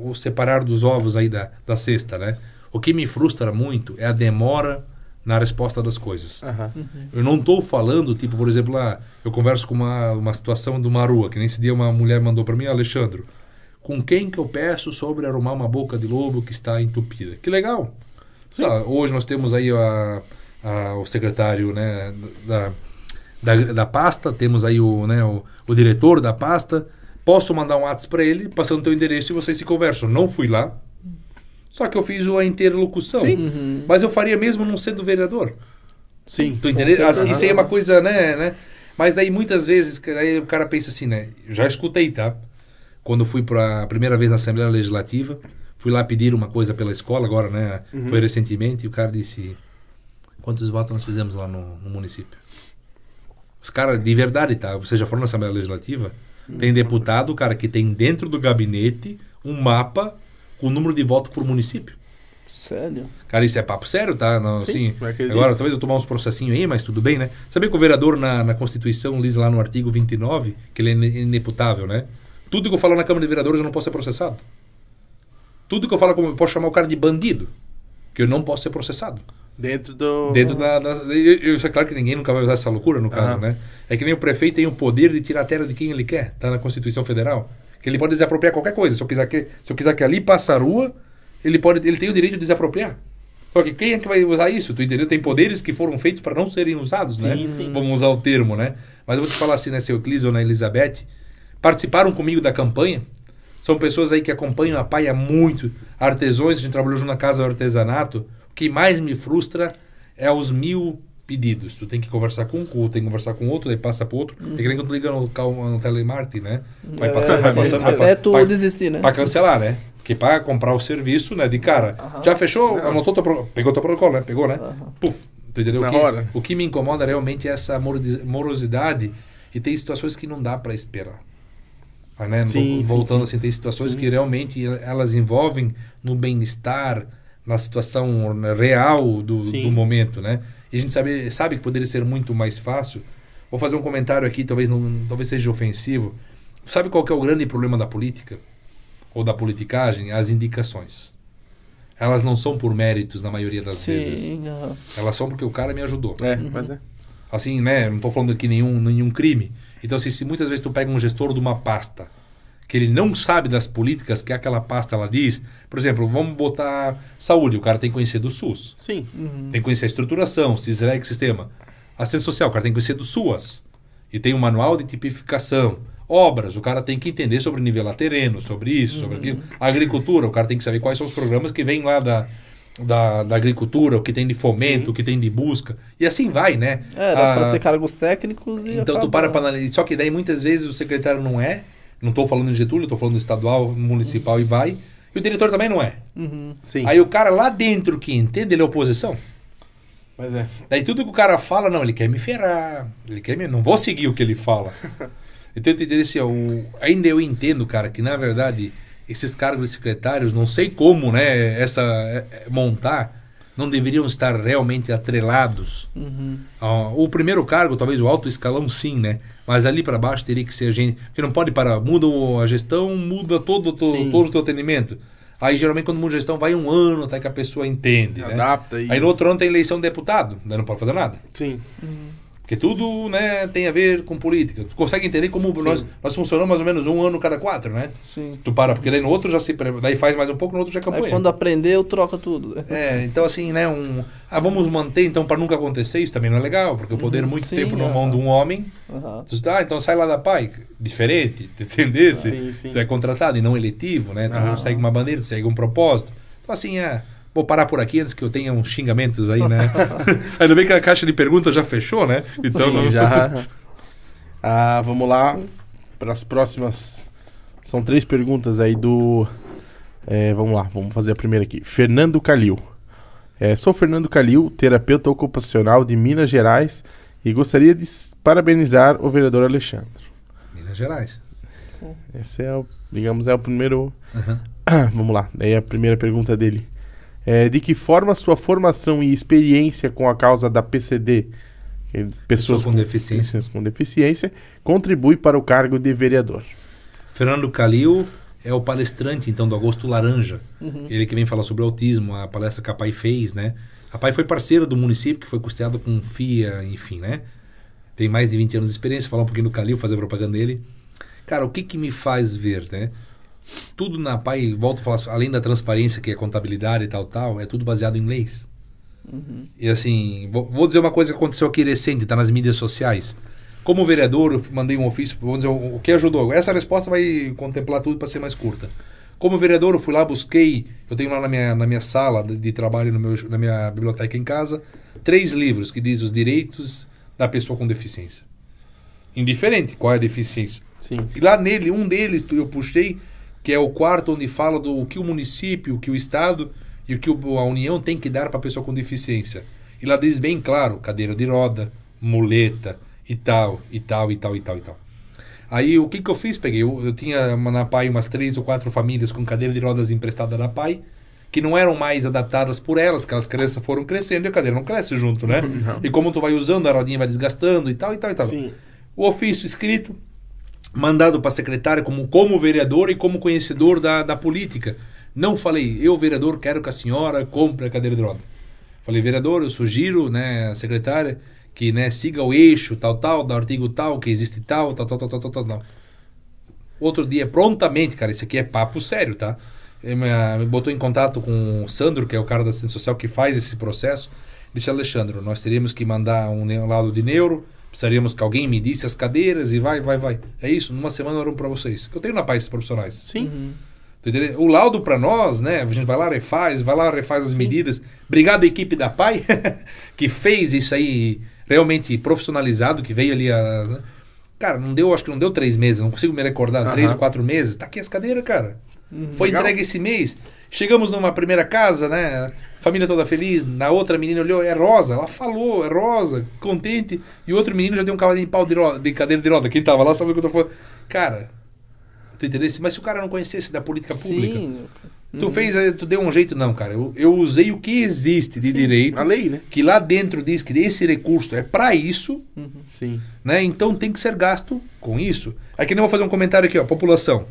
o separar dos ovos aí da, da cesta, né? O que me frustra muito é a demora na resposta das coisas. Uhum. Eu não estou falando, tipo, por exemplo, lá, ah, eu converso com uma, uma situação de uma rua, que nesse dia uma mulher mandou para mim, Alexandro, com quem que eu peço sobre arrumar uma boca de lobo que está entupida? Que legal! Sabe, hoje nós temos aí a o secretário né, da, da, da, pasta, temos aí o, né, o, o diretor da pasta. Posso mandar um WhatsApp para ele, passando o teu endereço e vocês se conversam. Não fui lá, só que eu fiz a interlocução. Sim. Uhum. Mas eu faria mesmo não sendo vereador. Sim. Tu entendendo? Isso assim, aí é uma coisa, né, né? Mas daí muitas vezes aí o cara pensa assim, né? Já escutei, tá? Quando fui para a primeira vez na Assembleia Legislativa, fui lá pedir uma coisa pela escola agora, né? Uhum. Foi recentemente e o cara disse: Quantos votos nós fizemos lá no, no município? Os caras, de verdade, tá? Você já foram na Assembleia Legislativa? Hum. Tem deputado, cara, que tem dentro do gabinete um mapa com o número de votos por município. Sério? Cara, isso é papo sério, tá? Não, Sim, assim, é agora, talvez eu tomar uns processinhos aí, mas tudo bem, né? Sabia que o vereador na, na Constituição diz lá no artigo 29 que ele é ineputável, né? Tudo que eu falo na Câmara de Vereadores eu não posso ser processado. Tudo que eu falo, eu posso chamar o cara de bandido, que eu não posso ser processado. Dentro do. Dentro da. da eu, isso é claro que ninguém nunca vai usar essa loucura, no caso, né? É que nem o prefeito tem o poder de tirar a terra de quem ele quer, tá na Constituição Federal. Que ele pode desapropriar qualquer coisa. Se eu quiser que, se eu quiser que ali passe a rua, ele, pode, ele tem o direito de desapropriar. Só que quem é que vai usar isso? Tu entendeu? Tem poderes que foram feitos para não serem usados, né? sim, né? Sim. Vamos usar o termo, né? Mas eu vou te falar assim, né? Seu Euclides ou na Elizabeth participaram comigo da campanha. São pessoas aí que acompanham a paia muito, artesões, a gente trabalhou junto na casa do artesanato que mais me frustra é os mil pedidos. Tu tem que conversar com um, tem que conversar com outro, daí passa para outro. Hum. É que nem quando tu liga no, no telemarketing, né? Vai é, passando, vai passando. Até vai, tu pra, desistir, né? Para cancelar, né? Que para comprar o serviço, né? De cara. Já fechou, anotou, teu, pegou teu protocolo, né? Pegou, né? Puf. entendeu? Na o que, hora. o que me incomoda realmente é essa morosidade e tem situações que não dá para esperar. Ah, né? Sim, Voltando sim, assim, tem situações sim. que realmente elas envolvem no bem-estar, na situação real do, do momento, né? E a gente sabe, sabe que poderia ser muito mais fácil. Vou fazer um comentário aqui, talvez, não, talvez seja ofensivo. sabe qual é o grande problema da política? Ou da politicagem? As indicações. Elas não são por méritos, na maioria das Sim, vezes. Elas são porque o cara me ajudou. É, uhum. mas é. Assim, né? Não estou falando aqui nenhum, nenhum crime. Então, assim, se muitas vezes tu pega um gestor de uma pasta que ele não sabe das políticas que aquela pasta ela diz. Por exemplo, vamos botar saúde, o cara tem que conhecer do SUS. Sim. Uhum. Tem que conhecer a estruturação, CISREG, é sistema. Assistência social, o cara tem que conhecer do SUAS. E tem um manual de tipificação. Obras, o cara tem que entender sobre nivelar terreno, sobre isso, sobre uhum. aquilo. Agricultura, o cara tem que saber quais são os programas que vêm lá da, da, da, agricultura, o que tem de fomento, Sim. o que tem de busca. E assim vai, né? É, dá ah, para ser cargos técnicos e. Então acaba... tu para para analisar. Só que daí muitas vezes o secretário não é, não estou falando em Getúlio, estou falando estadual, municipal e vai. E o diretor também não é. Uhum. Aí o cara lá dentro que entende, ele é oposição. Pois é. Daí tudo que o cara fala, não, ele quer me ferrar. Ele quer me... Não vou seguir o que ele fala. então eu te assim, ainda eu entendo, cara, que na verdade esses cargos de secretários, não sei como, né, essa é, é montar, não deveriam estar realmente atrelados. Uhum. o primeiro cargo, talvez o alto escalão, sim, né? Mas ali para baixo teria que ser gente. Porque não pode parar. Muda a gestão, muda todo, todo, todo o teu atendimento. Aí geralmente quando muda a gestão vai um ano até que a pessoa entende. Né? Adapta. E... Aí no outro ano tem eleição de deputado, né? não pode fazer nada. Sim. Uhum. Que tudo né, tem a ver com política. Tu consegue entender como Sim. nós, nós funcionamos mais ou menos um ano cada quatro, né? Sim. Tu para, porque daí no outro já se. Daí faz mais um pouco, no outro já é campanha. Aí quando aprender, eu troco tudo. É, então assim, né? Um, ah, vamos manter então para nunca acontecer isso também não é legal, porque o poder muito sim, tempo na mão de um homem. Uhum. Tu ah, então sai lá da PAI, diferente, entendesse? Uhum. Tu é contratado e não eletivo, né? Tu não segue uma bandeira, tu segue um propósito. Então assim, é. Vou parar por aqui antes que eu tenha uns xingamentos aí, né? Ainda bem que a caixa de perguntas já fechou, né? Então Sim, não... já. Ah, vamos lá para as próximas. São três perguntas aí do. É, vamos lá, vamos fazer a primeira aqui. Fernando Calil. É, sou Fernando Calil, terapeuta ocupacional de Minas Gerais e gostaria de parabenizar o vereador Alexandre. Minas Gerais. Esse é, o, digamos, é o primeiro. Uhum. Ah, vamos lá, daí a primeira pergunta dele. É, de que forma sua formação e experiência com a causa da PCD, é pessoas com, com, deficiência. com deficiência, contribui para o cargo de vereador? Fernando Calil é o palestrante, então, do Agosto Laranja. Uhum. Ele que vem falar sobre autismo, a palestra que a PAI fez, né? A PAI foi parceira do município, que foi custeada com FIA, enfim, né? Tem mais de 20 anos de experiência, falar um pouquinho do Calil, fazer propaganda dele. Cara, o que que me faz ver, né? Tudo na PAI, volto a falar, além da transparência, que é contabilidade e tal, tal, é tudo baseado em leis. Uhum. E assim, vou, vou, dizer uma coisa que aconteceu aqui recente, está nas mídias sociais. Como vereador, eu mandei um ofício, vamos dizer, o, que ajudou? Essa resposta vai contemplar tudo para ser mais curta. Como vereador, eu fui lá, busquei, eu tenho lá na minha, na minha sala de, de trabalho, no meu, na minha biblioteca em casa, três livros que diz os direitos da pessoa com deficiência. Indiferente qual é a deficiência. Sim. E lá nele, um deles eu puxei que é o quarto onde fala do o que o município, o que o Estado e o que a União tem que dar para a pessoa com deficiência. E lá diz bem claro, cadeira de roda, muleta e tal, e tal, e tal, e tal, e tal. Aí o que, que eu fiz? Peguei, eu, eu tinha uma, na PAI umas três ou quatro famílias com cadeira de rodas emprestada da PAI, que não eram mais adaptadas por elas, porque as crianças foram crescendo e a cadeira não cresce junto, né? Não. E como tu vai usando, a rodinha vai desgastando e tal, e tal, e tal. Sim. O ofício escrito, mandado para secretária como, como vereador e como conhecedor da, da política. Não falei, eu, vereador, quero que a senhora compre a cadeira de roda. Falei, vereador, eu sugiro, né, secretária, que né, siga o eixo tal, tal, do artigo tal, que existe tal, tal, tal, tal, tal, tal, tal. Outro dia, prontamente, cara, isso aqui é papo sério, tá? Ah, me botou em contato com o Sandro, que é o cara da assistência social que faz esse processo. Disse, Alexandre, nós teríamos que mandar um laudo de neuro, Precisaríamos que alguém me disse as cadeiras e vai, vai, vai. É isso, numa semana eu para vocês. Que eu tenho na paz profissionais. Sim. Uhum. Tá o laudo para nós, né? A gente vai lá, refaz, vai lá, refaz as Sim. medidas. Obrigado, equipe da PAI, que fez isso aí realmente profissionalizado, que veio ali a. Né? Cara, não deu, acho que não deu três meses, não consigo me recordar, uhum. três ou quatro meses. Tá aqui as cadeiras, cara. Uhum. Foi Legal. entregue esse mês. Chegamos numa primeira casa, né? Família toda feliz. Na outra, a menina olhou, é rosa. Ela falou, é rosa, contente. E o outro menino já deu um cavalinho de pau de, roda, de cadeira de roda. Quem tava lá sabe o que eu tô falando. Cara, tu interesse? Mas se o cara não conhecesse da política pública. Sim. Tu fez, eh, tu deu um jeito, não, cara. Eu, eu usei o que existe de Sim, direito. A lei, né? Que lá dentro diz que esse recurso é para isso. Uhum. Sim. Né? Então tem que ser gasto com isso. Aqui eu vou fazer um comentário aqui, ó. População.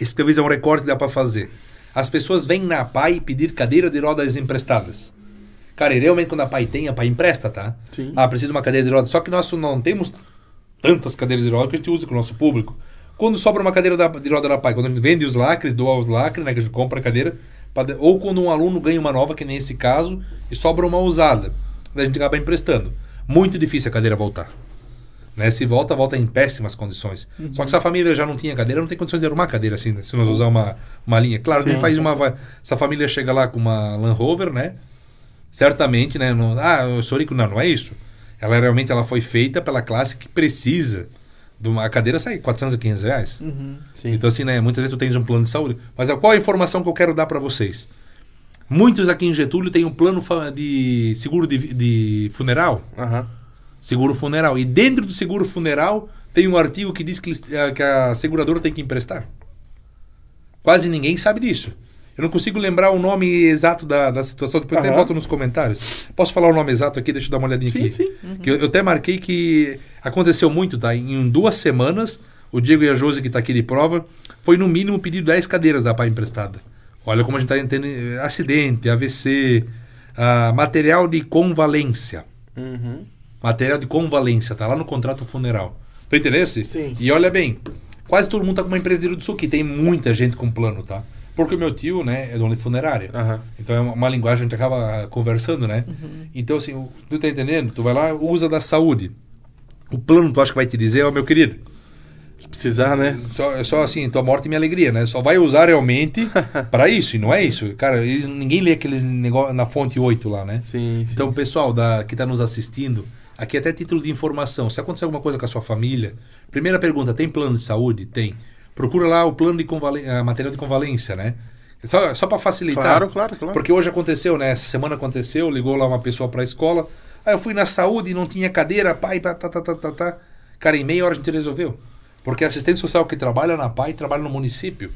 Esse talvez é um recorte que dá para fazer. As pessoas vêm na PAI pedir cadeira de rodas emprestadas. Cara, realmente quando a PAI tem, a PAI empresta, tá? Sim. Ah, precisa de uma cadeira de rodas. Só que nós não temos tantas cadeiras de rodas que a gente usa com o nosso público. Quando sobra uma cadeira de roda da PAI, quando a gente vende os lacres, doa os lacres, né? Que a gente compra a cadeira. Pra, ou quando um aluno ganha uma nova, que nem esse caso, e sobra uma usada. a gente acaba emprestando. Muito difícil a cadeira voltar. Né? Se volta, volta em péssimas condições. Uhum. Só que se a família já não tinha cadeira, não tem condições de arrumar cadeira assim, né? se nós usar uma, uma linha. Claro, Sim. faz uma. Se a família chega lá com uma Land Rover, né? Certamente, né? Não, ah, o Sorico, não, não é isso. Ela realmente ela foi feita pela classe que precisa. De uma, a cadeira sai 400 a 500 reais. Uhum. Então, assim, né? Muitas vezes tu tens um plano de saúde. Mas qual a informação que eu quero dar para vocês? Muitos aqui em Getúlio têm um plano de seguro de, de funeral. Uhum Seguro funeral. E dentro do seguro funeral tem um artigo que diz que, eh, que a seguradora tem que emprestar. Quase ninguém sabe disso. Eu não consigo lembrar o nome exato da, da situação, depois uhum. até boto nos comentários. Posso falar o nome exato aqui? Deixa eu dar uma olhadinha sim, aqui. Sim. Uhum. Que eu, eu, até marquei que aconteceu muito, tá? Em duas semanas, o Diego e a Josi, que está aqui de prova, foi no mínimo pedido 10 cadeiras da pá emprestada. Olha como a gente está entendendo eh, acidente, AVC, ah, material de convalência. Uhum. Material de convalência, tá lá no contrato funeral. Tu interesse? Sim. E olha bem, quase todo mundo tá com uma empresa de disso aqui. Tem muita gente com plano, tá? Porque o meu tio, né, é dono de funerária. Uhum. Então é uma, uma linguagem que a gente acaba ah, conversando, né? Uhum. Então, assim, tu tá entendendo? Tu vai lá, usa da saúde. O plano tu acha que vai te dizer, ó, meu querido. Se precisar, né? Só, é só assim, tua morte e minha alegria, né? Só vai usar realmente para isso, e não é isso. Cara, ninguém lê aqueles negócios na fonte 8 lá, né? Sim, Então, pessoal da, que tá nos assistindo, Aqui até título de informação. Se acontecer alguma coisa com a sua família, primeira pergunta: tem plano de saúde? Tem. Procura lá o plano de convalência, a matéria de convalência, né? Só, só para facilitar. Claro, claro, claro. Porque hoje aconteceu, né? Essa semana aconteceu, ligou lá uma pessoa para a escola. Aí eu fui na saúde e não tinha cadeira, pai, tá, tá, tá, tá, tá. Cara, em meia hora a gente resolveu. Porque assistente social que trabalha na PAI trabalha no município.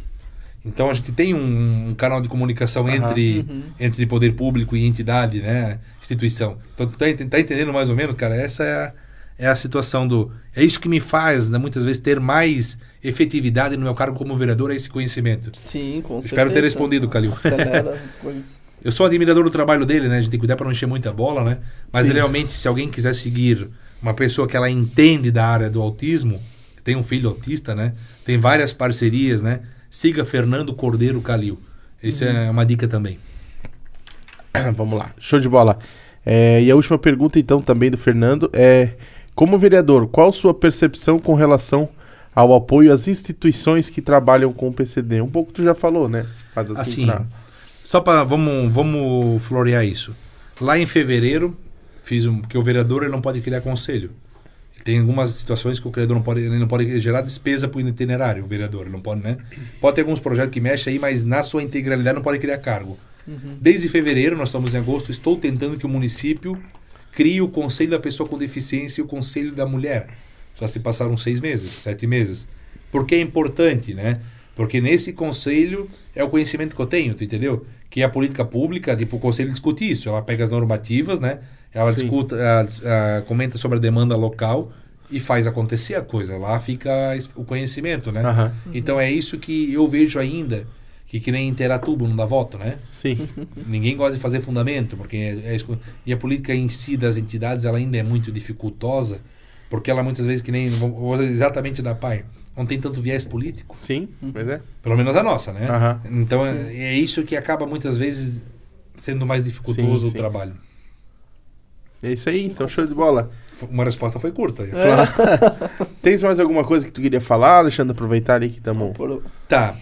Então a gente tem um, um canal de comunicação uhum, entre, uhum. entre poder público e entidade, né? Instituição. Então tá, tá, entendendo mais ou menos, cara? Essa é a, é a situação do. É isso que me faz, né, muitas vezes, ter mais efetividade no meu cargo como vereador, é esse conhecimento. Sim, com Espero certeza. Espero ter respondido, Calil. Acelera as coisas. Eu sou admirador do trabalho dele, né? A gente tem que cuidar para não encher muita bola, né? Mas Sim. realmente, se alguém quiser seguir uma pessoa que ela entende da área do autismo, tem um filho autista, né? Tem várias parcerias, né? Siga Fernando Cordeiro Calil. Isso uhum. é uma dica também. Vamos lá. Show de bola. É, e a última pergunta, então, também do Fernando é: Como vereador, qual sua percepção com relação ao apoio às instituições que trabalham com o PCD? Um pouco tu já falou, né? Faz assim. assim pra... Só para. Vamos, vamos florear isso. Lá em fevereiro, fiz um. Porque o vereador ele não pode criar conselho. Tem algumas situações que o credor não pode, ele não pode gerar despesa para o itinerário, o vereador, não pode, né? Pode ter alguns projetos que mexem aí, mas na sua integralidade não pode criar cargo. Uhum. Desde fevereiro, nós estamos em agosto, estou tentando que o município crie o Conselho da Pessoa com Deficiência e o Conselho da Mulher. Já se passaram seis meses, sete meses. Porque é importante, né? Porque nesse conselho é o conhecimento que eu tenho, tu entendeu? Que é a política pública, tipo, o conselho discute isso. Ela pega as normativas, né? Ela Sim. discuta, eh, comenta sobre a demanda local e faz acontecer a coisa. Lá fica o conhecimento, né? Uhum. Então é isso que eu vejo ainda, que, que nem Interatubo não dá voto, né? Sim. Ninguém gosta de fazer fundamento, porque é, é, e a política em si das entidades ela ainda é muito dificultosa, porque ela muitas vezes que nem exatamente da pai não tem tanto viés político. Sim, pois é. Pelo menos a nossa, né? Uhum. Então é, é, isso que acaba muitas vezes sendo mais dificultoso sim, o sim. trabalho. É isso aí, então show de bola. Uma resposta foi curta. É. Tem mais alguma coisa que tu queria falar, Alexandre? Aproveitar ali que estamos. Tá.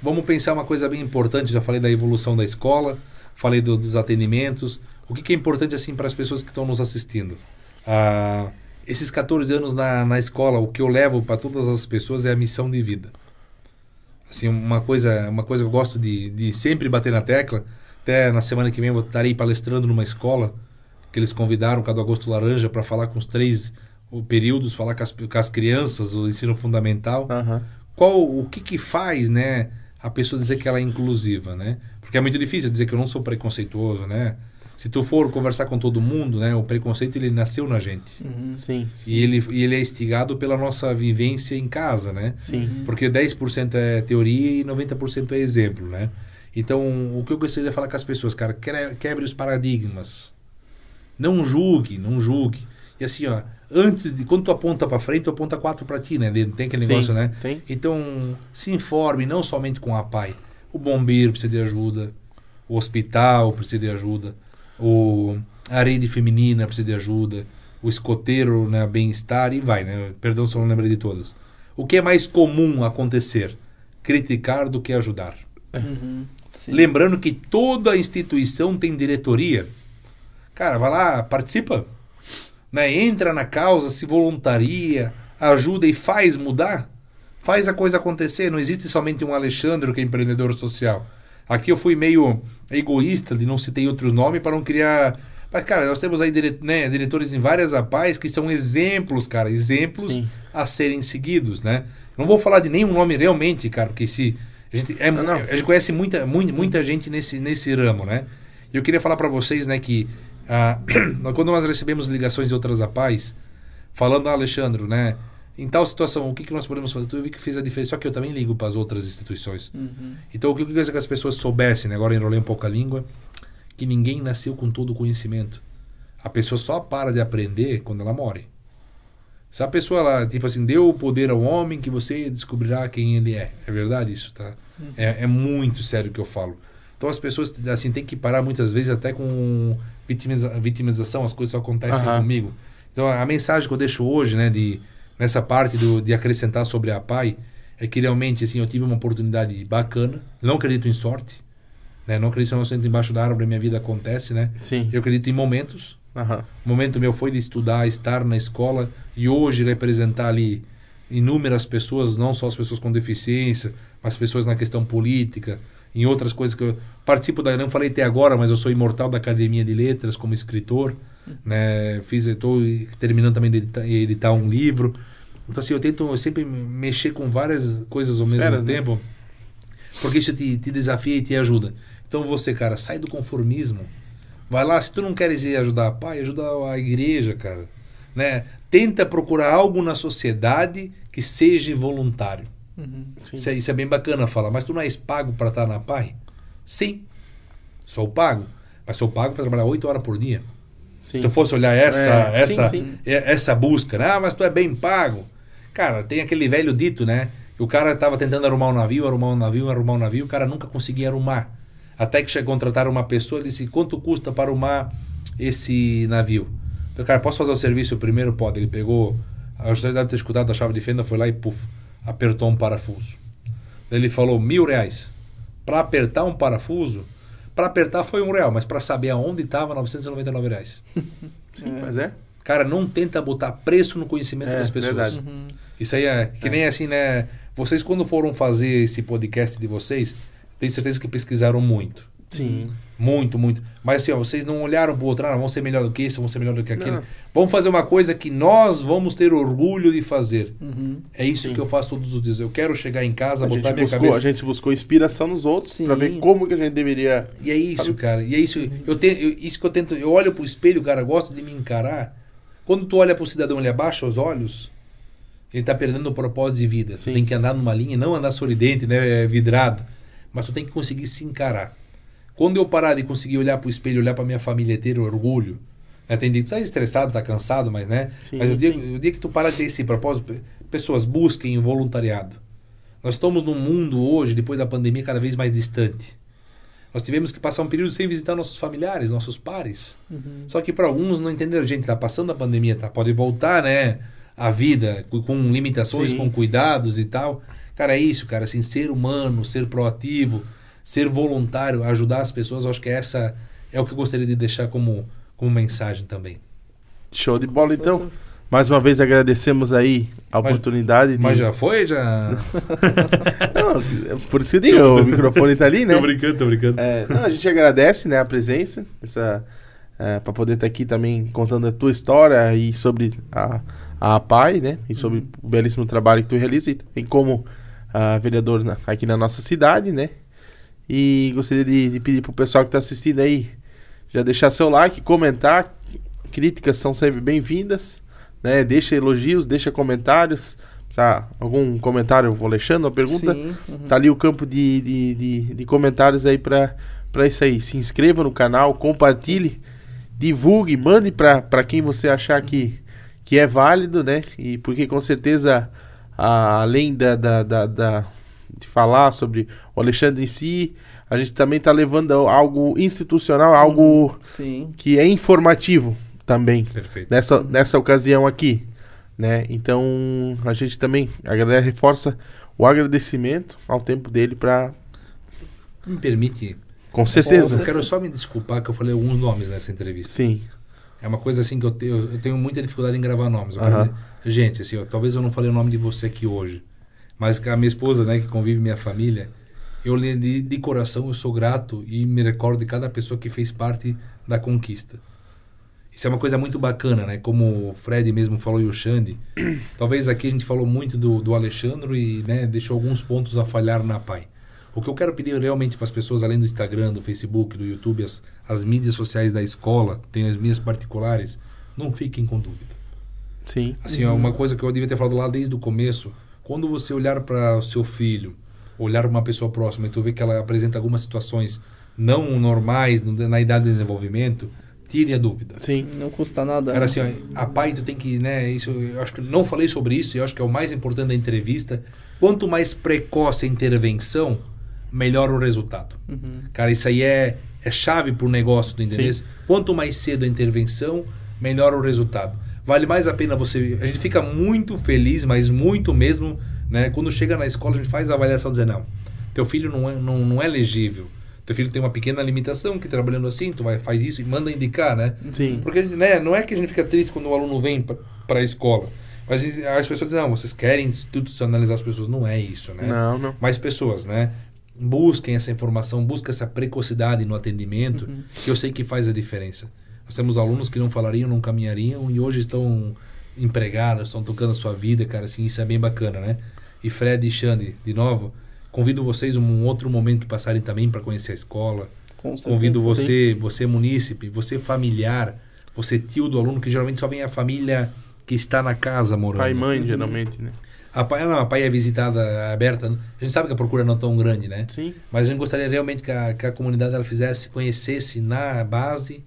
Vamos pensar uma coisa bem importante. Já falei da evolução da escola, falei do, dos atendimentos. O que, que é importante assim para as pessoas que estão nos assistindo? Ah, esses 14 anos na, na escola, o que eu levo para todas as pessoas é a missão de vida. Assim, uma coisa, uma coisa que eu gosto de, de sempre bater na tecla. Até na semana que vem eu estarei palestrando numa escola que eles convidaram cada Agosto Laranja para falar com os três períodos, falar com as, com as crianças, o ensino fundamental. Uhum. Qual o que, que faz, né, a pessoa dizer que ela é inclusiva, né? Porque é muito difícil dizer que eu não sou preconceituoso, né? Se tu for conversar com todo mundo, né, o preconceito ele nasceu na gente. Uhum. Sim, sim. E ele, e ele é instigado pela nossa vivência em casa, né? Sim. Uhum. Porque 10% é teoria e 90% é exemplo, né? Então, o que eu gostaria de falar com as pessoas, cara, quebre os paradigmas não julgue, não julgue. E assim, ó, antes de quando tu aponta para frente, tu aponta quatro para ti, né? Tem aquele negócio, Sim, né? Tem. Então, se informe não somente com a pai. O bombeiro precisa de ajuda, o hospital precisa de ajuda, o a rede feminina precisa de ajuda, o escoteiro, né, bem-estar e vai, né? Perdão se eu não lembrei de todas. O que é mais comum acontecer? Criticar do que ajudar. É. Uhum, Lembrando que toda instituição tem diretoria. Cara, vai lá, participa. Né? Entra na causa, se voluntaria, ajuda e faz mudar. Faz a coisa acontecer. Não existe somente um Alexandre que é empreendedor social. Aqui eu fui meio egoísta de não citei outros nomes para não criar. Mas, cara, nós temos aí dire... né, diretores em várias APAES que são exemplos, cara, exemplos Sim. a serem seguidos, né? Não vou falar de nenhum nome realmente, cara, porque se. A gente, é, não, não. A gente conhece muita, muita, muita gente nesse, nesse ramo, né? Eu queria falar para vocês, né, que ah, quando nós recebemos ligações de outras APAES, falando, ah, Alexandre, né? Em tal situação, o que, que nós podemos fazer? Tu vi que fez a diferença. Só que eu também ligo para as outras instituições. Uhum. Então, o que eu queria que as pessoas soubessem, né? agora enrolei um pouco a língua, que ninguém nasceu com todo o conhecimento. A pessoa só para de aprender quando ela morre. Se a pessoa, ela, tipo assim, deu o poder ao homem que você descobrirá quem ele é. É verdade isso, tá? Uhum. É, é muito sério o que eu falo. Então, as pessoas, assim, têm que parar muitas vezes até com vitimiza, vitimização, as coisas só acontecem comigo. Então, a mensagem que eu deixo hoje, né, de, nessa parte do, de acrescentar sobre a PAI, é que realmente, assim, eu tive uma oportunidade bacana. Não acredito em sorte, né? Não acredito em eu sento embaixo da árvore, minha vida acontece, né? Sim. Eu acredito em momentos. O momento meu foi de estudar, estar na escola e hoje representar ali inúmeras pessoas, não só as pessoas com deficiência, mas pessoas na questão política, em outras coisas que eu participo da, não falei até agora, mas eu sou imortal da Academia de Letras como escritor, uhum. né? Fiz, estou terminando também de editar, editar, um livro. Então assim, eu tento eu sempre mexer com várias coisas ao Esferas, mesmo né? tempo, né? porque isso te, te desafia e te ajuda. Então você, cara, sai do conformismo. Vai lá, se tu não queres ir ajudar pai, ajuda a igreja, cara. Né? Tenta procurar algo na sociedade que seja voluntário. Uhum, isso, é, isso, é, bem bacana falar. Mas tu não és pago para estar tá na PAI? Sim. Sou pago. Mas sou pago para trabalhar 8 horas por dia. Sim. Se tu fosse olhar essa, é, essa, sim, sim. essa busca, né? Ah, mas tu é bem pago. Cara, tem aquele velho dito, né? Que o cara estava tentando arrumar um navio, arrumar um navio, arrumar um navio, o cara nunca conseguia arrumar. Até que chegou a contratar uma pessoa e disse: quanto custa para arrumar esse navio? Então, cara, posso fazer o serviço primeiro? Pode. Ele pegou, a autoridade deve ter escutado a chave de fenda, foi lá e puf apertou um parafuso. Ele falou mil reais. Para apertar um parafuso, para apertar foi um real, mas para saber aonde estava, 999 reais. Sim, é. mas é. Cara, não tenta botar preço no conhecimento é, das pessoas. Uhum. Isso aí é que é. nem assim, né? Vocês, quando foram fazer esse podcast de vocês, tenho certeza que pesquisaram muito. Sim. Muito, muito. Mas assim, ó, vocês não olharam pro outro, ah, vão ser melhor do que esse, vão ser melhor do que aquele. Não. Vamos fazer uma coisa que nós vamos ter orgulho de fazer. Uhum. É isso Sim. que eu faço todos os dias. Eu quero chegar em casa, a botar minha buscou, cabeça. A gente buscou inspiração nos outros para ver como que a gente deveria. E é isso, cara. E é isso. Eu tenho, eu, isso que eu tento. Eu olho pro espelho, cara, gosto de me encarar. Quando tu olha pro cidadão, ele abaixa os olhos. Ele tá perdendo o propósito de vida. Você tem que andar numa linha, não andar sorridente, né, vidrado. Mas tu tem que conseguir se encarar. Quando eu parar de conseguir olhar para o espelho, olhar para minha família ter orgulho, né? Tem dia que tu tá estressado, tá cansado, mas né? Sim, mas o dia, o dia que tu parar de ter esse propósito, pessoas busquem o voluntariado. Nós estamos num mundo hoje, depois da pandemia, cada vez mais distante. Nós tivemos que passar um período sem visitar nossos familiares, nossos pares. Uhum. Só que para alguns não entenderam, gente, tá passando a pandemia, tá, pode voltar, né? A vida com limitações, sim. com cuidados e tal. Cara, é isso, cara, assim, ser humano, ser proativo ser voluntário, ajudar as pessoas, acho que essa é o que eu gostaria de deixar como, como mensagem também. Show de bola, então. Mais uma vez agradecemos aí a mas, oportunidade. De... Mas já foi? Já. não, é por isso que eu digo, o microfone está ali, né? Tô brincando, tô brincando. É, não, a gente agradece né, a presença, essa, é, para poder estar tá aqui também contando a tua história e sobre a, a pai né? E sobre uhum. o belíssimo trabalho que tu realiza e, e como uh, vereador na, aqui na nossa cidade, né? E gostaria de, de pedir pro pessoal que está assistindo aí já deixar seu like, comentar. Críticas são sempre bem-vindas. Né? Deixa elogios, deixa comentários. tá? algum comentário, Alexandre, uma pergunta? Sim, uhum. Tá ali o campo de, de, de, de comentários aí para isso aí. Se inscreva no canal, compartilhe, divulgue, mande para quem você achar que, que é válido, né? E porque com certeza, a, além da, da, da, da de falar sobre o Alexandre em si, a gente também está levando algo institucional, algo uhum, Sim. que é informativo também Perfeito. nessa nessa ocasião aqui, né? Então a gente também a galera reforça o agradecimento ao tempo dele para me permite com certeza. Eu quero só me desculpar que eu falei alguns nomes nessa entrevista. Sim. É uma coisa assim que eu, te, eu tenho muita dificuldade em gravar nomes. Gente, assim, eu, talvez eu não falei o nome de você aqui hoje. Mas a minha esposa, né, que convive minha família, eu de, de coração, eu sou grato e me recordo de cada pessoa que fez parte da conquista. Isso é uma coisa muito bacana, né? Como o Fred mesmo falou e o Xande. Talvez aqui a gente falou muito do, do Alexandre e né, deixou alguns pontos a falhar na PAI. O que eu quero pedir realmente para as pessoas, além do Instagram, do Facebook, do YouTube, as, as mídias sociais da escola, tem as minhas particulares, não fiquem com dúvida. Sim. Assim, uhum. é uma uhum. coisa que eu devia ter falado lá desde o começo, quando você olhar para o seu filho, olhar para uma pessoa próxima e tu vê que ela apresenta algumas situações não normais na idade de desenvolvimento, tire a dúvida. Sim. Não custa nada. Era né? assim, a pai tu tem que, né, isso, eu acho que não falei sobre isso, e eu acho que é o mais importante da entrevista. Quanto mais precoce a intervenção, melhor o resultado. Uhum. Cara, isso aí é, é chave para o negócio do interesse. Quanto mais cedo a intervenção, melhor o resultado. Vale mais a pena você. A gente fica muito feliz, mas muito mesmo, né? Quando chega na escola, a gente faz a avaliação dizendo: não, teu filho não é, não, não é legível. Teu filho tem uma pequena limitação, que trabalhando assim, tu vai, faz isso e manda indicar, né? Sim. Porque né, não é que a gente fica triste quando o aluno vem para a escola. Mas as pessoas dizem, não, vocês querem institucionalizar as pessoas. Não é isso, né? Não, não. Mais pessoas, né? Busquem essa informação, busquem essa precocidade no atendimento, uhum. que eu sei que faz a diferença. Nós temos alunos que não falariam, não caminhariam e hoje estão empregados, estão tocando a sua vida, cara, assim, isso é bem bacana, né? E Fred e Xande, de novo, convido vocês um outro momento que passarem também para conhecer a escola. Com certeza, convido você, sim. você munícipe, você familiar, você tio do aluno, que geralmente só vem a família que está na casa morando. Pai e mãe, geralmente, né? A pai, não, a pai é visitada, aberta. A gente sabe que a procura não é tão grande, né? Sim. Mas a gente gostaria realmente que a, que a comunidade ela fizesse, conhecesse na base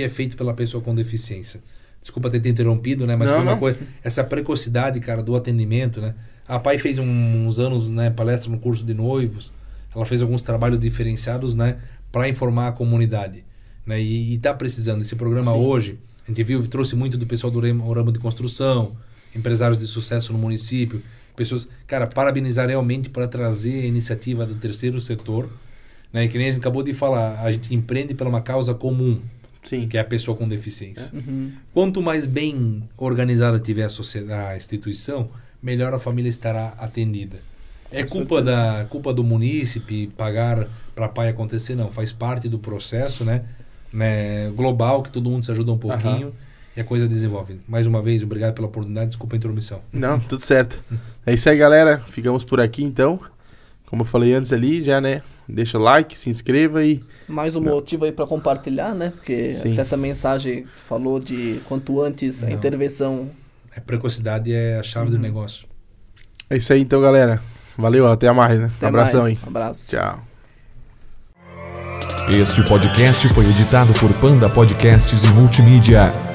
que é feito pela pessoa com deficiência. Desculpa ter te interrompido, né? Mas não, foi uma não. coisa. Essa precocidade, cara, do atendimento, né? A pai fez um, uns anos, né, palestra no curso de noivos. Ela fez alguns trabalhos diferenciados, né, para informar a comunidade, né? E, está precisando esse programa Sim. hoje. A gente viu, trouxe muito do pessoal do ramo de construção, empresários de sucesso no município, pessoas, cara, parabenizar realmente para trazer a iniciativa do terceiro setor, né? E que nem a gente acabou de falar, a gente empreende pela uma causa comum. Sim. que é a pessoa com deficiência. É. Uhum. Quanto mais bem organizada tiver a, sociedade, a instituição, melhor a família estará atendida. É culpa, da, culpa do munícipe pagar para pai acontecer? Não, faz parte do processo né, né, global, que todo mundo se ajuda um pouquinho. Uhum. E a coisa desenvolve. Mais uma vez, obrigado pela oportunidade. Desculpa a intromissão. Não, tudo certo. é isso aí, galera. Ficamos por aqui, então. Como eu falei antes ali, já, né? deixa like, se inscreva e. Mais um Não. motivo aí para compartilhar, né? Porque Sim. se essa mensagem falou de quanto antes Não. a intervenção. É precocidade é a chave uhum. do negócio. É isso aí então, galera. Valeu, até mais, né? Até um abração mais. aí. Um abraço. Tchau. Este podcast foi editado por Panda Podcasts e Multimídia.